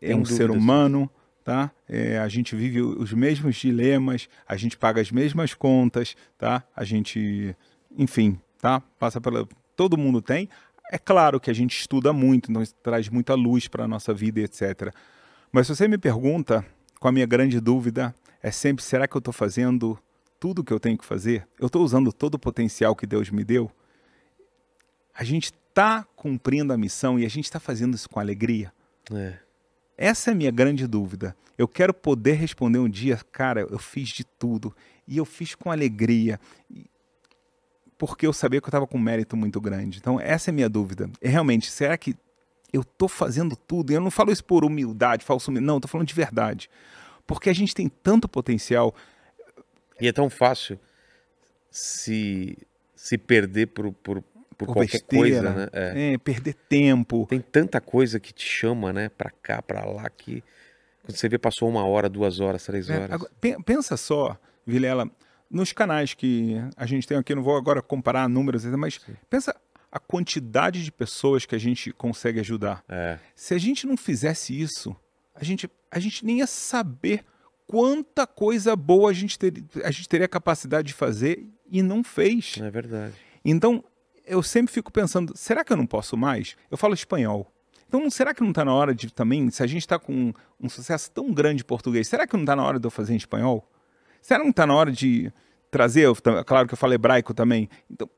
é Tem um ser humano, tá? É, a gente vive os mesmos dilemas, a gente paga as mesmas contas, tá? A gente, enfim, tá? Passa pela todo mundo tem. É claro que a gente estuda muito, então traz muita luz para a nossa vida, etc. Mas se você me pergunta, com a minha grande dúvida é sempre: será que eu estou fazendo tudo o que eu tenho que fazer? Eu estou usando todo o potencial que Deus me deu? A gente está cumprindo a missão e a gente está fazendo isso com alegria? É. Essa é a minha grande dúvida. Eu quero poder responder um dia, cara, eu fiz de tudo e eu fiz com alegria, porque eu sabia que eu estava com um mérito muito grande. Então, essa é a minha dúvida. E, realmente, será que eu tô fazendo tudo. E eu não falo isso por humildade, falso humildade. Não, tô falando de verdade. Porque a gente tem tanto potencial. E é tão fácil se, se perder por, por, por, por qualquer besteira, coisa, né? É. é. perder tempo. Tem tanta coisa que te chama, né? Pra cá, pra lá, que quando você vê passou uma hora, duas horas, três é, horas. agora, pensa só, Vilela, nos canais que a gente tem aqui, não vou agora comparar números, mas Sim. pensa a quantidade de pessoas que a gente consegue ajudar. É. Se a gente não fizesse isso, a gente, a gente nem ia saber quanta coisa boa a gente, ter, a gente teria capacidade de fazer e não fez. É verdade. Então, eu sempre fico pensando, será que eu não posso mais? Eu falo espanhol. Então, será que não está na hora de também, se a gente está com um, um, sucesso tão grande em português, será que não está na hora de eu fazer em espanhol? Será que não está na hora de trazer, eu, tá, claro que eu falo hebraico também, então,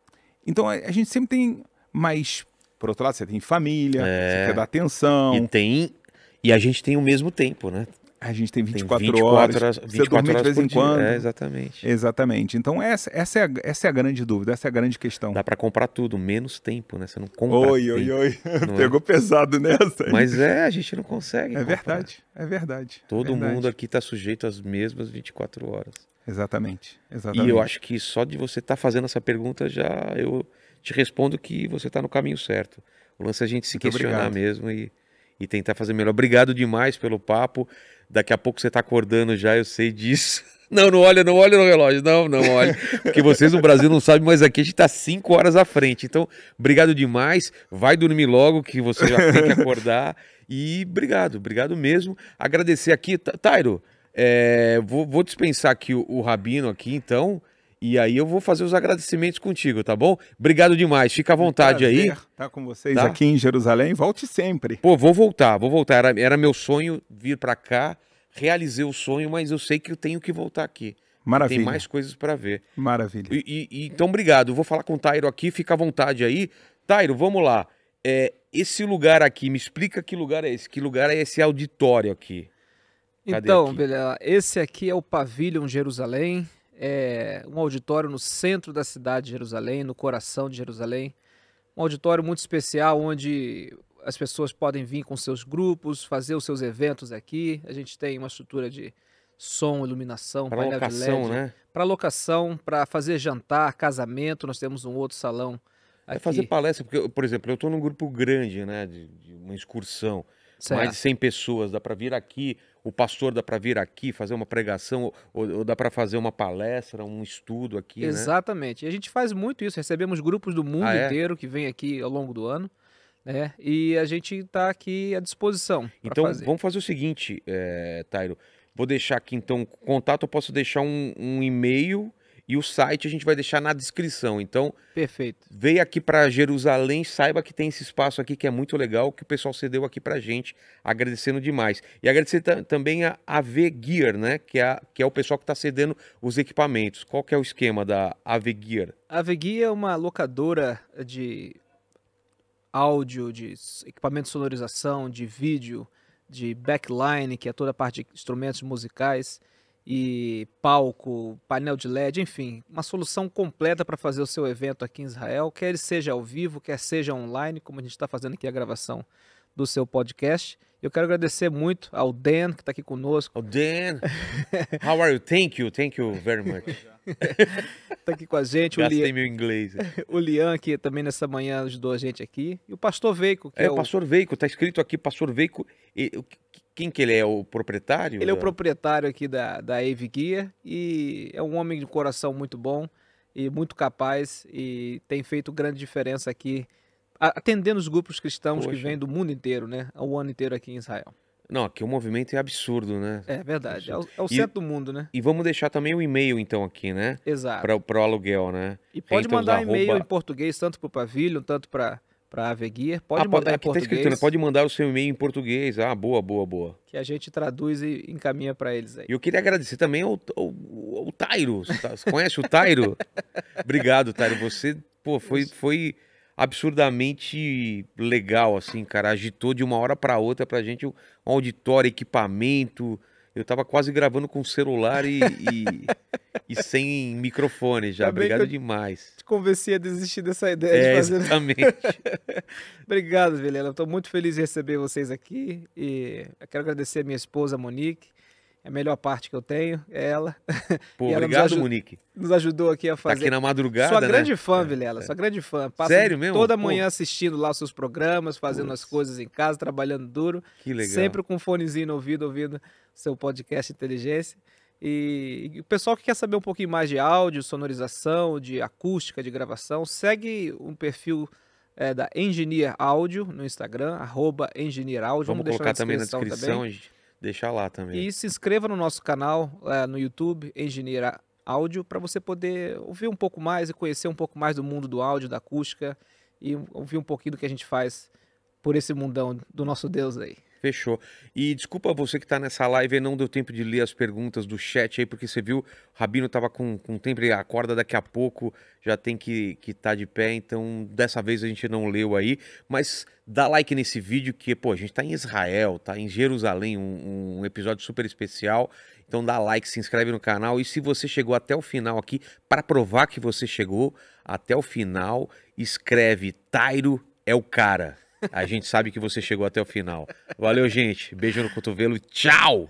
então a, a gente sempre tem mais. Por outro lado, você tem família, é. você quer dar atenção. E tem. E a gente tem o mesmo tempo, né? A gente tem 24, tem 24 horas, horas 24 você dorme horas de vez em quando. É, exatamente. Exatamente. Então, essa, essa, é a, essa é a grande dúvida, essa é a grande questão. Dá para comprar tudo, menos tempo, né? Você não compra Oi, tempo, oi, oi. É? Pegou é? pesado nessa. Mas é, a gente não consegue É comprar. verdade, é verdade. Todo verdade. mundo aqui está sujeito às mesmas 24 horas. Exatamente, exatamente. E eu acho que só de você estar tá fazendo essa pergunta já eu te respondo que você está no caminho certo. O lance é a gente se Muito questionar obrigado. mesmo e, e tentar fazer melhor. Obrigado demais pelo papo. Daqui a pouco você está acordando já, eu sei disso. Não, não olha, não olha no relógio. Não, não olha. Porque vocês no Brasil não sabem, mas aqui a gente está 5 horas à frente. Então, obrigado demais. Vai dormir logo, que você já tem que acordar. E obrigado, obrigado mesmo. Agradecer aqui, Tairo. É, vou, vou, dispensar aqui o, o Rabino aqui, então. E aí eu vou fazer os agradecimentos contigo, tá bom? Obrigado demais, fica à vontade aí. Tá com vocês tá? aqui em Jerusalém, volte sempre. Pô, vou voltar, vou voltar. Era, era meu sonho vir para cá, realizei o sonho, mas eu sei que eu tenho que voltar aqui. Maravilha. Tem mais coisas para ver. Maravilha. E, e, então, obrigado. vou falar com o Tairo aqui, fica à vontade aí. Tairo, vamos lá. É, esse lugar aqui, me explica que lugar é esse, que lugar é esse auditório aqui? então, Beleza, esse aqui é o Pavilion Jerusalém, é um auditório no centro da cidade de Jerusalém, no coração de Jerusalém. Um auditório muito especial onde as pessoas podem vir com seus grupos, fazer os seus eventos aqui. A gente tem uma estrutura de som, iluminação, pra painel locação, de LED. Né? Para locação, para fazer jantar, casamento, nós temos um outro salão é aqui. É fazer palestra, porque, por exemplo, eu estou num grupo grande, né, de, de uma excursão. Certo. Mais de 100 pessoas, dá para vir aqui, o pastor dá para vir aqui fazer uma pregação ou, ou dá para fazer uma palestra, um estudo aqui. Né? Exatamente. Né? E a gente faz muito isso. Recebemos grupos do mundo ah, é? inteiro que vem aqui ao longo do ano. Né? E a gente está aqui à disposição. Então fazer. vamos fazer o seguinte, é, Tairo. Vou deixar aqui então contato. Eu posso deixar um, um e-mail e o site a gente vai deixar na descrição. Então, perfeito. Veio aqui para Jerusalém, saiba que tem esse espaço aqui que é muito legal, que o pessoal cedeu aqui para gente, agradecendo demais. E agradecer também a AV Gear, né? Que é, que é o pessoal que está cedendo os equipamentos. Qual que é o esquema da AV Gear? A AV Gear é uma locadora de áudio, de equipamento de sonorização, de vídeo, de backline, que é toda a parte de instrumentos musicais e palco, painel de LED, enfim, uma solução completa para fazer o seu evento aqui em Israel, quer ele seja ao vivo, quer seja online, como a gente está fazendo aqui a gravação do seu podcast. Eu quero agradecer muito ao Dan, que está aqui conosco. O oh, Dan! How are you? Thank you, thank you very much. Está aqui com a gente. Gastei o Lian, meu inglês. o Lian, que também nessa manhã ajudou a gente aqui. E o Pastor Veico. é, é o Pastor Veico. Está escrito aqui, Pastor Veico. Quem que ele é? O proprietário? Ele é o é. proprietário aqui da, da Ave Gear e é um homem de coração muito bom e muito capaz e tem feito grande diferença aqui, atendendo os grupos cristãos Poxa. que vêm do mundo inteiro, né? O ano inteiro aqui em Israel. Não, aqui o movimento é absurdo, né? É verdade, é o, é o e, centro do mundo, né? E vamos deixar também o um e-mail, então, aqui, né? Exato. Para o aluguel, né? E pode então, mandar e-mail arroba... em português, tanto para o Pavilho, tanto para para Aveguir. Pode ah, mandar em português. Tá escrito, né? Pode mandar o seu e-mail em português. Ah, boa, boa, boa. Que a gente traduz e encaminha para eles aí. E eu queria agradecer também ao, ao, ao Tairo. Você tá, conhece o Tairo? Obrigado, Tairo. Você, pô, foi, foi absurdamente legal, assim, cara. Agitou de uma hora para outra para gente um auditório, equipamento, eu tava quase gravando com celular e, e, e sem microfone já. Também Obrigado demais. Te convenci a desistir dessa ideia é, de fazer. Exatamente. Obrigado, Vilela. Estou muito feliz de receber vocês aqui. E quero agradecer a minha esposa, Monique, é a melhor parte que eu tenho é ela. Pô, obrigado, nos Monique. Nos ajudou aqui a fazer. Tá aqui na madrugada, Sua né? grande fã, é, Vilela, é. sua grande fã. Passa Sério mesmo? Toda Pô. manhã assistindo lá os seus programas, fazendo as coisas em casa, trabalhando duro. Que legal. Sempre com um fonezinho no ouvido, ouvindo seu podcast Inteligência. E, e o pessoal que quer saber um pouquinho mais de áudio, sonorização, de acústica, de gravação, segue um perfil é, da Engineer Áudio no Instagram, arroba Engineer Áudio. Vamos, Vamos colocar na também na descrição, também deixar lá também. E se inscreva no nosso canal é, no YouTube, Engenheira Áudio, para você poder ouvir um pouco mais e conhecer um pouco mais do mundo do áudio, da acústica e ouvir um pouquinho do que a gente faz por esse mundão do nosso Deus aí. Fechou. E desculpa você que está nessa live e não deu tempo de ler as perguntas do chat aí, porque você viu, o Rabino estava com, com tempo, ele acorda daqui a pouco, já tem que estar que tá de pé, então dessa vez a gente não leu aí. Mas Dá like nesse vídeo que, pô, a gente tá em Israel, tá em Jerusalém, um, um episódio super especial. Então dá like, se inscreve no canal e se você chegou até o final aqui, para provar que você chegou até o final, escreve Tairo é o cara. A gente sabe que você chegou até o final. Valeu, gente. Beijo no cotovelo. Tchau!